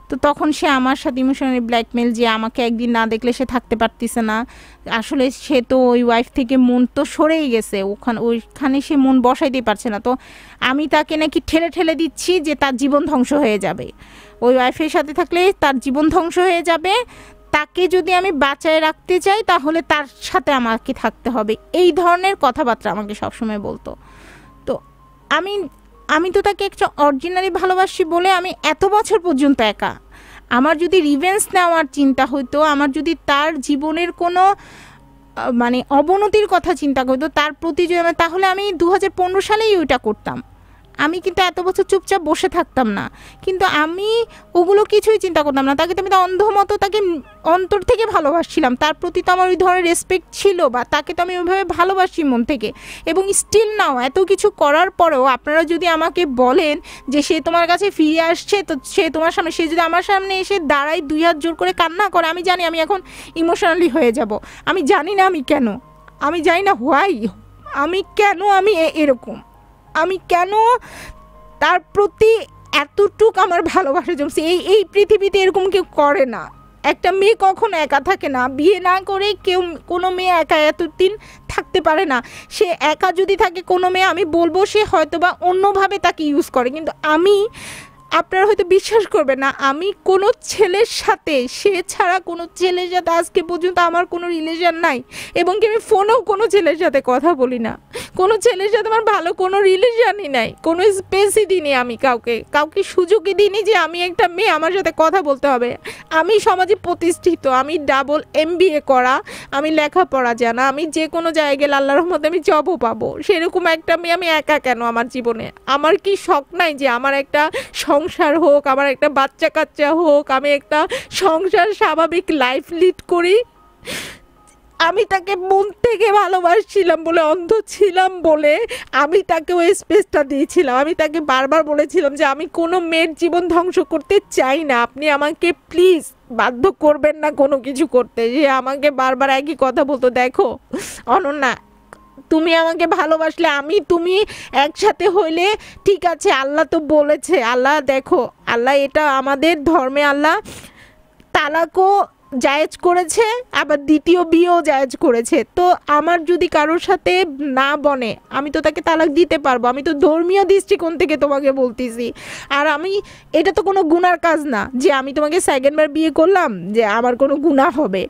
তো তখন সে আমার সাথে ইমোশনালি ব্ল্যাকমেল যে আমাকে একদিন না দেখলে সে থাকতে পারতিছে না আসলে সে তো ওই ওয়াইফ থেকে মন তো সরেই গেছে ওখানে ওইখানে সে মন বসাইতেই পারছে না তো আমি তাকে নাকি ঠেলে ঠেলে দিচ্ছি যে তার জীবন ধ্বংস হয়ে যাবে ওই ওয়াইফের সাথে থাকলে তার জীবন ধ্বংস হয়ে যাবে তাকে যদি আমি বাঁচায় রাখতে চাই তাহলে তার সাথে আমাকে থাকতে হবে এই ধরনের কথাবার্তা আমাকে সবসময় বলতো তো আমি আমি তো তাকে একটা অরিজিনালি ভালোবাসি বলে আমি এত বছর পর্যন্ত একা আমার যদি রিভেন্স নেওয়ার চিন্তা হতো আমার যদি তার জীবনের কোনো মানে অবনতির কথা চিন্তা করতো তার প্রতি তাহলে আমি দু সালেই ওইটা করতাম আমি কিন্তু এত বছর চুপচাপ বসে থাকতাম না কিন্তু আমি ওগুলো কিছুই চিন্তা করতাম না তাকে তো আমি তো অন্ধ মতো তাকে অন্তর থেকে ভালোবাসছিলাম তার প্রতি তো আমার ওই ধরনের রেসপেক্ট ছিল বা তাকে তো আমি ওইভাবে ভালোবাসি মন থেকে এবং স্টিল নাও এত কিছু করার পরেও আপনারা যদি আমাকে বলেন যে সে তোমার কাছে ফিরে আসছে তো সে তোমার সামনে সে যদি আমার সামনে এসে দাঁড়ায় দুই হাত জোর করে কান্না করে আমি জানি আমি এখন ইমোশনালি হয়ে যাব আমি জানি না আমি কেন আমি জানি না হোয়াই আমি কেন আমি এরকম আমি কেন তার প্রতি এতটুক আমার ভালোবাসা জমছে এই এই পৃথিবীতে এরকম কেউ করে না একটা মেয়ে কখন একা থাকে না বিয়ে না করে কেউ কোনো মেয়ে একা এতদিন থাকতে পারে না সে একা যদি থাকে কোনো মেয়ে আমি বলবো সে হয়তো বা অন্যভাবে তাকে ইউজ করে কিন্তু আমি আপনারা হয়তো বিশ্বাস করবেন না আমি কোনো ছেলের সাথে সে ছাড়া কোনো ছেলে সাথে আজকে পর্যন্ত আমার কোনো রিলেশন নাই এবং কি আমি ফোনেও কোনো ছেলের সাথে কথা বলি না কোনো ছেলের সাথে আমার ভালো কোনো রিলেশনই নাই কোনো স্পেসই দিইনি আমি কাউকে কাউকে সুযোগই দিইনি যে আমি একটা মেয়ে আমার সাথে কথা বলতে হবে আমি সমাজে প্রতিষ্ঠিত আমি ডাবল এম করা আমি লেখাপড়া জানা আমি যে কোনো জায়গায় গেলে আল্লাহর মধ্যে আমি জবও পাবো সেরকম একটা মেয়ে আমি একা কেন আমার জীবনে আমার কি শখ নাই যে আমার একটা সং সংসার হোক আমার একটা বাচ্চা কাচ্চা হোক আমি একটা সংসার স্বাভাবিক লাইফ লিড করি আমি তাকে মন থেকে ভালোবাসছিলাম বলে অন্ধ ছিলাম বলে আমি তাকে ওই স্পেসটা দিয়েছিলাম আমি তাকে বারবার বলেছিলাম যে আমি কোনো মেয়ের জীবন ধ্বংস করতে চাই না আপনি আমাকে প্লিজ বাধ্য করবেন না কোনো কিছু করতে যে আমাকে বারবার একই কথা বলতো দেখো অনন্যা তুমি আমাকে ভালোবাসলে আমি তুমি একসাথে হইলে ঠিক আছে আল্লাহ তো বলেছে আল্লাহ দেখো আল্লাহ এটা আমাদের ধর্মে আল্লাহ তালাকও জায়েজ করেছে আবার দ্বিতীয় বিয়েও জায়েজ করেছে তো আমার যদি কারোর সাথে না বনে আমি তো তাকে তালাক দিতে পারবো আমি তো ধর্মীয় দৃষ্টিকোণ থেকে তোমাকে বলতেছি আর আমি এটা তো কোনো গুনার কাজ না যে আমি তোমাকে সেকেন্ডবার বিয়ে করলাম যে আমার কোনো গুণা হবে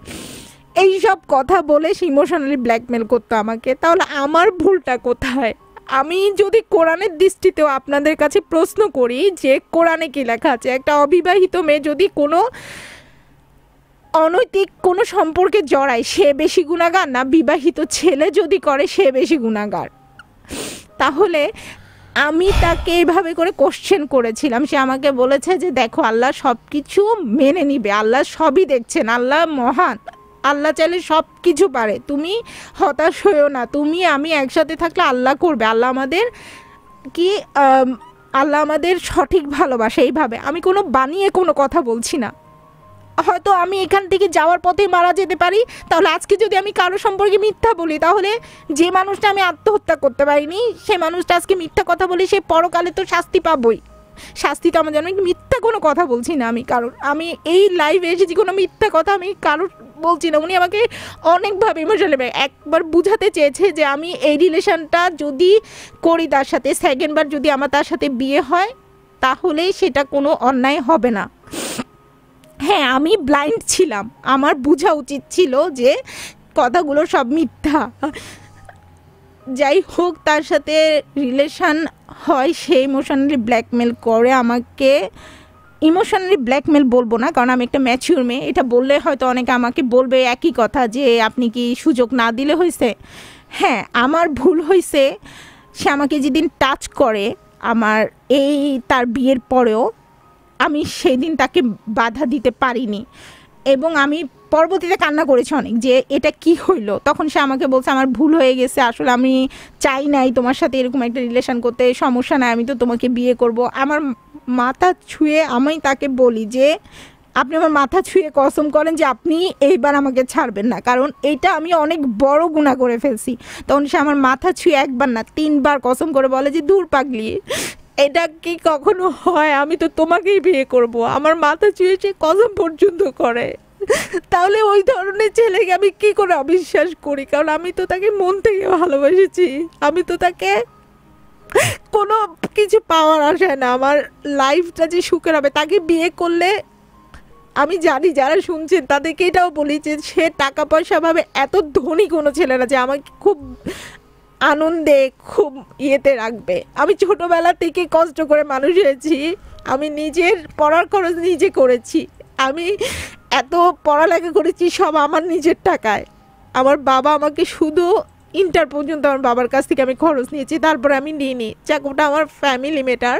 এই সব কথা বলে সে ইমোশনালি ব্ল্যাকমেল করতো আমাকে তাহলে আমার ভুলটা কোথায় আমি যদি কোরআনের দৃষ্টিতেও আপনাদের কাছে প্রশ্ন করি যে কোরআনে কী লেখা আছে একটা অবিবাহিত মেয়ে যদি কোনো অনৈতিক কোনো সম্পর্কে জড়ায় সে বেশি গুণাগার না বিবাহিত ছেলে যদি করে সে বেশি গুণাগার তাহলে আমি তাকে এভাবে করে কোশ্চেন করেছিলাম সে আমাকে বলেছে যে দেখো আল্লাহ সব কিছু মেনে নিবে আল্লাহ সবই দেখছেন আল্লাহ মহান আল্লাহ চাইলে সব কিছু পারে তুমি হতাশ হয়েও না তুমি আমি একসাথে থাকলে আল্লাহ করবে আল্লাহ আমাদের কি আল্লাহ আমাদের সঠিক ভালোবাসা এইভাবে আমি কোনো বানিয়ে কোনো কথা বলছি না হয়তো আমি এখান থেকে যাওয়ার পথে মারা যেতে পারি তাহলে আজকে যদি আমি কারো সম্পর্কে মিথ্যা বলি তাহলে যে মানুষটা আমি আত্মহত্যা করতে পারিনি সে মানুষটা আজকে মিথ্যা কথা বলি সে পরকালে তো শাস্তি পাবই শাস্তি তো আমার জন্য মিথ্যা কোনো কথা বলছি না আমি কারোর আমি এই লাইভে এসেছি কোনো মিথ্যা কথা আমি কারোর বলছি না উনি আমাকে অনেকভাবে ইমোশনালি একবার বুঝাতে চেয়েছে যে আমি এই রিলেশনটা যদি করি তার সাথে সেকেন্ডবার যদি আমার তার সাথে বিয়ে হয় তাহলেই সেটা কোনো অন্যায় হবে না হ্যাঁ আমি ব্লাইন্ড ছিলাম আমার বোঝা উচিত ছিল যে কথাগুলো সব মিথ্যা যাই হোক তার সাথে রিলেশান হয় সেই ইমোশনালি ব্ল্যাকমেল করে আমাকে ইমোশনালি ব্ল্যাকমেল বলবো না কারণ আমি একটা ম্যাচিউর মেয়ে এটা বললে হয়তো অনেকে আমাকে বলবে একই কথা যে আপনি কি সুযোগ না দিলে হয়েছে হ্যাঁ আমার ভুল হয়েছে সে আমাকে যেদিন টাচ করে আমার এই তার বিয়ের পরেও আমি সেদিন তাকে বাধা দিতে পারিনি এবং আমি পরবর্তীতে কান্না করেছি অনেক যে এটা কি হইলো তখন সে আমাকে বলছে আমার ভুল হয়ে গেছে আসলে আমি চাই নাই তোমার সাথে এরকম একটা রিলেশন করতে সমস্যা নাই আমি তো তোমাকে বিয়ে করব আমার মাথা ছুঁয়ে আমি তাকে বলি যে আপনি আমার মাথা ছুঁয়ে কসম করেন যে আপনি এইবার আমাকে ছাড়বেন না কারণ এটা আমি অনেক বড় গুণা করে ফেলছি তখন সে আমার মাথা ছুঁয়ে একবার না তিনবার কসম করে বলে যে দূর পাগলি এটা কি কখনো হয় আমি তো তোমাকেই বিয়ে করব আমার মাথা ছুঁয়ে সে কসম পর্যন্ত করে তাহলে ওই ধরনের ছেলেকে আমি কি করে অবিশ্বাস করি কারণ আমি তো তাকে মন থেকে ভালোবেসেছি আমি তো তাকে কোনো কিছু পাওয়ার আসে না আমার লাইফটা যে সুখের হবে তাকে বিয়ে করলে আমি জানি যারা শুনছেন তাদেরকে এটাও বলি যে সে টাকা পয়সা ভাবে এত ধনী কোনো ছেলে না যে আমাকে খুব আনন্দে খুব ইয়েতে রাখবে আমি ছোটোবেলা থেকে কষ্ট করে মানুষ হয়েছি আমি নিজের পড়ার খরচ নিজে করেছি আমি এত পড়ালেখা করেছি সব আমার নিজের টাকায় আমার বাবা আমাকে শুধু ইন্টার পর্যন্ত আমার বাবার কাছ থেকে আমি খরচ নিয়েছি তারপরে আমি নিইনি চাকুটা আমার ফ্যামিলি মেটার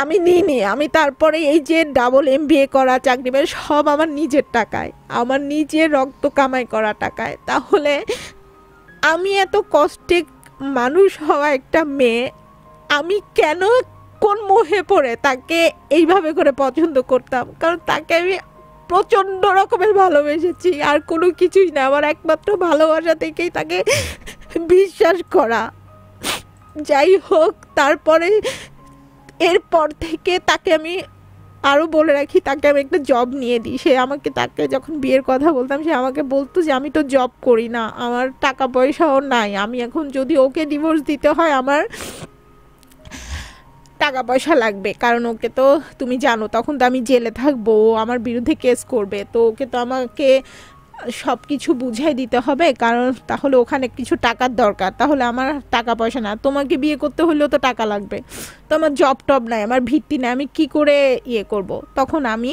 আমি নিইনি আমি তারপরে এই যে ডাবল এম করা চাকরি মেয়ে সব আমার নিজের টাকায় আমার নিজের রক্ত কামাই করা টাকায় তাহলে আমি এত কষ্টে মানুষ হওয়া একটা মেয়ে আমি কেন কোন মোহে পড়ে তাকে এইভাবে করে পছন্দ করতাম কারণ তাকে আমি প্রচণ্ড রকমের ভালোবেসেছি আর কোনো কিছুই না আমার একমাত্র ভালোবাসা থেকেই তাকে বিশ্বাস করা যাই হোক তারপরে এরপর থেকে তাকে আমি আরও বলে রাখি তাকে আমি একটা জব নিয়ে দিই সে আমাকে তাকে যখন বিয়ের কথা বলতাম সে আমাকে বলতো যে আমি তো জব করি না আমার টাকা পয়সাও নাই আমি এখন যদি ওকে ডিভোর্স দিতে হয় আমার টাকা পয়সা লাগবে কারণ ওকে তো তুমি জানো তখন তো আমি জেলে থাকবো আমার বিরুদ্ধে কেস করবে তো ওকে তো আমাকে সব কিছু বুঝাই দিতে হবে কারণ তাহলে ওখানে কিছু টাকার দরকার তাহলে আমার টাকা পয়সা না তোমাকে বিয়ে করতে হলেও তো টাকা লাগবে তো আমার জব টব নাই আমার ভিত্তি নাই আমি কি করে ইয়ে করব। তখন আমি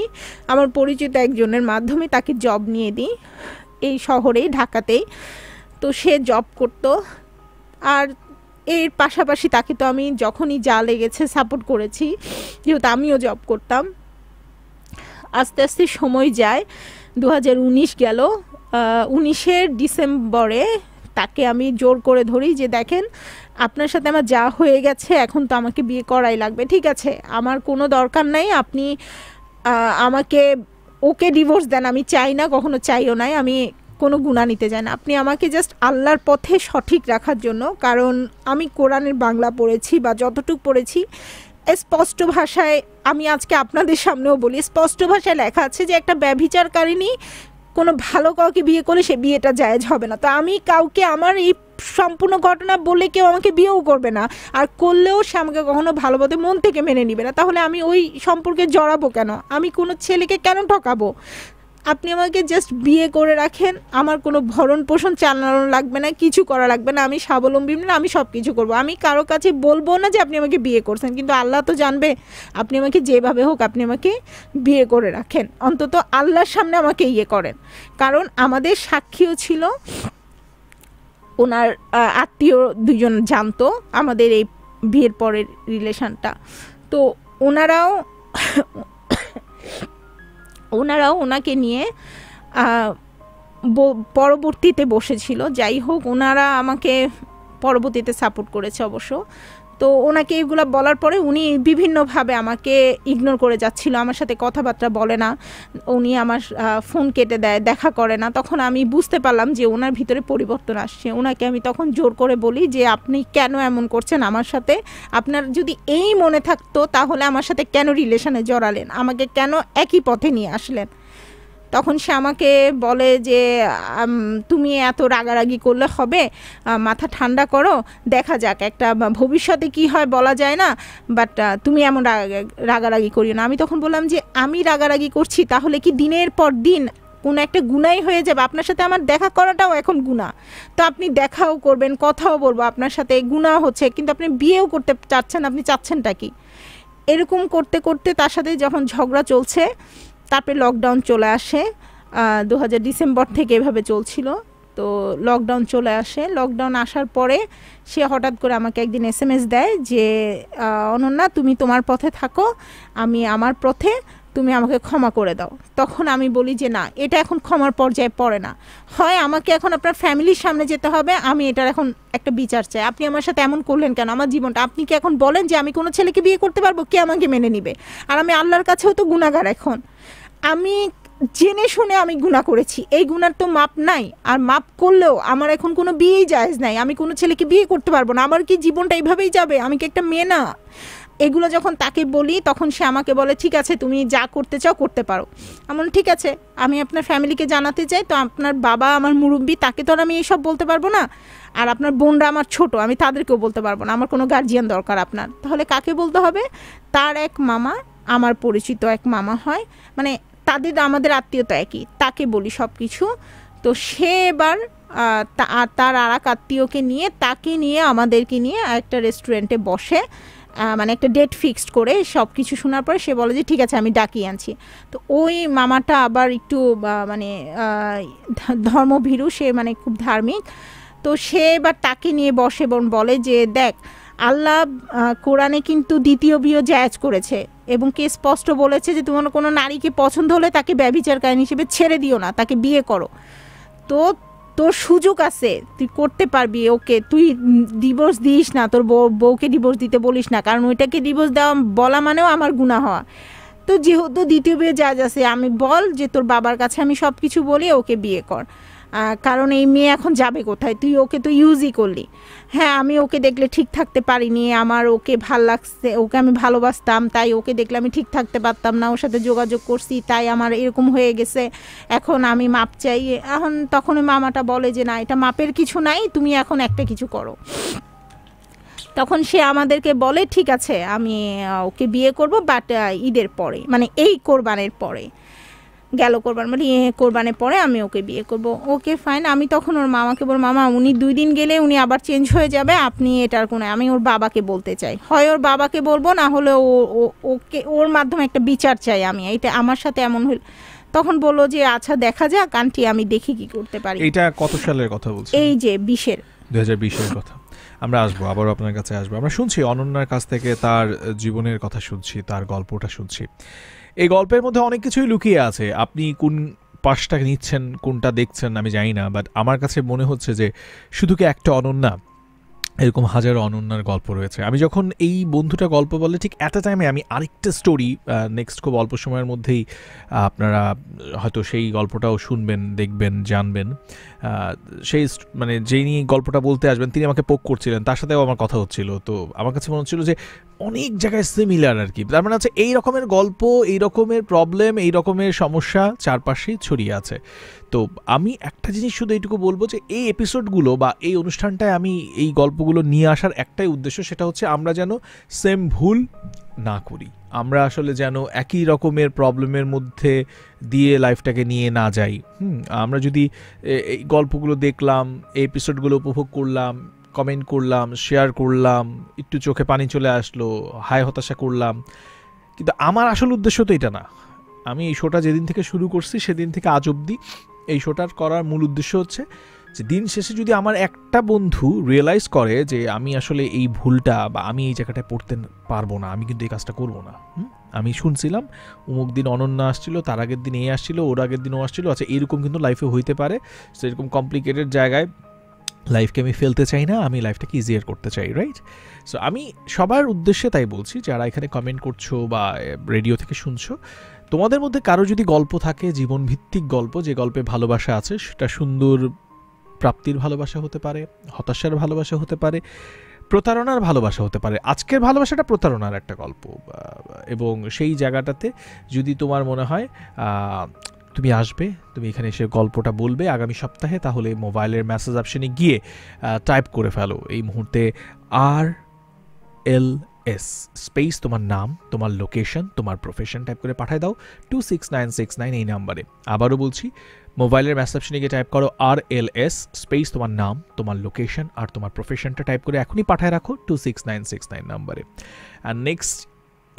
আমার পরিচিত একজনের মাধ্যমে তাকে জব নিয়ে দিই এই শহরেই ঢাকাতেই তো সে জব করতো আর এর পাশাপাশি তাকে তো আমি যখনই যা লেগেছে সাপোর্ট করেছি যেহেতু আমিও জব করতাম আস্তে আস্তে সময় যায় দু উনিশ গেল উনিশের ডিসেম্বরে তাকে আমি জোর করে ধরি যে দেখেন আপনার সাথে আমার যা হয়ে গেছে এখন তো আমাকে বিয়ে করাই লাগবে ঠিক আছে আমার কোনো দরকার নাই আপনি আমাকে ওকে ডিভোর্স দেন আমি চাই না কখনো চাইও নাই আমি কোনো গুণা নিতে চায় না আপনি আমাকে জাস্ট আল্লাহর পথে সঠিক রাখার জন্য কারণ আমি কোরআনের বাংলা পড়েছি বা যতটুকু পড়েছি স্পষ্ট ভাষায় আমি আজকে আপনাদের সামনেও বলি স্পষ্ট ভাষায় লেখা আছে যে একটা ব্যভিচারকারিনী কোনো ভালো কাউকে বিয়ে করে সে বিয়েটা জায়েজ হবে না তো আমি কাউকে আমার এই সম্পূর্ণ ঘটনা বলে কেউ আমাকে বিয়েও করবে না আর করলেও সে আমাকে কখনো ভালো মন থেকে মেনে নিবে না তাহলে আমি ওই সম্পর্কে জড়াবো কেন আমি কোনো ছেলেকে কেন ঠকাবো আপনি আমাকে জাস্ট বিয়ে করে রাখেন আমার কোনো ভরণ পোষণ চালানো লাগবে না কিছু করা লাগবে না আমি স্বাবলম্বী না আমি সব কিছু করবো আমি কারো কাছে বলবো না যে আপনি আমাকে বিয়ে করছেন কিন্তু আল্লাহ তো জানবে আপনি আমাকে যেভাবে হোক আপনি আমাকে বিয়ে করে রাখেন অন্তত আল্লাহর সামনে আমাকে ইয়ে করেন কারণ আমাদের সাক্ষীও ছিল ওনার আত্মীয় দুজন জানতো আমাদের এই বিয়ের পরের রিলেশানটা তো ওনারাও ওনারাও ওনাকে নিয়ে পরবর্তীতে বসেছিল যাই হোক ওনারা আমাকে পরবর্তীতে সাপোর্ট করেছে অবশ্য তো ওনাকে এইগুলো বলার পরে উনি বিভিন্নভাবে আমাকে ইগনোর করে যাচ্ছিল আমার সাথে কথাবার্তা বলে না উনি আমার ফোন কেটে দেয় দেখা করে না তখন আমি বুঝতে পারলাম যে ওনার ভিতরে পরিবর্তন আসছে ওনাকে আমি তখন জোর করে বলি যে আপনি কেন এমন করছেন আমার সাথে আপনার যদি এই মনে থাকতো তাহলে আমার সাথে কেন রিলেশনে জড়ালেন আমাকে কেন একই পথে নিয়ে আসলেন তখন সে আমাকে বলে যে তুমি এত রাগারাগি করলে হবে মাথা ঠান্ডা করো দেখা যাক একটা ভবিষ্যতে কি হয় বলা যায় না বাট তুমি এমন রাগারাগি করিও না আমি তখন বললাম যে আমি রাগারাগি করছি তাহলে কি দিনের পর দিন কোনো একটা গুণাই হয়ে যাবে আপনার সাথে আমার দেখা করাটাও এখন গুণা তো আপনি দেখাও করবেন কথাও বলবো আপনার সাথে গুণা হচ্ছে কিন্তু আপনি বিয়েও করতে চাচ্ছেন আপনি চাচ্ছেনটা কি এরকম করতে করতে তার সাথে যখন ঝগড়া চলছে তারপরে লকডাউন চলে আসে দু ডিসেম্বর থেকে এভাবে চলছিল তো লকডাউন চলে আসে লকডাউন আসার পরে সে হঠাৎ করে আমাকে একদিন এস এম এস দেয় যে অনন্যা তুমি তোমার পথে থাকো আমি আমার পথে তুমি আমাকে ক্ষমা করে দাও তখন আমি বলি যে না এটা এখন ক্ষমার পর্যায়ে পড়ে না হয় আমাকে এখন আপনার ফ্যামিলির সামনে যেতে হবে আমি এটার এখন একটা বিচার চাই আপনি আমার সাথে এমন করলেন কেন আমার জীবনটা আপনি কি এখন বলেন যে আমি কোনো ছেলেকে বিয়ে করতে পারবো কে আমাকে মেনে নিবে আর আমি আল্লাহর কাছেও তো গুণাগার এখন আমি জেনে শুনে আমি গুণা করেছি এই গুণার তো মাপ নাই আর মাপ করলেও আমার এখন কোনো বিয়েই জায়জ নাই আমি কোনো ছেলেকে বিয়ে করতে পারবো না আমার কি জীবনটা এইভাবেই যাবে আমি কি একটা মেয়ে না এগুলো যখন তাকে বলি তখন সে আমাকে বলে ঠিক আছে তুমি যা করতে চাও করতে পারো আমার ঠিক আছে আমি আপনার ফ্যামিলিকে জানাতে চাই তো আপনার বাবা আমার মুরব্বী তাকে তো আর আমি এইসব বলতে পারবো না আর আপনার বোনরা আমার ছোট আমি তাদেরকেও বলতে পারবো না আমার কোনো গার্জিয়ান দরকার আপনার তাহলে কাকে বলতে হবে তার এক মামা আমার পরিচিত এক মামা হয় মানে তাদের আমাদের আত্মীয়তা একই তাকে বলি সব কিছু তো সে এবার তার আর এক আত্মীয়কে নিয়ে তাকে নিয়ে আমাদেরকে নিয়ে একটা রেস্টুরেন্টে বসে মানে একটা ডেট ফিক্সড করে সব কিছু শোনার পরে সে বলে যে ঠিক আছে আমি ডাকিয়ে আনছি তো ওই মামাটা আবার একটু মানে ধর্মভীরু সে মানে খুব ধার্মিক তো সে এবার তাকে নিয়ে বসে এবং বলে যে দেখ আল্লাহ কোরআনে কিন্তু দ্বিতীয় বিয় জায়জ করেছে এবং কে স্পষ্ট বলেছে যে তোমার কোনো নারীকে পছন্দ হলে তাকে কাহিনী হিসেবে ছেড়ে দিও না তাকে বিয়ে করো তো তোর সুযোগ আছে তুই করতে পারবি ওকে তুই ডিভোর্স দিস না তোর বউ বউকে ডিভোর্স দিতে বলিস না কারণ ওইটাকে ডিভোর্স দেওয়া বলা মানেও আমার গুণা হওয়া তো যেহেতু দ্বিতীয় বিয়ে যা আছে আমি বল যে তোর বাবার কাছে আমি সব কিছু বলি ওকে বিয়ে কর কারণ এই মেয়ে এখন যাবে কোথায় তুই ওকে তো ইউজই করলি হ্যাঁ আমি ওকে দেখলে ঠিক থাকতে পারিনি আমার ওকে ভাল লাগছে ওকে আমি ভালোবাসতাম তাই ওকে দেখলে আমি ঠিক থাকতে পারতাম না ওর সাথে যোগাযোগ করছি তাই আমার এরকম হয়ে গেছে এখন আমি মাপ চাই এখন তখন মামাটা বলে যে না এটা মাপের কিছু নাই তুমি এখন একটা কিছু করো তখন সে আমাদেরকে বলে ঠিক আছে আমি ওকে বিয়ে করব বাট ঈদের পরে মানে এই কোরবানের পরে গেল কোরবান বলি মানে কোরবানের পরে আমি ওকে বিয়ে করব ওকে ফাইন আমি তখন ওর মামাকে বল মামা উনি দুই দিন গেলে উনি আবার চেঞ্জ হয়ে যাবে আপনি এটার কোনো আমি ওর বাবাকে বলতে চাই হয় ওর বাবাকে বলবো না হলে ও ওকে ওর মাধ্যমে একটা বিচার চাই আমি এটা আমার সাথে এমন হইল তখন বললো যে আচ্ছা দেখা যাক আন্টি আমি দেখি কি করতে পারি এটা কত সালের কথা বলছি এই যে বিশের দু হাজার বিশের কথা আমরা আসবো আবারও আপনার কাছে আসবো আমরা শুনছি অনন্যার কাছ থেকে তার জীবনের কথা শুনছি তার গল্পটা শুনছি এই গল্পের মধ্যে অনেক কিছুই লুকিয়ে আছে আপনি কোন পাশটাকে নিচ্ছেন কোনটা দেখছেন আমি জানি না বাট আমার কাছে মনে হচ্ছে যে শুধু কি একটা অনন্যা এরকম হাজারো অনন্যার গল্প রয়েছে আমি যখন এই বন্ধুটা গল্প বলে ঠিক অ্যাট টাইমে আমি আরেকটা স্টোরি নেক্সট খুব অল্প সময়ের মধ্যেই আপনারা হয়তো সেই গল্পটাও শুনবেন দেখবেন জানবেন সেই মানে যিনি গল্পটা বলতে আসবেন তিনি আমাকে পোক করছিলেন তার সাথেও আমার কথা হচ্ছিল তো আমার কাছে মনে হচ্ছিল যে অনেক জায়গায় সিমিলার আর কি তার মানে হচ্ছে এই রকমের গল্প এই রকমের প্রবলেম এই রকমের সমস্যা চারপাশেই ছড়িয়ে আছে তো আমি একটা জিনিস শুধু এইটুকু বলবো যে এই এপিসোডগুলো বা এই অনুষ্ঠানটায় আমি এই গল্পগুলো নিয়ে আসার একটাই উদ্দেশ্য সেটা হচ্ছে আমরা যেন সেম ভুল না করি আমরা আসলে যেন একই রকমের প্রবলেমের মধ্যে দিয়ে লাইফটাকে নিয়ে না যাই হুম আমরা যদি এই গল্পগুলো দেখলাম এই এপিসোডগুলো উপভোগ করলাম কমেন্ট করলাম শেয়ার করলাম একটু চোখে পানি চলে আসলো হায় হতাশা করলাম কিন্তু আমার আসল উদ্দেশ্য তো এটা না আমি এই শোটা যেদিন থেকে শুরু করছি সেদিন থেকে আজ অবধি এই শোটার করার মূল উদ্দেশ্য হচ্ছে যে দিন শেষে যদি আমার একটা বন্ধু রিয়েলাইজ করে যে আমি আসলে এই ভুলটা বা আমি এই জায়গাটায় পড়তে পারবো না আমি কিন্তু এই কাজটা করবো না আমি শুনছিলাম অমুক দিন অনন্যা আসছিল তার আগের দিন এ আসছিল ওর আগের দিনও আসছিল আচ্ছা এরকম কিন্তু লাইফে হইতে পারে সেরকম কমপ্লিকেটেড জায়গায় লাইফকে আমি ফেলতে চাই না আমি লাইফটাকে ইজিয়ার করতে চাই রাইট সো আমি সবার উদ্দেশ্যে তাই বলছি যারা এখানে কমেন্ট করছো বা রেডিও থেকে শুনছো তোমাদের মধ্যে কারো যদি গল্প থাকে জীবনভিত্তিক গল্প যে গল্পে ভালোবাসা আছে সেটা সুন্দর প্রাপ্তির ভালোবাসা হতে পারে হতাশার ভালোবাসা হতে পারে প্রতারণার ভালোবাসা হতে পারে আজকের ভালোবাসাটা প্রতারণার একটা গল্প এবং সেই জায়গাটাতে যদি তোমার মনে হয় তুমি আসবে তুমি এখানে এসে গল্পটা বলবে আগামী সপ্তাহে তাহলে মোবাইলের মেসেজ অপশানে গিয়ে টাইপ করে ফেলো এই মুহূর্তে আর এল এস স্পেস তোমার নাম তোমার লোকেশন তোমার প্রফেশন টাইপ করে পাঠায় দাও two six nine six nine এই নাম্বারে আবারও বলছি মোবাইলের মেসেজ অপশনে গিয়ে টাইপ করো আর এল এস স্পেস তোমার নাম তোমার লোকেশন আর তোমার প্রফেশনটা টাইপ করে এখনই পাঠায় রাখো two six nine six nine নাম্বারে আর নেক্সট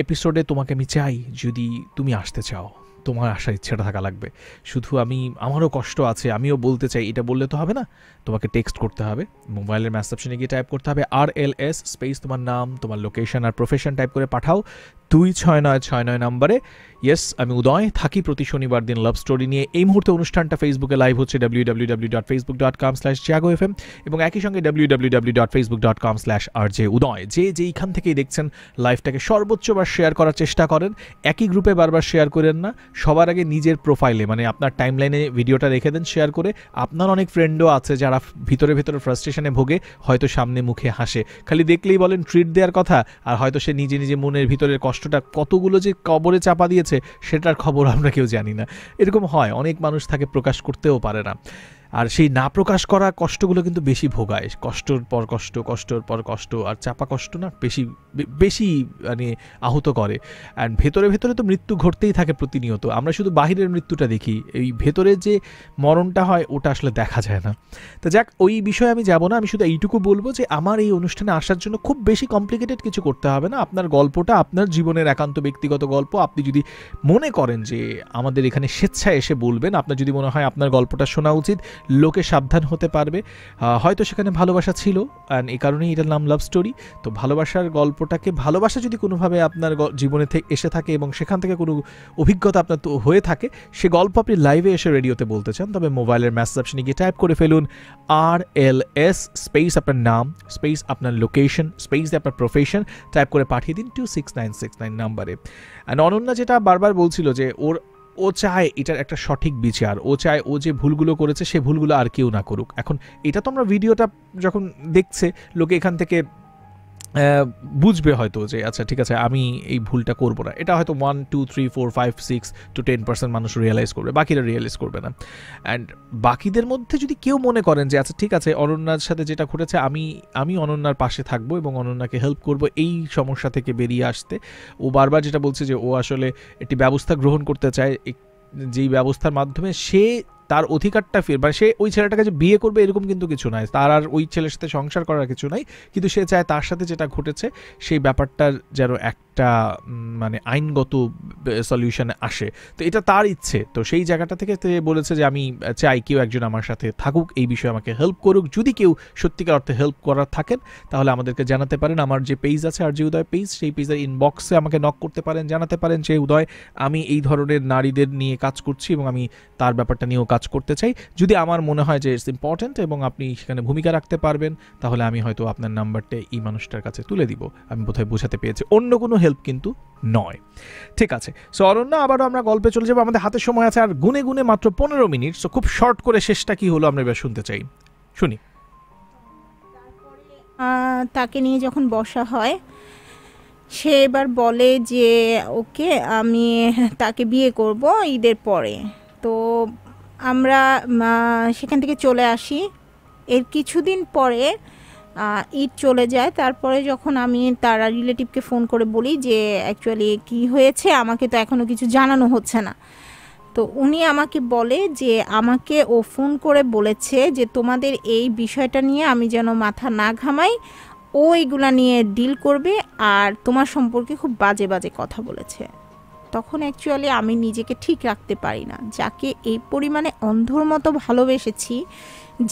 এপিসোডে তোমাকে আমি চাই যদি তুমি আসতে চাও তোমার আসার ইচ্ছাটা থাকা লাগবে শুধু আমি আমারও কষ্ট আছে আমিও বলতে চাই এটা বললে তো হবে না তোমাকে টেক্সট করতে হবে মোবাইলের ম্যাসেপশনে গিয়ে টাইপ করতে হবে আর এল এস স্পেস তোমার নাম তোমার লোকেশন আর প্রফেশন টাইপ করে পাঠাও দুই ছয় নয় ছয় নয় নম্বরে ইয়েস আমি উদয় থাকি প্রতি শনিবার দিন লাভ স্টোরি নিয়ে এই মুহূর্তে অনুষ্ঠানটা ফেসবুকে লাইভ হচ্ছে W W W dot Facebook dot com slash Jago F M এবং একই সঙ্গে W W W dot Facebook dot com slash R J Uday যে যেইখান থেকেই দেখছেন লাইভটাকে সর্বোচ্চবার শেয়ার করার চেষ্টা করেন একই গ্রুপে বারবার শেয়ার করেন না সবার আগে নিজের প্রোফাইলে মানে আপনার টাইমলাইনে ভিডিওটা রেখে দেন শেয়ার করে আপনার অনেক ফ্রেন্ডও আছে যারা ভিতরে ভিতরে ফ্রাস্ট্রেশনে ভোগে হয়তো সামনে মুখে হাসে খালি দেখলেই বলেন ট্রিট দেওয়ার কথা আর হয়তো সে নিজে নিজে মনের ভিতরের কষ্টটা কতগুলো যে কবরে চাপা দিয়েছে সেটার খবর আমরা কেউ জানি না এরকম হয় অনেক মানুষ তাকে প্রকাশ করতেও পারে না আর সেই না প্রকাশ করা কষ্টগুলো কিন্তু বেশি ভোগায় কষ্টর পর কষ্ট কষ্টর পর কষ্ট আর চাপা কষ্ট না বেশি বেশি মানে আহত করে অ্যান্ড ভেতরে ভেতরে তো মৃত্যু ঘটতেই থাকে প্রতিনিয়ত আমরা শুধু বাহিরের মৃত্যুটা দেখি এই ভেতরে যে মরণটা হয় ওটা আসলে দেখা যায় না তো যাক ওই বিষয়ে আমি যাব না আমি শুধু এইটুকু বলবো যে আমার এই অনুষ্ঠানে আসার জন্য খুব বেশি কমপ্লিকেটেড কিছু করতে হবে না আপনার গল্পটা আপনার জীবনের একান্ত ব্যক্তিগত গল্প আপনি যদি মনে করেন যে আমাদের এখানে স্বেচ্ছায় এসে বলবেন আপনার যদি মনে হয় আপনার গল্পটা শোনা উচিত লোকে সাবধান হতে পারবে হয়তো সেখানে ভালোবাসা ছিল অ্যান্ড এই কারণেই এটার নাম লাভ স্টোরি তো ভালোবাসার গল্পটাকে ভালোবাসা যদি কোনোভাবে আপনার জীবনে থেকে এসে থাকে এবং সেখান থেকে কোনো অভিজ্ঞতা আপনার তো হয়ে থাকে সে গল্প আপনি লাইভে এসে রেডিওতে বলতে চান তবে মোবাইলের ম্যাসেজ অপশানে গিয়ে টাইপ করে ফেলুন আর এল এস স্পেস আপনার নাম স্পেস আপনার লোকেশন স্পেস আপনার প্রফেশন টাইপ করে পাঠিয়ে দিন two six nine six nine নাম্বারে অ্যান্ড অনন্যা যেটা বারবার বলছিল যে ওর ও চায় এটার একটা সঠিক বিচার ও চায় ও যে ভুলগুলো করেছে সে ভুলগুলো আর কেউ না করুক এখন এটা তো আমরা ভিডিওটা যখন দেখছে লোকে এখান থেকে বুঝবে হয়তো যে আচ্ছা ঠিক আছে আমি এই ভুলটা করবো না এটা হয়তো one two three four five six two ten percent মানুষ রিয়েলাইজ করবে বাকিরা রিয়েলাইজ করবে না অ্যান্ড বাকিদের মধ্যে যদি কেউ মনে করেন যে আচ্ছা ঠিক আছে অনন্যার সাথে যেটা ঘটেছে আমি আমি অনন্যার পাশে থাকবো এবং অনন্যাকে হেল্প করব এই সমস্যা থেকে বেরিয়ে আসতে ও বারবার যেটা বলছে যে ও আসলে একটি ব্যবস্থা গ্রহণ করতে চায় যেই ব্যবস্থার মাধ্যমে সে তার অধিকারটা ফের মানে সে ওই ছেলেটাকে যে বিয়ে করবে এরকম কিন্তু কিছু নয় তার আর ওই ছেলের সাথে সংসার করার কিছু নাই কিন্তু সে চায় তার সাথে যেটা ঘটেছে সেই ব্যাপারটার যেন এক একটা মানে আইনগত সলিউশনে আসে তো এটা তার ইচ্ছে তো সেই জায়গাটা থেকে বলেছে যে আমি চাই কেউ একজন আমার সাথে থাকুক এই বিষয়ে আমাকে হেল্প করুক যদি কেউ সত্যিকার অর্থে হেল্প করার থাকেন তাহলে আমাদেরকে জানাতে পারেন আমার যে পেজ আছে আর যে উদয় পেজ সেই পেজের ইনবক্সে আমাকে নক করতে পারেন জানাতে পারেন যে উদয় আমি এই ধরনের নারীদের নিয়ে কাজ করছি এবং আমি তার ব্যাপারটা নিয়েও কাজ করতে চাই যদি আমার মনে হয় যে ইটস ইম্পর্ট্যান্ট এবং আপনি সেখানে ভূমিকা রাখতে পারবেন তাহলে আমি হয়তো আপনার নাম্বারটা এই মানুষটার কাছে তুলে দিব আমি বোধহয় বোঝাতে পেরেছি অন্য কোনো হেল্প কিন্তু নয় ঠিক আছে সো অরণ্য আবারও আমরা গল্পে চলে যাবো আমাদের হাতে সময় আছে আর গুনে গুনে মাত্র পনেরো মিনিট সো খুব শর্ট করে শেষটা কি হলো আমরা এবার শুনতে চাই শুনি তাকে নিয়ে যখন বসা হয় সে এবার বলে যে ওকে আমি তাকে বিয়ে করব ঈদের পরে তো আমরা সেখান থেকে চলে আসি এর কিছুদিন পরে ঈদ চলে যায় তারপরে যখন আমি তারা রিলেটিভকে ফোন করে বলি যে অ্যাকচুয়ালি কি হয়েছে আমাকে তো এখনও কিছু জানানো হচ্ছে না তো উনি আমাকে বলে যে আমাকে ও ফোন করে বলেছে যে তোমাদের এই বিষয়টা নিয়ে আমি যেন মাথা না ঘামাই ও এইগুলো নিয়ে ডিল করবে আর তোমার সম্পর্কে খুব বাজে বাজে কথা বলেছে তখন অ্যাকচুয়ালি আমি নিজেকে ঠিক রাখতে পারি না যাকে এই পরিমাণে অন্ধর মতো ভালোবেসেছি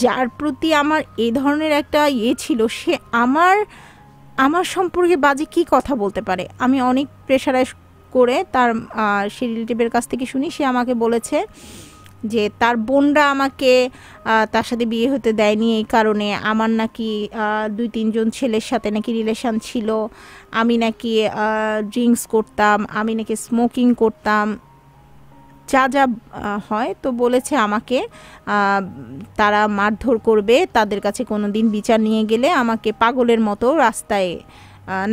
যার প্রতি আমার এ ধরনের একটা ইয়ে ছিল সে আমার আমার সম্পর্কে বাজে কি কথা বলতে পারে আমি অনেক প্রেশারাইজ করে তার সে রিলেটিভের কাছ থেকে শুনি সে আমাকে বলেছে যে তার বোনরা আমাকে তার সাথে বিয়ে হতে দেয়নি এই কারণে আমার নাকি দুই তিনজন ছেলের সাথে নাকি রিলেশান ছিল আমি নাকি ড্রিঙ্কস করতাম আমি নাকি স্মোকিং করতাম যা যা হয় তো বলেছে আমাকে তারা মারধর করবে তাদের কাছে কোনো দিন বিচার নিয়ে গেলে আমাকে পাগলের মতো রাস্তায়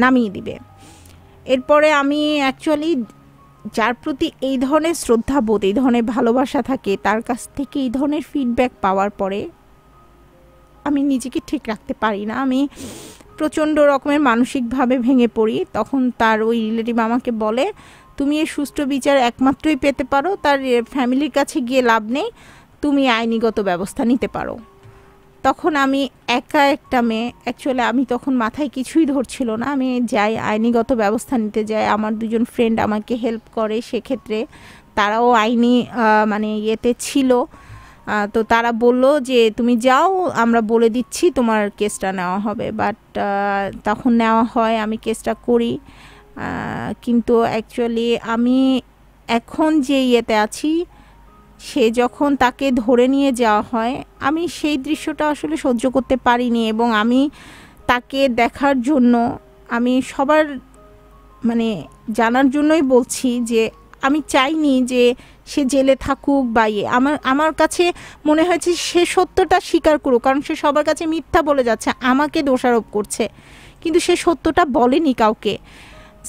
নামিয়ে দিবে এরপরে আমি অ্যাকচুয়ালি যার প্রতি এই ধরনের শ্রদ্ধাবোধ এই ধরনের ভালোবাসা থাকে তার কাছ থেকে এই ধরনের ফিডব্যাক পাওয়ার পরে আমি নিজেকে ঠিক রাখতে পারি না আমি প্রচণ্ড রকমের মানসিকভাবে ভেঙে পড়ি তখন তার ওই রিলেটিভ আমাকে বলে তুমি এই সুষ্ঠু বিচার একমাত্রই পেতে পারো তার ফ্যামিলির কাছে গিয়ে লাভ নেই তুমি আইনিগত ব্যবস্থা নিতে পারো তখন আমি একা একটা মেয়ে অ্যাকচুয়ালি আমি তখন মাথায় কিছুই ধরছিল না আমি যাই আইনিগত ব্যবস্থা নিতে যাই আমার দুজন ফ্রেন্ড আমাকে হেল্প করে সেক্ষেত্রে তারাও আইনি মানে ইয়েতে ছিল তো তারা বলল যে তুমি যাও আমরা বলে দিচ্ছি তোমার কেসটা নেওয়া হবে বাট তখন নেওয়া হয় আমি কেসটা করি কিন্তু অ্যাকচুয়ালি আমি এখন যে ইয়েতে আছি সে যখন তাকে ধরে নিয়ে যাওয়া হয় আমি সেই দৃশ্যটা আসলে সহ্য করতে পারিনি এবং আমি তাকে দেখার জন্য আমি সবার মানে জানার জন্যই বলছি যে আমি চাইনি যে সে জেলে থাকুক বা ইয়ে আমার আমার কাছে মনে হয়েছে সে সত্যটা স্বীকার করুক কারণ সে সবার কাছে মিথ্যা বলে যাচ্ছে আমাকে দোষারোপ করছে কিন্তু সে সত্যটা বলেনি কাউকে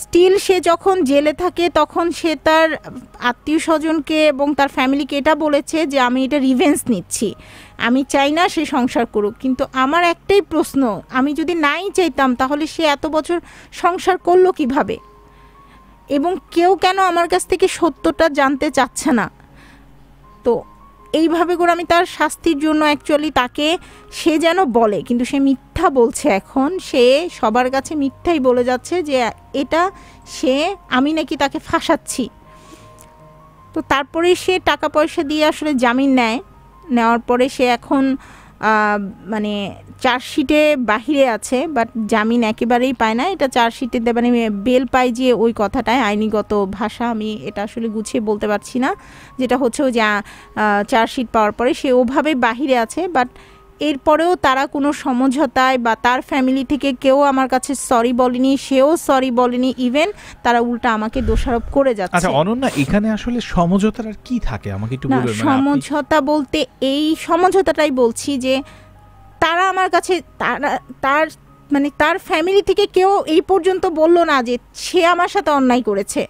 স্টিল সে যখন জেলে থাকে তখন সে তার আত্মীয় স্বজনকে এবং তার ফ্যামিলিকে এটা বলেছে যে আমি এটা রিভেন্স নিচ্ছি আমি চাই না সে সংসার করুক কিন্তু আমার একটাই প্রশ্ন আমি যদি নাই চাইতাম তাহলে সে এত বছর সংসার করলো কিভাবে এবং কেউ কেন আমার কাছ থেকে সত্যটা জানতে চাচ্ছে না তো এইভাবে করে আমি তার শাস্তির জন্য অ্যাকচুয়ালি তাকে সে যেন বলে কিন্তু সে মিথ্যা বলছে এখন সে সবার কাছে মিথ্যাই বলে যাচ্ছে যে এটা সে আমি নাকি তাকে ফাঁসাচ্ছি তো তারপরে সে টাকা পয়সা দিয়ে আসলে জামিন নেয় নেওয়ার পরে সে এখন মানে চার্জশিটে বাহিরে আছে বাট জামিন একেবারেই পায় না এটা চার্জশিটে মানে বেল পাই যে ওই কথাটায় আইনিগত ভাষা আমি এটা আসলে গুছিয়ে বলতে পারছি না যেটা হচ্ছে ওই যা চার্জশিট পাওয়ার পরে সে ওভাবে বাহিরে আছে বাট এরপরেও তারা কোনো সমঝোতায় বা তার ফ্যামিলি থেকে কেউ আমার কাছে সরি বলেনি সেও সরি বলেনি ইভেন তারা উল্টা আমাকে দোষারোপ করে যাচ্ছে আচ্ছা অনন্যা এখানে আসলে সমঝোতার আর কি থাকে আমাকে একটু বলবেন মানে সমঝোতা বলতে এই সমঝোতাটাই বলছি যে তারা আমার কাছে তারা তার মানে তার ফ্যামিলি থেকে কেউ এই পর্যন্ত বলল না যে সে আমার সাথে অন্যায় করেছে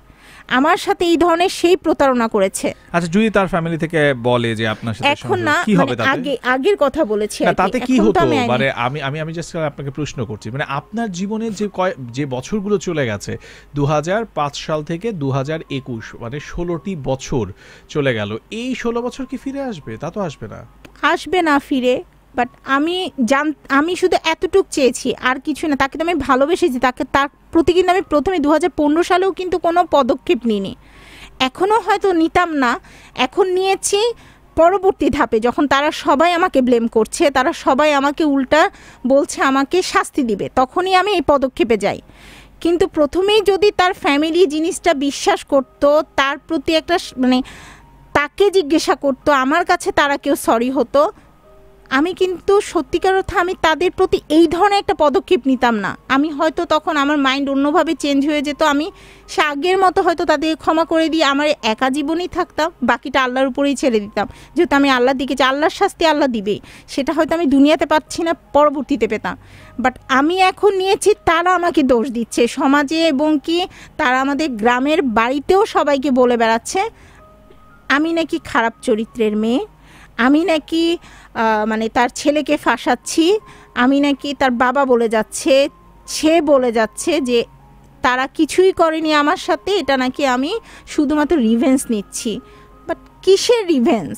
আমার সাথে এই ধরনের সেই প্রতারণা করেছে আচ্ছা যদি তার ফ্যামিলি থেকে বলে যে আপনার সাথে এখন না কি মানে হবে আগে আগের কথা বলেছি তাতে কি হতো মানে আমি আমি আমি জাস্ট আপনাকে প্রশ্ন করছি মানে আপনার জীবনে যে কয় যে বছরগুলো চলে গেছে 2005 সাল থেকে 2021 মানে 16টি বছর চলে গেল এই 16 বছর কি ফিরে আসবে তা তো আসবে না আসবে না ফিরে বাট আমি জান আমি শুধু এতটুক চেয়েছি আর কিছু না তাকে তো আমি ভালোবেসেছি তাকে তার প্রতি কিন্তু আমি প্রথমে দু সালেও কিন্তু কোনো পদক্ষেপ নিইনি এখনও হয়তো নিতাম না এখন নিয়েছি পরবর্তী ধাপে যখন তারা সবাই আমাকে ব্লেম করছে তারা সবাই আমাকে উল্টা বলছে আমাকে শাস্তি দিবে তখনই আমি এই পদক্ষেপে যাই কিন্তু প্রথমেই যদি তার ফ্যামিলি জিনিসটা বিশ্বাস করত তার প্রতি একটা মানে তাকে জিজ্ঞাসা করতো আমার কাছে তারা কেউ সরি হতো আমি কিন্তু সত্যিকার অর্থে আমি তাদের প্রতি এই ধরনের একটা পদক্ষেপ নিতাম না আমি হয়তো তখন আমার মাইন্ড অন্যভাবে চেঞ্জ হয়ে যেত আমি সে আগের মতো হয়তো তাদের ক্ষমা করে দিয়ে আমার একা জীবনেই থাকতাম বাকিটা আল্লাহর উপরেই ছেড়ে দিতাম যেহেতু আমি আল্লাহ দিকে যে আল্লাহর শাস্তি আল্লাহ দিবে সেটা হয়তো আমি দুনিয়াতে পাচ্ছি না পরবর্তীতে পেতাম বাট আমি এখন নিয়েছি তারা আমাকে দোষ দিচ্ছে সমাজে এবং কি তারা আমাদের গ্রামের বাড়িতেও সবাইকে বলে বেড়াচ্ছে আমি নাকি খারাপ চরিত্রের মেয়ে আমি নাকি মানে তার ছেলেকে ফাঁসাচ্ছি আমি নাকি তার বাবা বলে যাচ্ছে সে বলে যাচ্ছে যে তারা কিছুই করেনি আমার সাথে এটা নাকি আমি শুধুমাত্র রিভেন্স নিচ্ছি বাট কিসের রিভেন্স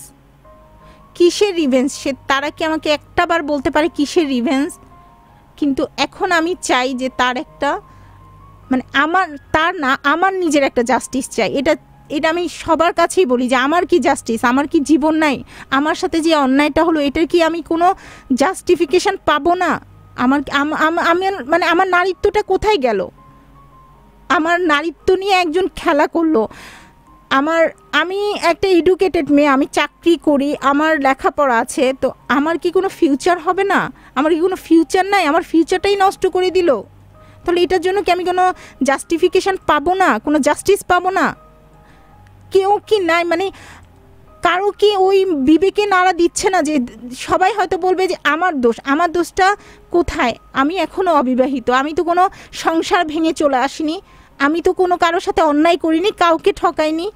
কিসের রিভেন্স সে তারা কি আমাকে একটাবার বলতে পারে কিসের রিভেন্স কিন্তু এখন আমি চাই যে তার একটা মানে আমার তার না আমার নিজের একটা জাস্টিস চাই এটা এটা আমি সবার কাছেই বলি যে আমার কি জাস্টিস আমার কি জীবন নাই আমার সাথে যে অন্যায়টা হলো এটার কি আমি কোনো জাস্টিফিকেশান পাবো না আমার আমি মানে আমার নারীত্বটা কোথায় গেল আমার নারীত্ব নিয়ে একজন খেলা করলো আমার আমি একটা এডুকেটেড মেয়ে আমি চাকরি করি আমার লেখাপড়া আছে তো আমার কি কোনো ফিউচার হবে না আমার কি কোনো ফিউচার নাই আমার ফিউচারটাই নষ্ট করে দিল তাহলে এটার জন্য কি আমি কোনো জাস্টিফিকেশান পাবো না কোনো জাস্টিস পাবো না কেউ কি নাই মানে কারো কি ওই বিবেকে নাড়া দিচ্ছে না যে সবাই হয়তো বলবে যে আমার দোষ আমার দোষটা কোথায় আমি এখনও অবিবাহিত আমি তো কোনো সংসার ভেঙে চলে আসিনি আমি তো কোনো কারোর সাথে অন্যায় করিনি কাউকে ঠকাইনি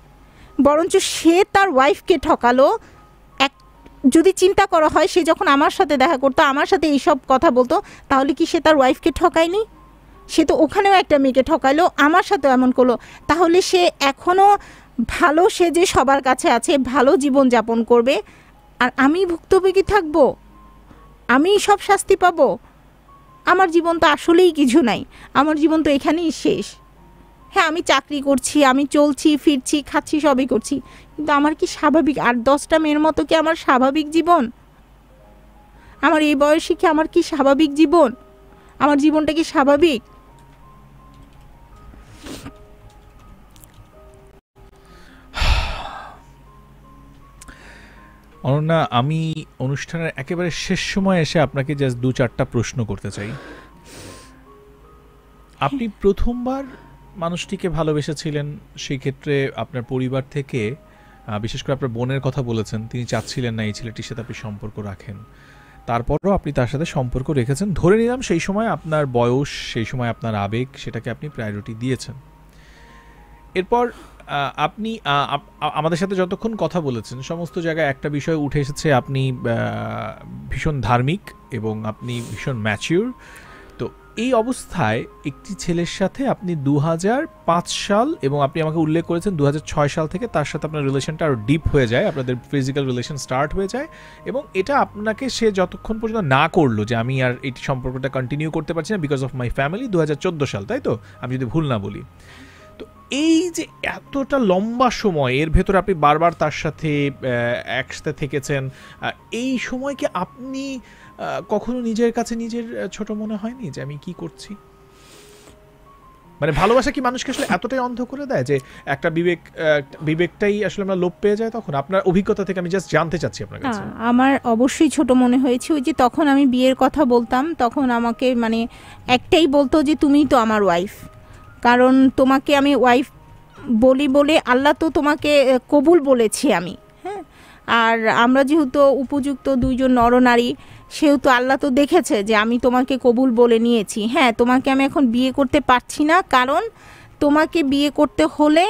বরঞ্চ সে তার ওয়াইফকে ঠকালো এক যদি চিন্তা করা হয় সে যখন আমার সাথে দেখা করতো আমার সাথে এইসব কথা বলতো তাহলে কি সে তার ওয়াইফকে ঠকায়নি সে তো ওখানেও একটা মেয়েকে ঠকাইলো আমার সাথেও এমন করলো তাহলে সে এখনও ভালো সে যে সবার কাছে আছে ভালো জীবন যাপন করবে আর আমি ভুক্তভোগী থাকব আমি সব শাস্তি পাব আমার জীবন তো আসলেই কিছু নাই আমার জীবন তো এখানেই শেষ হ্যাঁ আমি চাকরি করছি আমি চলছি ফিরছি খাচ্ছি সবই করছি কিন্তু আমার কি স্বাভাবিক আর দশটা মেয়ের মতো কি আমার স্বাভাবিক জীবন আমার এই বয়সে কি আমার কি স্বাভাবিক জীবন আমার জীবনটা কি স্বাভাবিক অনন্যা আমি অনুষ্ঠানের একেবারে শেষ সময় এসে আপনাকে জাস্ট দু চারটা প্রশ্ন করতে চাই আপনি প্রথমবার মানুষটিকে ভালোবেসেছিলেন সেই ক্ষেত্রে আপনার পরিবার থেকে বিশেষ করে আপনার বোনের কথা বলেছেন তিনি চাচ্ছিলেন না এই ছেলেটির সাথে আপনি সম্পর্ক রাখেন তারপরও আপনি তার সাথে সম্পর্ক রেখেছেন ধরে নিলাম সেই সময় আপনার বয়স সেই সময় আপনার আবেগ সেটাকে আপনি প্রায়োরিটি দিয়েছেন এরপর আপনি আমাদের সাথে যতক্ষণ কথা বলেছেন সমস্ত জায়গায় একটা বিষয় উঠে এসেছে আপনি ভীষণ ধার্মিক এবং আপনি ভীষণ ম্যাচিওর তো এই অবস্থায় একটি ছেলের সাথে আপনি দু সাল এবং আপনি আমাকে উল্লেখ করেছেন দু সাল থেকে তার সাথে আপনার রিলেশনটা আরও ডিপ হয়ে যায় আপনাদের ফিজিক্যাল রিলেশন স্টার্ট হয়ে যায় এবং এটা আপনাকে সে যতক্ষণ পর্যন্ত না করলো যে আমি আর এটি সম্পর্কটা কন্টিনিউ করতে পারছি না বিকজ অফ মাই ফ্যামিলি দু সাল তাই তো আমি যদি ভুল না বলি এই যে এতটা লম্বা সময় এর ভেতরে আপনি বারবার তার সাথে একসাথে থেকেছেন এই সময়কে আপনি কখনো নিজের কাছে নিজের ছোট মনে হয়নি যে আমি কি করছি মানে ভালোবাসা কি মানুষকে আসলে এতটাই অন্ধ করে দেয় যে একটা বিবেক বিবেকটাই আসলে আমরা লোপ পেয়ে যায় তখন আপনার অভিজ্ঞতা থেকে আমি জাস্ট জানতে চাচ্ছি আপনার কাছে হ্যাঁ, আমার অবশ্যই ছোট মনে হয়েছে ওই যে তখন আমি বিয়ের কথা বলতাম তখন আমাকে মানে একটাই বলতো যে তুমিই তো আমার ওয়াইফ কারণ তোমাকে আমি ওয়াইফ বলি বলে আল্লাহ তো তোমাকে কবুল বলেছি আমি হ্যাঁ আর আমরা যেহেতু উপযুক্ত দুইজন নরনারী সেহেতু আল্লাহ তো দেখেছে যে আমি তোমাকে কবুল বলে নিয়েছি হ্যাঁ তোমাকে আমি এখন বিয়ে করতে পারছি না কারণ তোমাকে বিয়ে করতে হলে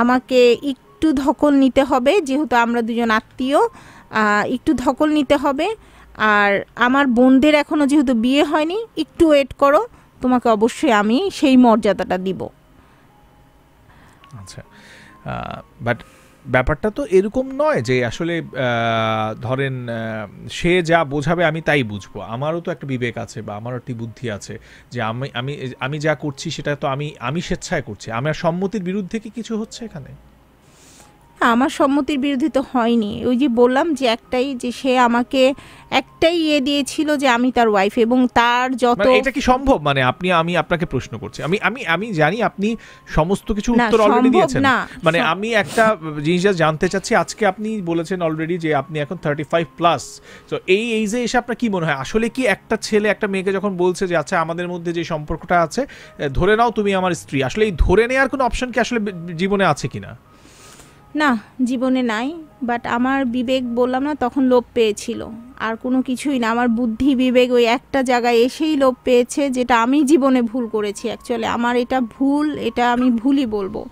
আমাকে একটু ধকল নিতে হবে যেহেতু আমরা দুজন আত্মীয় একটু ধকল নিতে হবে আর আমার বোনদের এখনও যেহেতু বিয়ে হয়নি একটু ওয়েট করো তোমাকে অবশ্যই আমি সেই মর্যাদাটা দিব আচ্ছা বাট ব্যাপারটা তো এরকম নয় যে আসলে ধরেন সে যা বোঝাবে আমি তাই বুঝবো আমারও তো একটা বিবেক আছে বা আমারও একটি বুদ্ধি আছে যে আমি আমি আমি যা করছি সেটা তো আমি আমি স্বেচ্ছায় করছি আমার সম্মতির বিরুদ্ধে কি কিছু হচ্ছে এখানে আমার সম্মতির বিরুদ্ধে তো হয়নি ওই যে বললাম যে একটাই যে সে আমাকে একটাই ইয়ে দিয়েছিল যে আমি তার ওয়াইফ এবং তার যত মানে এটা কি সম্ভব মানে আপনি আমি আপনাকে প্রশ্ন করছি আমি আমি আমি জানি আপনি সমস্ত কিছু উত্তর অলরেডি দিয়েছেন মানে আমি একটা জিনিস জানতে চাচ্ছি আজকে আপনি বলেছেন অলরেডি যে আপনি এখন 35 প্লাস তো এই এই যে এসে আপনার কি মনে হয় আসলে কি একটা ছেলে একটা মেয়েকে যখন বলছে যে আচ্ছা আমাদের মধ্যে যে সম্পর্কটা আছে ধরে নাও তুমি আমার স্ত্রী আসলে এই ধরে নেওয়ার কোনো অপশন কি আসলে জীবনে আছে কিনা না জীবনে নাই বাট আমার বিবেক বললাম না তখন লোভ পেয়েছিল আর কোনো কিছুই না আমার বুদ্ধি বিবেক ওই একটা জায়গায় এসেই লোভ পেয়েছে যেটা আমি জীবনে ভুল করেছি অ্যাকচুয়ালি আমার এটা ভুল এটা আমি ভুলই বলবো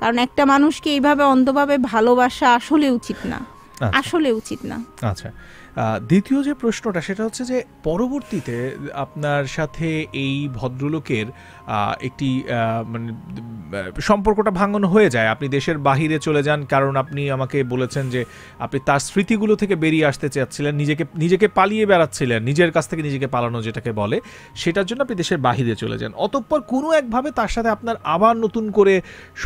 কারণ একটা মানুষকে এইভাবে অন্ধভাবে ভালোবাসা আসলে উচিত না আচ্ছা। আসলে উচিত না আচ্ছা দ্বিতীয় যে প্রশ্নটা সেটা হচ্ছে যে পরবর্তীতে আপনার সাথে এই ভদ্রলোকের একটি মানে সম্পর্কটা ভাঙন হয়ে যায় আপনি দেশের বাহিরে চলে যান কারণ আপনি আমাকে বলেছেন যে আপনি তার স্মৃতিগুলো থেকে বেরিয়ে আসতে চাচ্ছিলেন নিজেকে নিজেকে পালিয়ে বেড়াচ্ছিলেন নিজের কাছ থেকে নিজেকে পালানো যেটাকে বলে সেটার জন্য আপনি দেশের বাহিরে চলে যান অতঃপর কোনো একভাবে তার সাথে আপনার আবার নতুন করে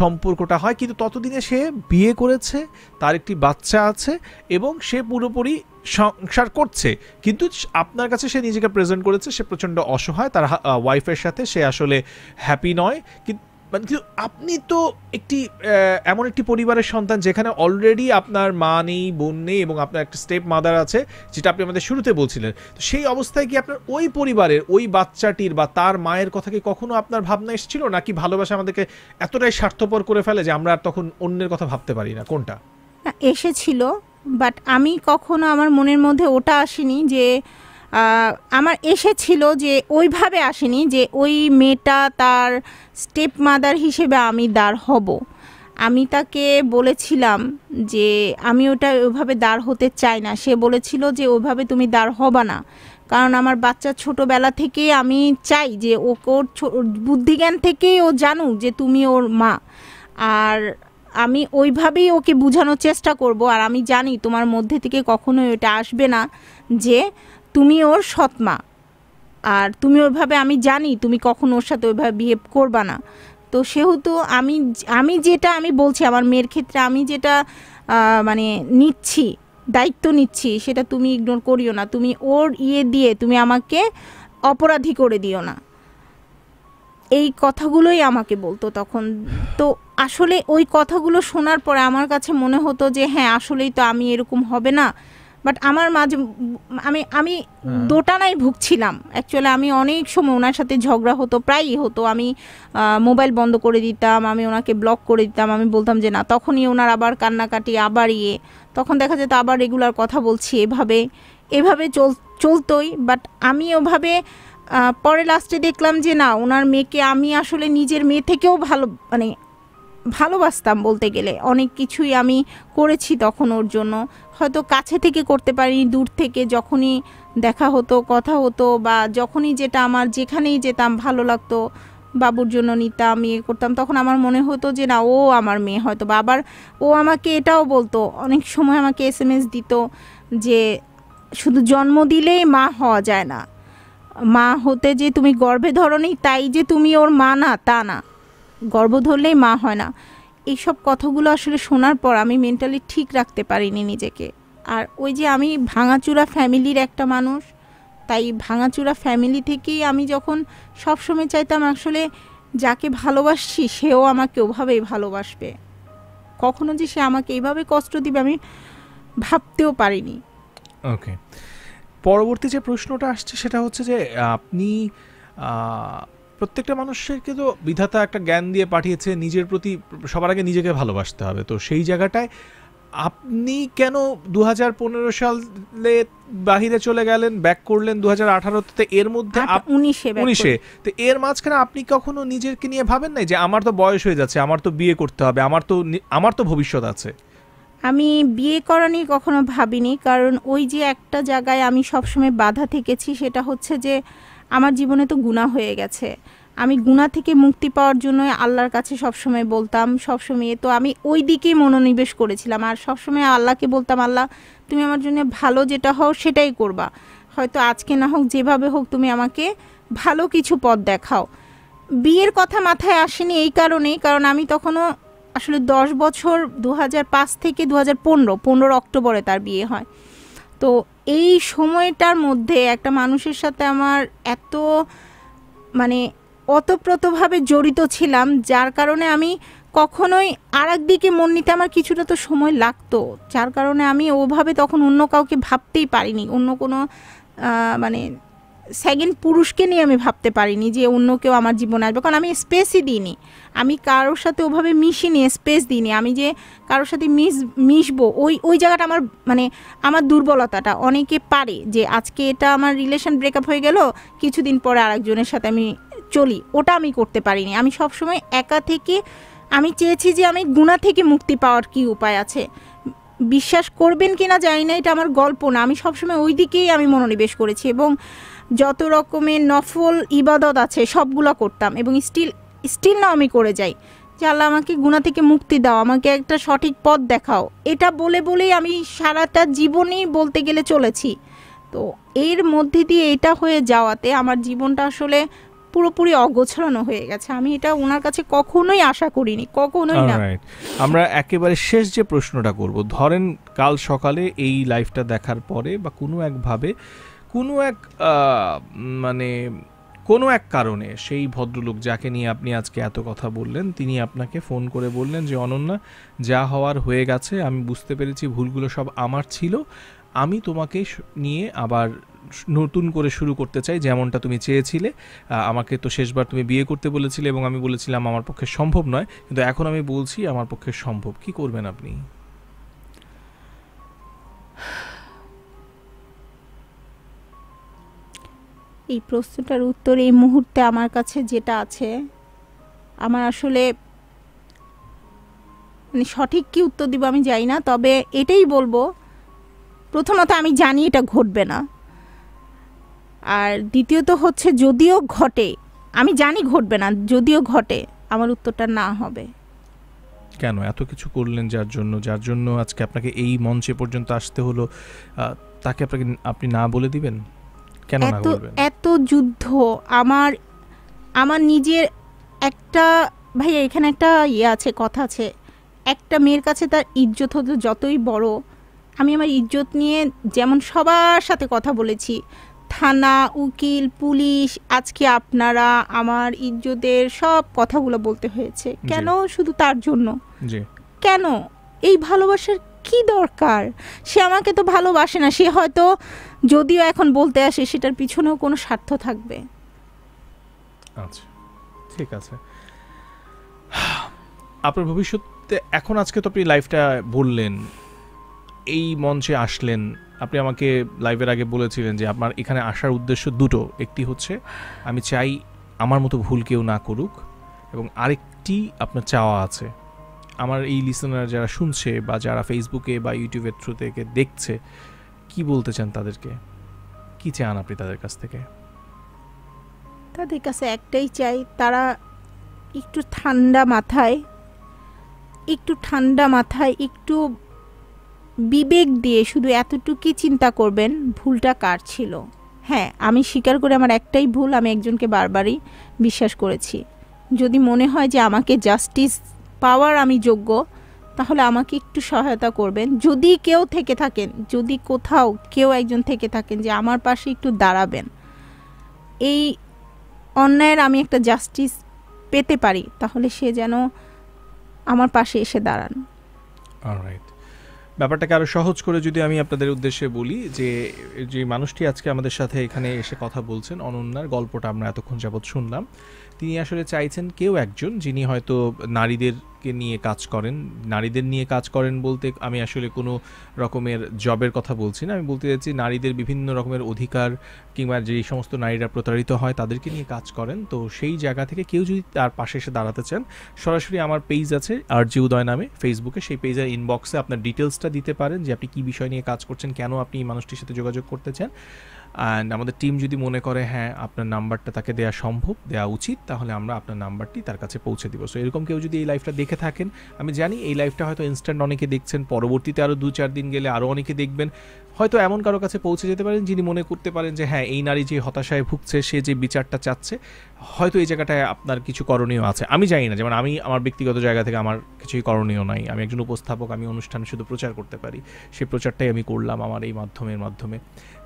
সম্পর্কটা হয় কিন্তু ততদিনে সে বিয়ে করেছে তার একটি বাচ্চা আছে এবং সে পুরোপুরি সংসার করছে কিন্তু আপনার কাছে সে নিজেকে প্রেজেন্ট করেছে সে প্রচণ্ড অসহায় তার ওয়াইফের সাথে সে আসলে হ্যাপি নয় কিন্তু মানে কিন্তু আপনি তো একটি এমন একটি পরিবারের সন্তান যেখানে অলরেডি আপনার মা নেই বোন নেই এবং আপনার একটা স্টেপ মাদার আছে যেটা আপনি আমাদের শুরুতে বলছিলেন তো সেই অবস্থায় কি আপনার ওই পরিবারের ওই বাচ্চাটির বা তার মায়ের কথা কি কখনো আপনার ভাবনা এসেছিল নাকি ভালোবাসা আমাদেরকে এতটাই স্বার্থপর করে ফেলে যে আমরা আর তখন অন্যের কথা ভাবতে পারি না কোনটা এসেছিল বাট আমি কখনো আমার মনের মধ্যে ওটা আসেনি যে আমার এসেছিল যে ওইভাবে আসেনি যে ওই মেয়েটা তার স্টেপ মাদার হিসেবে আমি দাঁড় হব আমি তাকে বলেছিলাম যে আমি ওটা ওইভাবে দাঁড় হতে চাই না সে বলেছিল যে ওইভাবে তুমি দাঁড় হবা না কারণ আমার বাচ্চা ছোটোবেলা থেকে আমি চাই যে ওর বুদ্ধিজ্ঞান থেকেই ও জানুক যে তুমি ওর মা আর আমি ওইভাবেই ওকে বোঝানোর চেষ্টা করব আর আমি জানি তোমার মধ্যে থেকে কখনোই ওটা আসবে না যে তুমি ওর সৎমা আর তুমি ওইভাবে আমি জানি তুমি কখনো ওর সাথে ওইভাবে বিহেভ করবা না তো সেহেতু আমি আমি যেটা আমি বলছি আমার মেয়ের ক্ষেত্রে আমি যেটা মানে নিচ্ছি দায়িত্ব নিচ্ছি সেটা তুমি ইগনোর করিও না তুমি ওর ইয়ে দিয়ে তুমি আমাকে অপরাধী করে দিও না এই কথাগুলোই আমাকে বলতো তখন তো আসলে ওই কথাগুলো শোনার পরে আমার কাছে মনে হতো যে হ্যাঁ আসলেই তো আমি এরকম হবে না বাট আমার মাঝে আমি আমি হ্যাঁ। দোটানায় ভুগছিলাম অ্যাকচুয়ালি আমি অনেক সময় ওনার সাথে ঝগড়া হতো প্রায়ই হতো আমি মোবাইল বন্ধ করে দিতাম আমি ওনাকে ব্লক করে দিতাম আমি বলতাম যে না তখনই ওনার আবার কান্নাকাটি আবার ইয়ে তখন দেখা যেত আবার রেগুলার কথা বলছি এভাবে এভাবে চল চলতোই বাট আমি ওভাবে পরে লাস্টে দেখলাম যে না ওনার মেয়েকে আমি আসলে নিজের মেয়ে থেকেও ভালো মানে ভালোবাসতাম বলতে গেলে অনেক কিছুই আমি করেছি তখন ওর জন্য হয়তো কাছে থেকে করতে পারিনি দূর থেকে যখনই দেখা হতো কথা হতো বা যখনই যেটা আমার যেখানেই যেতাম ভালো লাগতো বাবুর জন্য নিতাম ইয়ে করতাম তখন আমার মনে হতো যে না ও আমার মেয়ে হয়তো বা আবার ও আমাকে এটাও বলতো অনেক সময় আমাকে এস এম এস দিত যে শুধু জন্ম দিলেই মা হওয়া যায় না মা হতে যে তুমি গর্ভে ধরনি তাই যে তুমি ওর মা না তা না গর্ব ধরলেই মা হয় না এইসব কথাগুলো আসলে শোনার পর আমি মেন্টালি ঠিক রাখতে পারিনি নিজেকে আর ওই যে আমি ভাঙাচুরা ফ্যামিলির একটা মানুষ তাই ভাঙাচুরা ফ্যামিলি থেকেই আমি যখন সবসময় চাইতাম আসলে যাকে ভালোবাসছি সেও আমাকে ওভাবেই ভালোবাসবে কখনো যে সে আমাকে এইভাবে কষ্ট দিবে আমি ভাবতেও পারিনি ওকে পরবর্তী যে প্রশ্নটা আসছে সেটা হচ্ছে যে আপনি প্রত্যেকটা মানুষের তো বিধাতা একটা জ্ঞান দিয়ে পাঠিয়েছে নিজের প্রতি সবার আগে নিজেকে ভালোবাসতে হবে তো সেই জায়গাটায় আপনি কেন দু হাজার পনেরো সালে বাহিরে চলে গেলেন ব্যাক করলেন দু হাজার আঠারোতে এর মধ্যে উনিশে তো এর মাঝখানে আপনি কখনো নিজেকে নিয়ে ভাবেন নাই যে আমার তো বয়স হয়ে যাচ্ছে আমার তো বিয়ে করতে হবে আমার তো আমার তো ভবিষ্যৎ আছে আমি বিয়ে করা নিয়ে কখনো ভাবিনি কারণ ওই যে একটা জায়গায় আমি সবসময় বাধা থেকেছি সেটা হচ্ছে যে আমার জীবনে তো গুণা হয়ে গেছে আমি গুণা থেকে মুক্তি পাওয়ার জন্য আল্লাহর কাছে সবসময় বলতাম সবসময় তো আমি ওই দিকেই মনোনিবেশ করেছিলাম আর সবসময় আল্লাহকে বলতাম আল্লাহ তুমি আমার জন্য ভালো যেটা হও সেটাই করবা হয়তো আজকে না হোক যেভাবে হোক তুমি আমাকে ভালো কিছু পথ দেখাও বিয়ের কথা মাথায় আসেনি এই কারণেই কারণ আমি তখনও আসলে দশ বছর দু থেকে দু হাজার পনেরো অক্টোবরে তার বিয়ে হয় তো এই সময়টার মধ্যে একটা মানুষের সাথে আমার এত মানে অতপ্রতভাবে জড়িত ছিলাম যার কারণে আমি কখনোই আর দিকে মন নিতে আমার কিছুটা তো সময় লাগতো যার কারণে আমি ওভাবে তখন অন্য কাউকে ভাবতেই পারিনি অন্য কোনো মানে সেকেন্ড পুরুষকে নিয়ে আমি ভাবতে পারিনি যে অন্য কেউ আমার জীবনে আসবে কারণ আমি স্পেসই দিইনি আমি কারোর সাথে ওভাবে মিশিনি স্পেস দিইনি আমি যে কারোর সাথে মিশ মিশবো ওই ওই জায়গাটা আমার মানে আমার দুর্বলতাটা অনেকে পারে যে আজকে এটা আমার রিলেশন ব্রেকআপ হয়ে গেল কিছুদিন পরে আরেকজনের সাথে আমি চলি ওটা আমি করতে পারিনি আমি সবসময় একা থেকে আমি চেয়েছি যে আমি গুণা থেকে মুক্তি পাওয়ার কি উপায় আছে বিশ্বাস করবেন কি না জানি না এটা আমার গল্প না আমি সবসময় ওই দিকেই আমি মনোনিবেশ করেছি এবং যত রকমের নফল ইবাদত আছে সবগুলো করতাম এবং স্টিল স্টিল না আমি করে যাই যে আল্লাহ আমাকে গুণা থেকে মুক্তি দাও আমাকে একটা সঠিক পথ দেখাও এটা বলে বলেই আমি সারাটা জীবনই বলতে গেলে চলেছি তো এর মধ্যে দিয়ে এটা হয়ে যাওয়াতে আমার জীবনটা আসলে পুরোপুরি অগোছানো হয়ে গেছে আমি এটা ওনার কাছে কখনোই আশা করিনি কখনোই না আমরা একেবারে শেষ যে প্রশ্নটা করব ধরেন কাল সকালে এই লাইফটা দেখার পরে বা কোনো একভাবে কোনো এক মানে কোনো এক কারণে সেই ভদ্রলোক যাকে নিয়ে আপনি আজকে এত কথা বললেন তিনি আপনাকে ফোন করে বললেন যে অনন্যা যা হওয়ার হয়ে গেছে আমি বুঝতে পেরেছি ভুলগুলো সব আমার ছিল আমি তোমাকে নিয়ে আবার নতুন করে শুরু করতে চাই যেমনটা তুমি চেয়েছিলে আমাকে তো শেষবার তুমি বিয়ে করতে বলেছিলে এবং আমি বলেছিলাম আমার পক্ষে সম্ভব নয় কিন্তু এখন আমি বলছি আমার পক্ষে সম্ভব কি করবেন আপনি এই প্রশ্নটার উত্তর এই মুহূর্তে আমার কাছে যেটা আছে আমার আসলে মানে সঠিক কি উত্তর দিব আমি যাই না তবে এটাই বলবো প্রথমত আমি জানি এটা ঘটবে না আর দ্বিতীয়ত হচ্ছে যদিও ঘটে আমি জানি ঘটবে না যদিও ঘটে আমার উত্তরটা না হবে কেন এত কিছু করলেন যার জন্য যার জন্য আজকে আপনাকে এই মঞ্চে পর্যন্ত আসতে হলো তাকে আপনাকে আপনি না বলে দিবেন কেন এত এত যুদ্ধ আমার আমার নিজের একটা ভাইয়া এখানে একটা ইয়ে আছে কথা আছে একটা মেয়ের কাছে তার ইজ্জত হতো যতই বড় আমি আমার ইজ্জত নিয়ে যেমন সবার সাথে কথা বলেছি থানা উকিল পুলিশ আজকে আপনারা আমার ইজ্জতের সব কথাগুলো বলতে হয়েছে কেন শুধু তার জন্য কেন এই ভালোবাসার কি দরকার সে আমাকে তো ভালোবাসে না সে হয়তো যদিও এখন বলতে আসে সেটার পিছনেও কোনো স্বার্থ থাকবে আচ্ছা ঠিক আছে আপনার ভবিষ্যতে এখন আজকে তো আপনি লাইফটা বললেন এই মঞ্চে আসলেন আপনি আমাকে লাইভের আগে বলেছিলেন যে আপনার এখানে আসার উদ্দেশ্য দুটো একটি হচ্ছে আমি চাই আমার মতো ভুল কেউ না করুক এবং আরেকটি আপনার চাওয়া আছে আমার এই লিসনার যারা শুনছে বা যারা ফেসবুকে বা ইউটিউবের থ্রুতে দেখছে কি বলতে চান তাদেরকে কি চান আপনি তাদের কাছ থেকে তাদের কাছে একটাই চাই তারা একটু ঠান্ডা মাথায় একটু ঠান্ডা মাথায় একটু বিবেক দিয়ে শুধু এতটুকুই চিন্তা করবেন ভুলটা কার ছিল হ্যাঁ আমি স্বীকার করে আমার একটাই ভুল আমি একজনকে বারবারই বিশ্বাস করেছি যদি মনে হয় যে আমাকে জাস্টিস পাওয়ার আমি যোগ্য তাহলে আমাকে একটু সহায়তা করবেন যদি কেউ থেকে থাকেন যদি কোথাও কেউ একজন থেকে থাকেন যে আমার পাশে একটু দাঁড়াবেন এই অন্যায়ের আমি একটা জাস্টিস পেতে পারি তাহলে সে যেন আমার পাশে এসে দাঁড়ান ব্যাপারটাকে আরও সহজ করে যদি আমি আপনাদের উদ্দেশ্যে বলি যে যে মানুষটি আজকে আমাদের সাথে এখানে এসে কথা বলছেন অনন্যার গল্পটা আমরা এতক্ষণ যাবৎ শুনলাম তিনি আসলে চাইছেন কেউ একজন যিনি হয়তো নারীদেরকে নিয়ে কাজ করেন নারীদের নিয়ে কাজ করেন বলতে আমি আসলে কোনো রকমের জবের কথা বলছি না আমি বলতে চাইছি নারীদের বিভিন্ন রকমের অধিকার কিংবা যে সমস্ত নারীরা প্রতারিত হয় তাদেরকে নিয়ে কাজ করেন তো সেই জায়গা থেকে কেউ যদি তার পাশে এসে দাঁড়াতে চান সরাসরি আমার পেজ আছে আর জি উদয় নামে ফেসবুকে সেই পেজের ইনবক্সে আপনার ডিটেলসটা দিতে পারেন যে আপনি কী বিষয় নিয়ে কাজ করছেন কেন আপনি এই মানুষটির সাথে যোগাযোগ করতে চান অ্যান্ড আমাদের টিম যদি মনে করে হ্যাঁ আপনার নাম্বারটা তাকে দেওয়া সম্ভব দেওয়া উচিত তাহলে আমরা আপনার নাম্বারটি তার কাছে পৌঁছে দিব সো এরকম কেউ যদি এই লাইভটা দেখে থাকেন আমি জানি এই লাইফটা হয়তো ইনস্ট্যান্ট অনেকে দেখছেন পরবর্তীতে আরও দু চার দিন গেলে আরও অনেকে দেখবেন হয়তো এমন কারো কাছে পৌঁছে যেতে পারেন যিনি মনে করতে পারেন যে হ্যাঁ এই নারী যে হতাশায় ভুগছে সে যে বিচারটা চাচ্ছে হয়তো এই জায়গাটায় আপনার কিছু করণীয় আছে আমি জানি না যেমন আমি আমার ব্যক্তিগত জায়গা থেকে আমার কিছুই করণীয় নাই আমি একজন উপস্থাপক আমি অনুষ্ঠান শুধু প্রচার করতে পারি সেই প্রচারটাই আমি করলাম আমার এই মাধ্যমের মাধ্যমে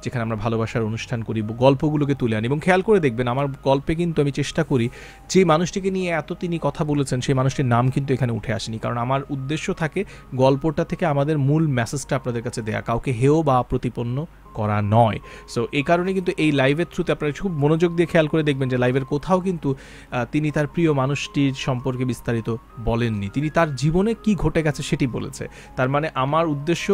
যেখানে আমরা ভালোবাসার অনুষ্ঠান করি গল্পগুলোকে তুলে আনি এবং খেয়াল করে দেখবেন আমার গল্পে কিন্তু আমি চেষ্টা করি যে মানুষটিকে নিয়ে এত তিনি কথা বলেছেন সেই মানুষটির নাম কিন্তু এখানে উঠে আসেনি কারণ আমার উদ্দেশ্য থাকে গল্পটা থেকে আমাদের মূল মেসেজটা আপনাদের কাছে দেয়া কাউকে হেও বা বা প্রতিপন্ন করা নয় সো এই কারণে কিন্তু এই লাইভের থ্রুতে আপনারা খুব মনোযোগ দিয়ে খেয়াল করে দেখবেন যে লাইভের কোথাও কিন্তু তিনি তার প্রিয় মানুষটির সম্পর্কে বিস্তারিত বলেননি তিনি তার জীবনে কি ঘটে গেছে সেটি বলেছে তার মানে আমার উদ্দেশ্য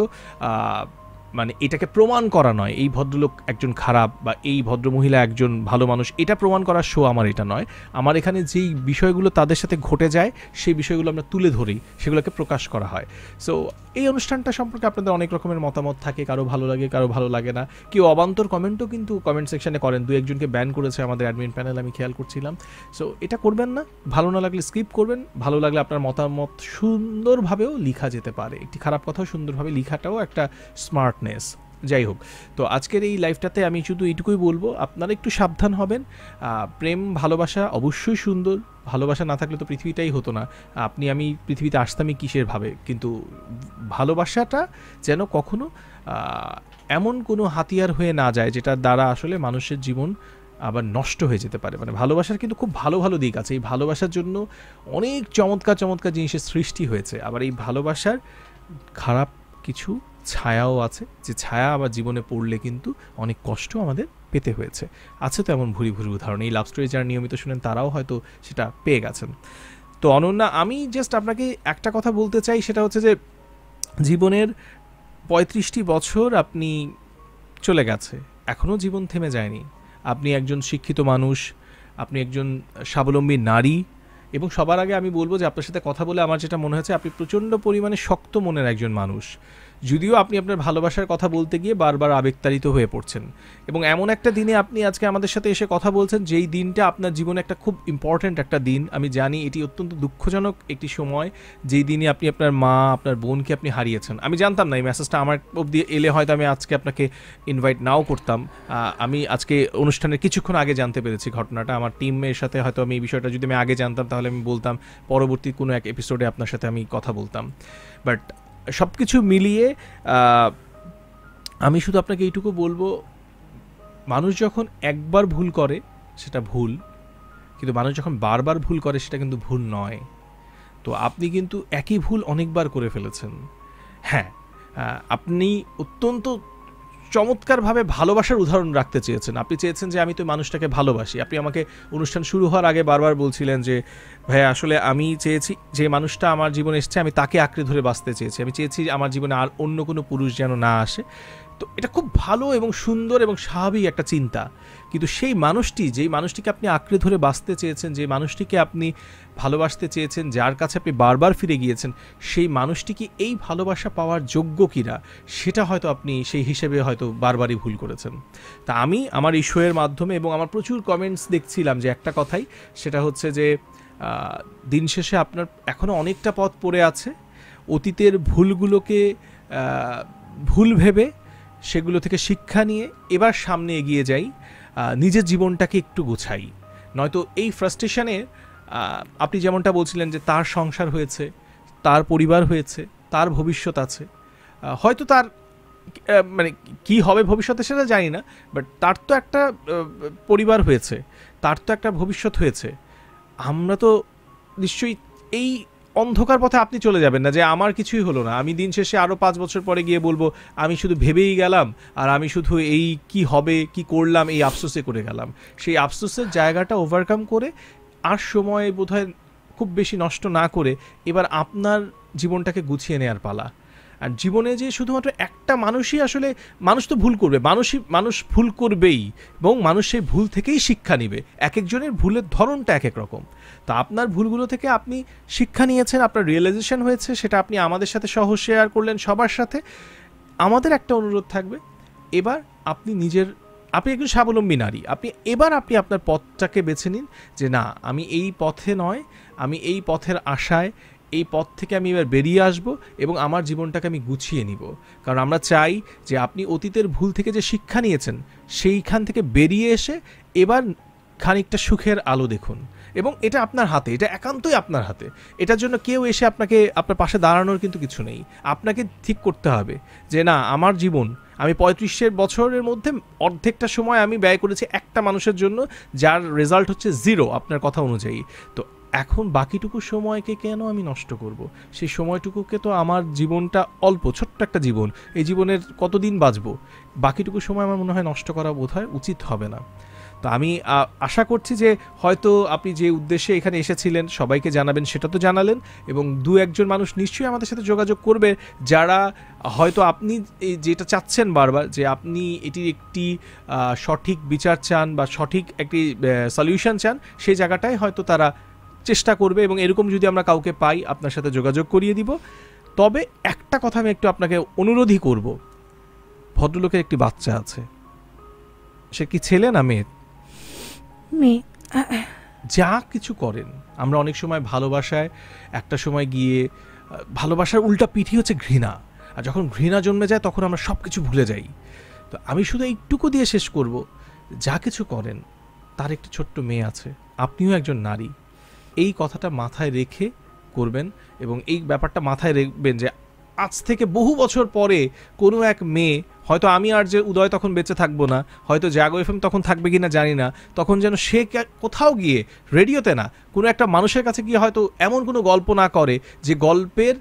মানে এটাকে প্রমাণ করা নয় এই ভদ্রলোক একজন খারাপ বা এই ভদ্রমহিলা একজন ভালো মানুষ এটা প্রমাণ করার শো আমার এটা নয় আমার এখানে যেই বিষয়গুলো তাদের সাথে ঘটে যায় সেই বিষয়গুলো আমরা তুলে ধরি সেগুলোকে প্রকাশ করা হয় সো এই অনুষ্ঠানটা সম্পর্কে আপনাদের অনেক রকমের মতামত থাকে কারো ভালো লাগে কারো ভালো লাগে না কেউ অবান্তর কমেন্টও কিন্তু কমেন্ট সেকশানে করেন দু একজনকে ব্যান করেছে আমাদের অ্যাডমিন প্যানেল আমি খেয়াল করছিলাম সো এটা করবেন না ভালো না লাগলে স্কিপ করবেন ভালো লাগলে আপনার মতামত সুন্দরভাবেও লিখা যেতে পারে একটি খারাপ কথাও সুন্দরভাবে লিখাটাও একটা স্মার্ট ডার্কনেস যাই হোক তো আজকের এই লাইফটাতে আমি শুধু এইটুকুই বলবো আপনারা একটু সাবধান হবেন প্রেম ভালোবাসা অবশ্যই সুন্দর ভালোবাসা না থাকলে তো পৃথিবীটাই হতো না আপনি আমি পৃথিবীতে আসতামই কিসের ভাবে কিন্তু ভালোবাসাটা যেন কখনো এমন কোনো হাতিয়ার হয়ে না যায় যেটার দ্বারা আসলে মানুষের জীবন আবার নষ্ট হয়ে যেতে পারে মানে ভালোবাসার কিন্তু খুব ভালো ভালো দিক আছে এই ভালোবাসার জন্য অনেক চমৎকার চমৎকার জিনিসের সৃষ্টি হয়েছে আবার এই ভালোবাসার খারাপ কিছু ছায়াও আছে যে ছায়া আবার জীবনে পড়লে কিন্তু অনেক কষ্ট আমাদের পেতে হয়েছে আছে তো এমন ভুরি ভুরি উদাহরণ এই লাভ স্টোরি যারা নিয়মিত শুনেন তারাও হয়তো সেটা পেয়ে গেছেন তো অনন্যা আমি জাস্ট আপনাকে একটা কথা বলতে চাই সেটা হচ্ছে যে জীবনের পঁয়ত্রিশটি বছর আপনি চলে গেছে এখনও জীবন থেমে যায়নি আপনি একজন শিক্ষিত মানুষ আপনি একজন স্বাবলম্বী নারী এবং সবার আগে আমি বলবো যে আপনার সাথে কথা বলে আমার যেটা মনে হয়েছে আপনি প্রচণ্ড পরিমাণে শক্ত মনের একজন মানুষ যদিও আপনি আপনার ভালোবাসার কথা বলতে গিয়ে বারবার আবেগতাড়িত হয়ে পড়ছেন এবং এমন একটা দিনে আপনি আজকে আমাদের সাথে এসে কথা বলছেন যেই দিনটা আপনার জীবনে একটা খুব ইম্পর্ট্যান্ট একটা দিন আমি জানি এটি অত্যন্ত দুঃখজনক একটি সময় যেই দিনে আপনি আপনার মা আপনার বোনকে আপনি হারিয়েছেন আমি জানতাম না এই মেসেজটা আমার অবধি এলে হয়তো আমি আজকে আপনাকে ইনভাইট নাও করতাম আমি আজকে অনুষ্ঠানের কিছুক্ষণ আগে জানতে পেরেছি ঘটনাটা আমার টিমের সাথে হয়তো আমি এই বিষয়টা যদি আমি আগে জানতাম তাহলে আমি বলতাম পরবর্তী কোনো এক এপিসোডে আপনার সাথে আমি কথা বলতাম বাট সব কিছু মিলিয়ে আমি শুধু আপনাকে এইটুকু বলবো মানুষ যখন একবার ভুল করে সেটা ভুল কিন্তু মানুষ যখন বারবার ভুল করে সেটা কিন্তু ভুল নয় তো আপনি কিন্তু একই ভুল অনেকবার করে ফেলেছেন হ্যাঁ আপনি অত্যন্ত চমৎকারভাবে ভালোবাসার উদাহরণ রাখতে চেয়েছেন আপনি চেয়েছেন যে আমি তো মানুষটাকে ভালোবাসি আপনি আমাকে অনুষ্ঠান শুরু হওয়ার আগে বারবার বলছিলেন যে ভাইয়া আসলে আমি চেয়েছি যে মানুষটা আমার জীবনে এসছে আমি তাকে আঁকড়ে ধরে বাঁচতে চেয়েছি আমি চেয়েছি আমার জীবনে আর অন্য কোনো পুরুষ যেন না আসে তো এটা খুব ভালো এবং সুন্দর এবং স্বাভাবিক একটা চিন্তা কিন্তু সেই মানুষটি যেই মানুষটিকে আপনি আঁকড়ে ধরে বাঁচতে চেয়েছেন যে মানুষটিকে আপনি ভালোবাসতে চেয়েছেন যার কাছে আপনি বারবার ফিরে গিয়েছেন সেই মানুষটি কি এই ভালোবাসা পাওয়ার যোগ্য কিনা সেটা হয়তো আপনি সেই হিসেবে হয়তো বারবারই ভুল করেছেন তা আমি আমার এই শোয়ের মাধ্যমে এবং আমার প্রচুর কমেন্টস দেখছিলাম যে একটা কথাই সেটা হচ্ছে যে দিন শেষে আপনার এখনও অনেকটা পথ পড়ে আছে অতীতের ভুলগুলোকে ভুল ভেবে সেগুলো থেকে শিক্ষা নিয়ে এবার সামনে এগিয়ে যাই নিজের জীবনটাকে একটু গোছাই নয়তো এই ফ্রাস্ট্রেশনের আপনি যেমনটা বলছিলেন যে তার সংসার হয়েছে তার পরিবার হয়েছে তার ভবিষ্যৎ আছে হয়তো তার মানে কি হবে ভবিষ্যতে সেটা জানি না বাট তার তো একটা পরিবার হয়েছে তার তো একটা ভবিষ্যৎ হয়েছে আমরা তো নিশ্চয়ই এই অন্ধকার পথে আপনি চলে যাবেন না যে আমার কিছুই হলো না আমি দিন শেষে আরও পাঁচ বছর পরে গিয়ে বলবো আমি শুধু ভেবেই গেলাম আর আমি শুধু এই কি হবে কি করলাম এই আফসোসে করে গেলাম সেই আফসোসের জায়গাটা ওভারকাম করে আর সময় বোধ খুব বেশি নষ্ট না করে এবার আপনার জীবনটাকে গুছিয়ে নেওয়ার পালা আর জীবনে যে শুধুমাত্র একটা মানুষই আসলে মানুষ তো ভুল করবে মানুষই মানুষ ভুল করবেই এবং মানুষ সেই ভুল থেকেই শিক্ষা নিবে এক একজনের ভুলের ধরনটা এক এক রকম তা আপনার ভুলগুলো থেকে আপনি শিক্ষা নিয়েছেন আপনার রিয়েলাইজেশন হয়েছে সেটা আপনি আমাদের সাথে সহ শেয়ার করলেন সবার সাথে আমাদের একটা অনুরোধ থাকবে এবার আপনি নিজের আপনি একজন স্বাবলম্বী নারী আপনি এবার আপনি আপনার পথটাকে বেছে নিন যে না আমি এই পথে নয় আমি এই পথের আশায় এই পথ থেকে আমি এবার বেরিয়ে আসব এবং আমার জীবনটাকে আমি গুছিয়ে নিব কারণ আমরা চাই যে আপনি অতীতের ভুল থেকে যে শিক্ষা নিয়েছেন সেইখান থেকে বেরিয়ে এসে এবার খানিকটা সুখের আলো দেখুন এবং এটা আপনার হাতে এটা একান্তই আপনার হাতে এটার জন্য কেউ এসে আপনাকে আপনার পাশে দাঁড়ানোর কিন্তু কিছু নেই আপনাকে ঠিক করতে হবে যে না আমার জীবন আমি পঁয়ত্রিশের বছরের মধ্যে অর্ধেকটা সময় আমি ব্যয় করেছি একটা মানুষের জন্য যার রেজাল্ট হচ্ছে জিরো আপনার কথা অনুযায়ী তো এখন বাকিটুকু সময়কে কেন আমি নষ্ট করব। সেই সময়টুকুকে তো আমার জীবনটা অল্প ছোট্ট একটা জীবন এই জীবনের কতদিন বাঁচব বাকিটুকু সময় আমার মনে হয় নষ্ট করা বোধ হয় উচিত হবে না তো আমি আশা করছি যে হয়তো আপনি যে উদ্দেশ্যে এখানে এসেছিলেন সবাইকে জানাবেন সেটা তো জানালেন এবং দু একজন মানুষ নিশ্চয়ই আমাদের সাথে যোগাযোগ করবে যারা হয়তো আপনি যেটা চাচ্ছেন বারবার যে আপনি এটির একটি সঠিক বিচার চান বা সঠিক একটি সলিউশন চান সেই জায়গাটাই হয়তো তারা চেষ্টা করবে এবং এরকম যদি আমরা কাউকে পাই আপনার সাথে যোগাযোগ করিয়ে দিব তবে একটা কথা আমি একটু আপনাকে অনুরোধই করব ভদ্রলোকের একটি বাচ্চা আছে সে কি ছেলে না মেয়ে যা কিছু করেন আমরা অনেক সময় ভালোবাসায় একটা সময় গিয়ে ভালোবাসার উল্টা পিঠি হচ্ছে ঘৃণা আর যখন ঘৃণা জন্মে যায় তখন আমরা সব কিছু ভুলে যাই তো আমি শুধু এইটুকু দিয়ে শেষ করব যা কিছু করেন তার একটি ছোট্ট মেয়ে আছে আপনিও একজন নারী এই কথাটা মাথায় রেখে করবেন এবং এই ব্যাপারটা মাথায় রেখবেন যে আজ থেকে বহু বছর পরে কোনো এক মেয়ে হয়তো আমি আর যে উদয় তখন বেঁচে থাকবো না হয়তো জাগো এফ তখন থাকবে কি না জানি না তখন যেন সে কোথাও গিয়ে রেডিওতে না কোনো একটা মানুষের কাছে গিয়ে হয়তো এমন কোনো গল্প না করে যে গল্পের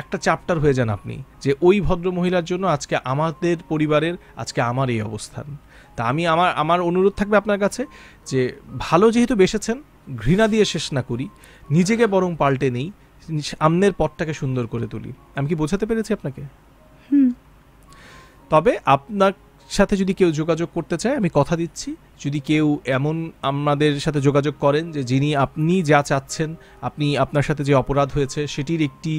একটা চ্যাপ্টার হয়ে যান আপনি যে ওই ভদ্র মহিলার জন্য আজকে আমাদের পরিবারের আজকে আমার এই অবস্থান তা আমি আমার আমার অনুরোধ থাকবে আপনার কাছে যে ভালো যেহেতু বেসেছেন ঘৃণা দিয়ে শেষ না করি নিজেকে বরং পাল্টে নেই সামনের পথটাকে সুন্দর করে তুলি আমি কি বোঝাতে পেরেছি আপনাকে তবে আপনার সাথে যদি কেউ যোগাযোগ করতে চায় আমি কথা দিচ্ছি যদি কেউ এমন আমাদের সাথে যোগাযোগ করেন যে যিনি আপনি যা চাচ্ছেন আপনি আপনার সাথে যে অপরাধ হয়েছে সেটির একটি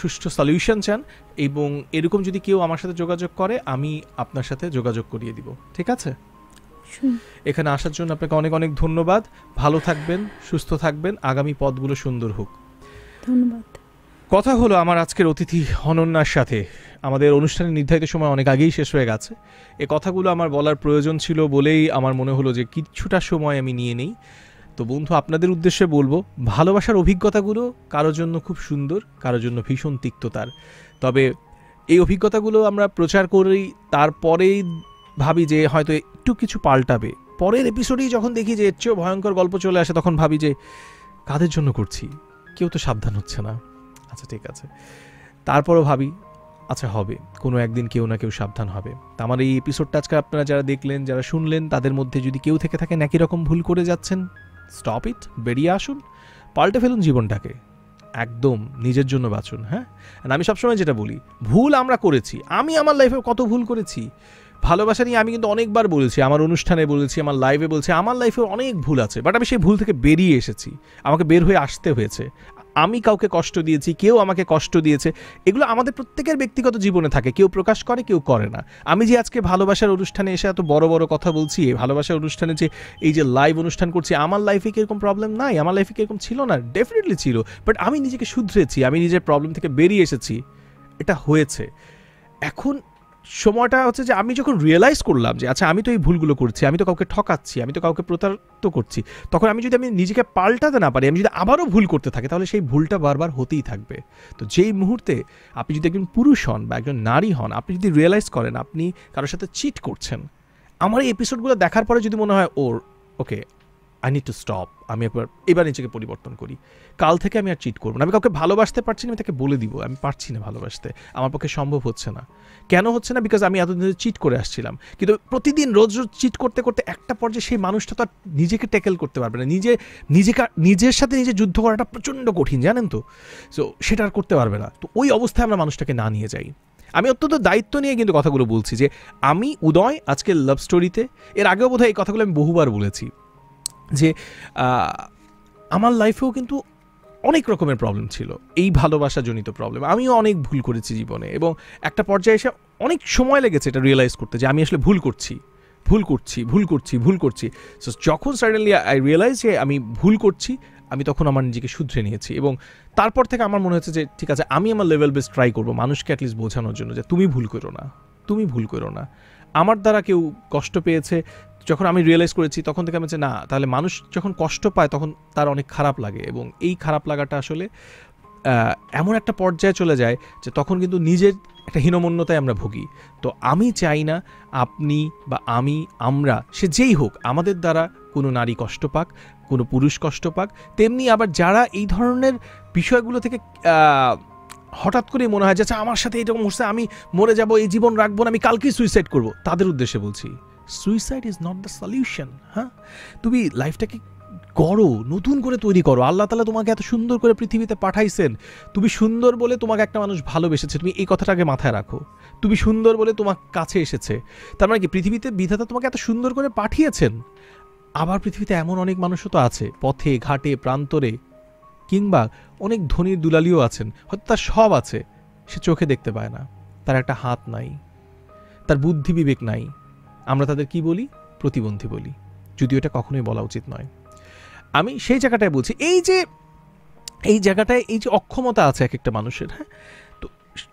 সুষ্ঠু সলিউশন চান এবং এরকম যদি কেউ আমার সাথে যোগাযোগ করে আমি আপনার সাথে যোগাযোগ করিয়ে দিব ঠিক আছে এখানে আসার জন্য আপনাকে অনেক অনেক ধন্যবাদ ভালো থাকবেন সুস্থ থাকবেন আগামী পদগুলো সুন্দর হোক ধন্যবাদ কথা হলো আমার আজকের অতিথি অনন্যার সাথে আমাদের অনুষ্ঠানের নির্ধারিত সময় অনেক আগেই শেষ হয়ে গেছে এ কথাগুলো আমার বলার প্রয়োজন ছিল বলেই আমার মনে হলো যে কিছুটা সময় আমি নিয়ে নেই তো বন্ধু আপনাদের উদ্দেশ্যে বলবো ভালোবাসার অভিজ্ঞতাগুলো কারোর জন্য খুব সুন্দর কারোর জন্য ভীষণ তিক্ততার তবে এই অভিজ্ঞতাগুলো আমরা প্রচার করি তারপরেই ভাবি যে হয়তো একটু কিছু পাল্টাবে পরের এপিসোডেই যখন দেখি যে এর চেয়েও ভয়ঙ্কর গল্প চলে আসে তখন ভাবি যে কাদের জন্য করছি কেউ তো সাবধান হচ্ছে না আচ্ছা ঠিক আছে তারপরও ভাবি আচ্ছা হবে কোনো একদিন কেউ না কেউ সাবধান হবে তা আমার এই এপিসোডটা আজকে আপনারা যারা দেখলেন যারা শুনলেন তাদের মধ্যে যদি কেউ থেকে থাকেন একই রকম ভুল করে যাচ্ছেন স্টপ ইট বেরিয়ে আসুন পাল্টে ফেলুন জীবনটাকে একদম নিজের জন্য বাঁচুন হ্যাঁ আমি সবসময় যেটা বলি ভুল আমরা করেছি আমি আমার লাইফে কত ভুল করেছি ভালোবাসা নিয়ে আমি কিন্তু অনেকবার বলেছি আমার অনুষ্ঠানে বলেছি আমার লাইভে বলছি আমার লাইফে অনেক ভুল আছে বাট আমি সেই ভুল থেকে বেরিয়ে এসেছি আমাকে বের হয়ে আসতে হয়েছে আমি কাউকে কষ্ট দিয়েছি কেউ আমাকে কষ্ট দিয়েছে এগুলো আমাদের প্রত্যেকের ব্যক্তিগত জীবনে থাকে কেউ প্রকাশ করে কেউ করে না আমি যে আজকে ভালোবাসার অনুষ্ঠানে এসে এত বড় বড় কথা বলছি এই ভালোবাসার অনুষ্ঠানে যে এই যে লাইভ অনুষ্ঠান করছি আমার লাইফে কীরকম প্রবলেম নাই আমার লাইফে কীরকম ছিল না ডেফিনেটলি ছিল বাট আমি নিজেকে শুধরেছি আমি নিজের প্রবলেম থেকে বেরিয়ে এসেছি এটা হয়েছে এখন সময়টা হচ্ছে যে আমি যখন রিয়েলাইজ করলাম যে আচ্ছা আমি তো এই ভুলগুলো করছি আমি তো কাউকে ঠকাচ্ছি আমি তো কাউকে প্রতারিত করছি তখন আমি যদি আমি নিজেকে পাল্টাতে না পারি আমি যদি আবারও ভুল করতে থাকি তাহলে সেই ভুলটা বারবার হতেই থাকবে তো যেই মুহূর্তে আপনি যদি একজন পুরুষ হন বা একজন নারী হন আপনি যদি রিয়েলাইজ করেন আপনি কারোর সাথে চিট করছেন আমার এই এপিসোডগুলো দেখার পরে যদি মনে হয় ওর okay I need to stop আমি একবার এবার নিজেকে পরিবর্তন করি কাল থেকে আমি আর চিট করবো না আমি কাউকে ভালোবাসতে পারছি না আমি তাকে বলে দিব আমি পারছি না ভালোবাসতে আমার পক্ষে সম্ভব হচ্ছে না কেন হচ্ছে না বিকজ আমি এতদিন চিট করে আসছিলাম কিন্তু প্রতিদিন রোজ রোজ চিট করতে করতে একটা পর্যায়ে সেই মানুষটা তো আর নিজেকে ট্যাকেল করতে পারবে না নিজে নিজেকে নিজের সাথে নিজে যুদ্ধ করাটা প্রচণ্ড কঠিন জানেন তো সো সেটা আর করতে পারবে না তো ওই অবস্থায় আমরা মানুষটাকে না নিয়ে যাই আমি অত্যন্ত দায়িত্ব নিয়ে কিন্তু কথাগুলো বলছি যে আমি উদয় আজকে লাভ স্টোরিতে এর আগেও বোধহয় এই কথাগুলো আমি বহুবার বলেছি যে আমার লাইফেও কিন্তু অনেক রকমের প্রবলেম ছিল এই ভালোবাসাজনিত প্রবলেম আমিও অনেক ভুল করেছি জীবনে এবং একটা পর্যায়ে এসে অনেক সময় লেগেছে এটা রিয়েলাইজ করতে যে আমি আসলে ভুল করছি ভুল করছি ভুল করছি ভুল করছি সো যখন সাডেনলি আই রিয়েলাইজ যে আমি ভুল করছি আমি তখন আমার নিজেকে শুধরে নিয়েছি এবং তারপর থেকে আমার মনে হচ্ছে যে ঠিক আছে আমি আমার লেভেল বেস ট্রাই করবো মানুষকে অ্যাটলিস্ট বোঝানোর জন্য যে তুমি ভুল করো না তুমি ভুল করো না আমার দ্বারা কেউ কষ্ট পেয়েছে যখন আমি রিয়েলাইজ করেছি তখন থেকে আমি না তাহলে মানুষ যখন কষ্ট পায় তখন তার অনেক খারাপ লাগে এবং এই খারাপ লাগাটা আসলে এমন একটা পর্যায়ে চলে যায় যে তখন কিন্তু নিজের একটা হীনমন্যতায় আমরা ভুগি তো আমি চাই না আপনি বা আমি আমরা সে যেই হোক আমাদের দ্বারা কোনো নারী কষ্ট পাক কোনো পুরুষ কষ্ট পাক তেমনি আবার যারা এই ধরনের বিষয়গুলো থেকে হঠাৎ করেই মনে হয় যে আচ্ছা, আমার সাথে এইরকম হচ্ছে আমি মরে যাব এই জীবন রাখবো না আমি কালকেই সুইসাইড করব তাদের উদ্দেশ্যে বলছি suicide is not the solution হ্যাঁ তুমি লাইফটাকে করো নতুন করে তৈরি করো আল্লাহ তালা তোমাকে এত সুন্দর করে পৃথিবীতে পাঠাইছেন তুমি সুন্দর বলে তোমাকে একটা মানুষ ভালোবেসেছে তুমি এই কথাটাকে মাথায় রাখো তুমি সুন্দর বলে তোমার কাছে এসেছে তার মানে কি পৃথিবীতে বিধাতা তোমাকে এত সুন্দর করে পাঠিয়েছেন আবার পৃথিবীতে এমন অনেক মানুষও তো আছে পথে ঘাটে প্রান্তরে কিংবা অনেক ধনীর দুলালিও আছেন হয়তো তার সব আছে সে চোখে দেখতে পায় না তার একটা হাত নাই তার বুদ্ধি বিবেক নাই আমরা তাদের কি বলি প্রতিবন্ধী বলি যদিও এটা কখনোই বলা উচিত নয় আমি সেই জায়গাটায় বলছি এই যে এই জায়গাটায় এই যে অক্ষমতা আছে এক একটা মানুষের হ্যাঁ তো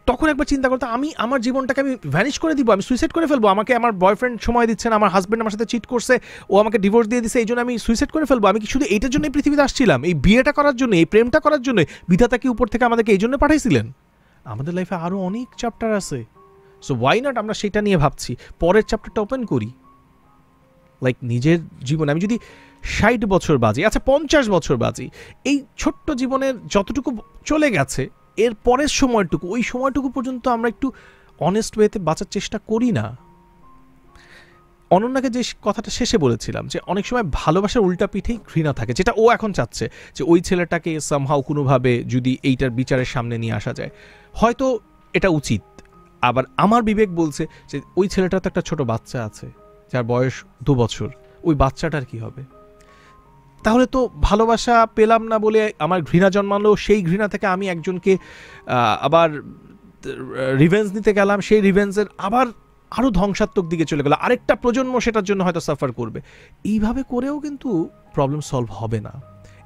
তখন একবার চিন্তা করতো আমি আমার জীবনটাকে আমি ভ্যানিশ করে দিব আমি সুইসাইড করে ফেলবো আমাকে আমার বয়ফ্রেন্ড সময় দিচ্ছে না আমার হাজব্যান্ড আমার সাথে চিট করছে ও আমাকে ডিভোর্স দিয়ে দিছে এই জন্য আমি সুইসাইড করে ফেলবো আমি কি শুধু এইটার জন্যই পৃথিবীতে আসছিলাম এই বিয়েটা করার জন্য এই প্রেমটা করার জন্য বিধাতা কি উপর থেকে আমাদেরকে এই জন্য পাঠাইছিলেন আমাদের লাইফে আরও অনেক চ্যাপ্টার আছে সো ওয়াই নট আমরা সেটা নিয়ে ভাবছি পরের চ্যাপ্টারটা ওপেন করি লাইক নিজের জীবন আমি যদি ষাট বছর বাজি আচ্ছা পঞ্চাশ বছর বাজি এই ছোট্ট জীবনের যতটুকু চলে গেছে এর পরের সময়টুকু ওই সময়টুকু পর্যন্ত আমরা একটু অনেস্ট ওয়েতে বাঁচার চেষ্টা করি না অনন্যাকে যে কথাটা শেষে বলেছিলাম যে অনেক সময় ভালোবাসার উল্টা পিঠেই ঘৃণা থাকে যেটা ও এখন চাচ্ছে যে ওই ছেলেটাকে সামহাও কোনোভাবে যদি এইটার বিচারের সামনে নিয়ে আসা যায় হয়তো এটা উচিত আবার আমার বিবেক বলছে যে ওই ছেলেটার তো একটা ছোট বাচ্চা আছে যার বয়স দু বছর ওই বাচ্চাটার কি হবে তাহলে তো ভালোবাসা পেলাম না বলে আমার ঘৃণা জন্মালো সেই ঘৃণা থেকে আমি একজনকে আবার রিভেঞ্জ নিতে গেলাম সেই রিভেঞ্জের আবার আরও ধ্বংসাত্মক দিকে চলে গেল আরেকটা প্রজন্ম সেটার জন্য হয়তো সাফার করবে এইভাবে করেও কিন্তু প্রবলেম সলভ হবে না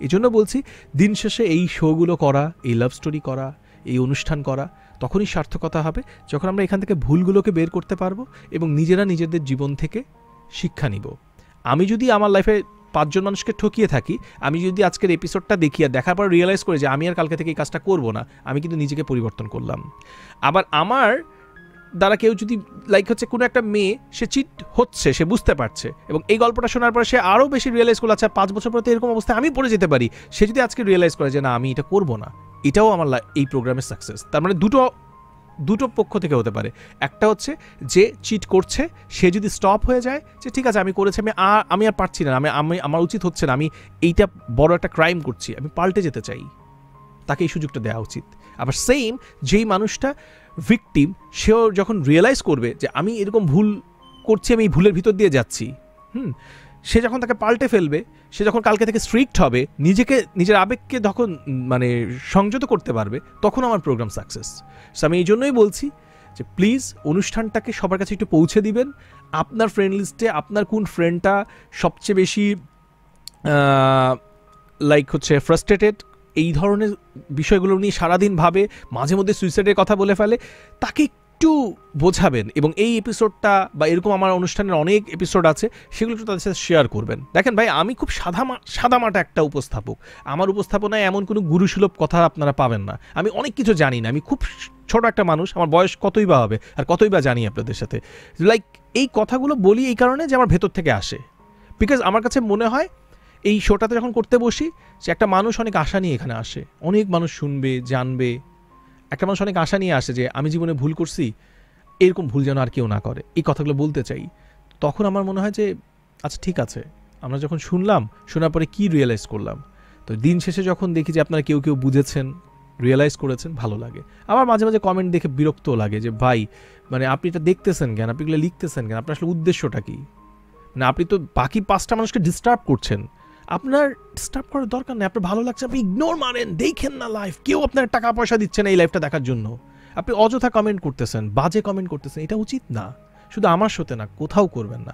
এই জন্য বলছি দিন শেষে এই শোগুলো করা এই লাভ স্টোরি করা এই অনুষ্ঠান করা তখনই সার্থকতা হবে যখন আমরা এখান থেকে ভুলগুলোকে বের করতে পারবো এবং নিজেরা নিজেদের জীবন থেকে শিক্ষা নিব আমি যদি আমার লাইফে পাঁচজন মানুষকে ঠকিয়ে থাকি আমি যদি আজকের এপিসোডটা দেখি আর দেখার পর রিয়েলাইজ করে যে আমি আর কালকে থেকে এই কাজটা করবো না আমি কিন্তু নিজেকে পরিবর্তন করলাম আবার আমার দ্বারা কেউ যদি লাইক হচ্ছে কোনো একটা মেয়ে সে চিট হচ্ছে সে বুঝতে পারছে এবং এই গল্পটা শোনার পরে সে আরও বেশি রিয়েলাইজ করলো আচ্ছা পাঁচ বছর পর তো এরকম অবস্থায় আমি পড়ে যেতে পারি সে যদি আজকে রিয়েলাইজ করে যে না আমি এটা করবো না এটাও আমার এই প্রোগ্রামের সাকসেস তার মানে দুটো দুটো পক্ষ থেকে হতে পারে একটা হচ্ছে যে চিট করছে সে যদি স্টপ হয়ে যায় যে ঠিক আছে আমি করেছি আমি আর আমি আর পারছি না আমি আমি আমার উচিত হচ্ছে না আমি এইটা বড় একটা ক্রাইম করছি আমি পাল্টে যেতে চাই তাকে এই সুযোগটা দেওয়া উচিত আবার সেম যেই মানুষটা ভিকটিম সেও যখন রিয়েলাইজ করবে যে আমি এরকম ভুল করছি আমি এই ভুলের ভিতর দিয়ে যাচ্ছি হুম সে যখন তাকে পাল্টে ফেলবে সে যখন কালকে থেকে স্ট্রিক্ট হবে নিজেকে নিজের আবেগকে তখন মানে সংযত করতে পারবে তখন আমার প্রোগ্রাম সাকসেস সো আমি এই জন্যই বলছি যে প্লিজ অনুষ্ঠানটাকে সবার কাছে একটু পৌঁছে দিবেন আপনার ফ্রেন্ড লিস্টে আপনার কোন ফ্রেন্ডটা সবচেয়ে বেশি লাইক হচ্ছে ফ্রাস্ট্রেটেড এই ধরনের বিষয়গুলো নিয়ে সারাদিন ভাবে মাঝে মধ্যে সুইসাইডের কথা বলে ফেলে তাকে একটু বোঝাবেন এবং এই এপিসোডটা বা এরকম আমার অনুষ্ঠানের অনেক এপিসোড আছে সেগুলো একটু তাদের সাথে শেয়ার করবেন দেখেন ভাই আমি খুব সাদা সাদামাটা একটা উপস্থাপক আমার উপস্থাপনায় এমন কোনো গুরুসুলভ কথা আপনারা পাবেন না আমি অনেক কিছু জানি না আমি খুব ছোট একটা মানুষ আমার বয়স কতই বা হবে আর কতই বা জানি আপনাদের সাথে লাইক এই কথাগুলো বলি এই কারণে যে আমার ভেতর থেকে আসে বিকজ আমার কাছে মনে হয় এই শোটাতে যখন করতে বসি সে একটা মানুষ অনেক আশা নিয়ে এখানে আসে অনেক মানুষ শুনবে জানবে একটা মানুষ অনেক আশা নিয়ে আসে যে আমি জীবনে ভুল করছি এরকম ভুল যেন আর কেউ না করে এই কথাগুলো বলতে চাই তখন আমার মনে হয় যে আচ্ছা ঠিক আছে আমরা যখন শুনলাম শোনার পরে কী রিয়েলাইজ করলাম তো দিন শেষে যখন দেখি যে আপনারা কেউ কেউ বুঝেছেন রিয়েলাইজ করেছেন ভালো লাগে আমার মাঝে মাঝে কমেন্ট দেখে বিরক্তও লাগে যে ভাই মানে আপনি এটা দেখতেছেন কেন আপনি এগুলো লিখতেছেন কেন আপনার আসলে উদ্দেশ্যটা কী মানে আপনি তো বাকি পাঁচটা মানুষকে ডিস্টার্ব করছেন আপনার ডিস্টার্ব করার দরকার নেই আপনার ভালো লাগছে আপনি ইগনোর মারেন দেখেন না লাইফ কেউ আপনার টাকা পয়সা দিচ্ছে না এই লাইফটা দেখার জন্য আপনি অযথা কমেন্ট করতেছেন বাজে কমেন্ট করতেছেন এটা উচিত না শুধু আমার সাথে না কোথাও করবেন না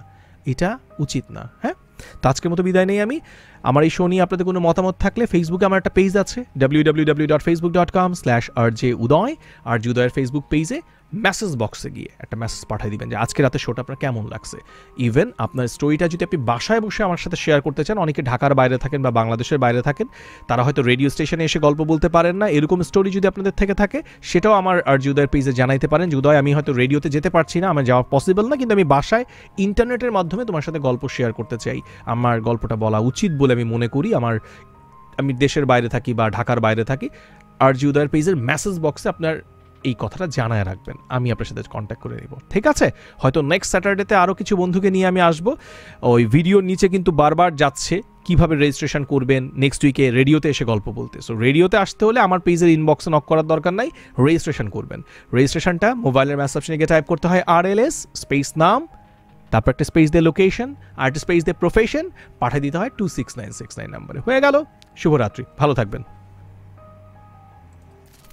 এটা উচিত না হ্যাঁ তো আজকের মতো বিদায় নেই আমি আমার এই শো নিয়ে আপনাদের কোনো মতামত থাকলে ফেসবুকে আমার একটা পেজ আছে W W W dot Facebook dot com slash R J Uday R J উদয়ের ফেসবুক পেজে মেসেজ বক্সে গিয়ে একটা মেসেজ পাঠিয়ে দিবেন যে আজকে রাতে শোটা আপনার কেমন লাগছে ইভেন আপনার স্টোরিটা যদি আপনি বাসায় বসে আমার সাথে শেয়ার করতে চান অনেকে ঢাকার বাইরে থাকেন বা বাংলাদেশের বাইরে থাকেন তারা হয়তো রেডিও স্টেশনে এসে গল্প বলতে পারেন না এরকম স্টোরি যদি আপনাদের থেকে থাকে সেটাও আমার আর জুদয়ের পেজে জানাইতে পারেন জুদয় আমি হয়তো রেডিওতে যেতে পারছি না আমার যাওয়া পসিবল না কিন্তু আমি বাসায় ইন্টারনেটের মাধ্যমে তোমার সাথে গল্প শেয়ার করতে চাই আমার গল্পটা বলা উচিত বলে আমি মনে করি আমার আমি দেশের বাইরে থাকি বা ঢাকার বাইরে থাকি আর জিউদয়ের পেজের মেসেজ বক্সে আপনার এই কথাটা জানায় রাখবেন আমি আপনার সাথে কন্ট্যাক্ট করে নিব ঠিক আছে হয়তো নেক্সট স্যাটারডেতে আরও কিছু বন্ধুকে নিয়ে আমি আসব ওই ভিডিওর নিচে কিন্তু বারবার যাচ্ছে কিভাবে রেজিস্ট্রেশন করবেন নেক্সট উইকে রেডিওতে এসে গল্প বলতে সো রেডিওতে আসতে হলে আমার পেজের ইনবক্সে নক করার দরকার নাই রেজিস্ট্রেশন করবেন রেজিস্ট্রেশনটা মোবাইলের মেসেজ অপশনে গিয়ে টাইপ করতে হয় আর এল এস স্পেস নাম তারপর একটা স্পেস দে লোকেশন আর একটা স্পেস দে প্রফেশন পাঠিয়ে দিতে হয় two six nine six nine নাম্বারে হয়ে গেল শুভরাত্রি ভালো থাকবেন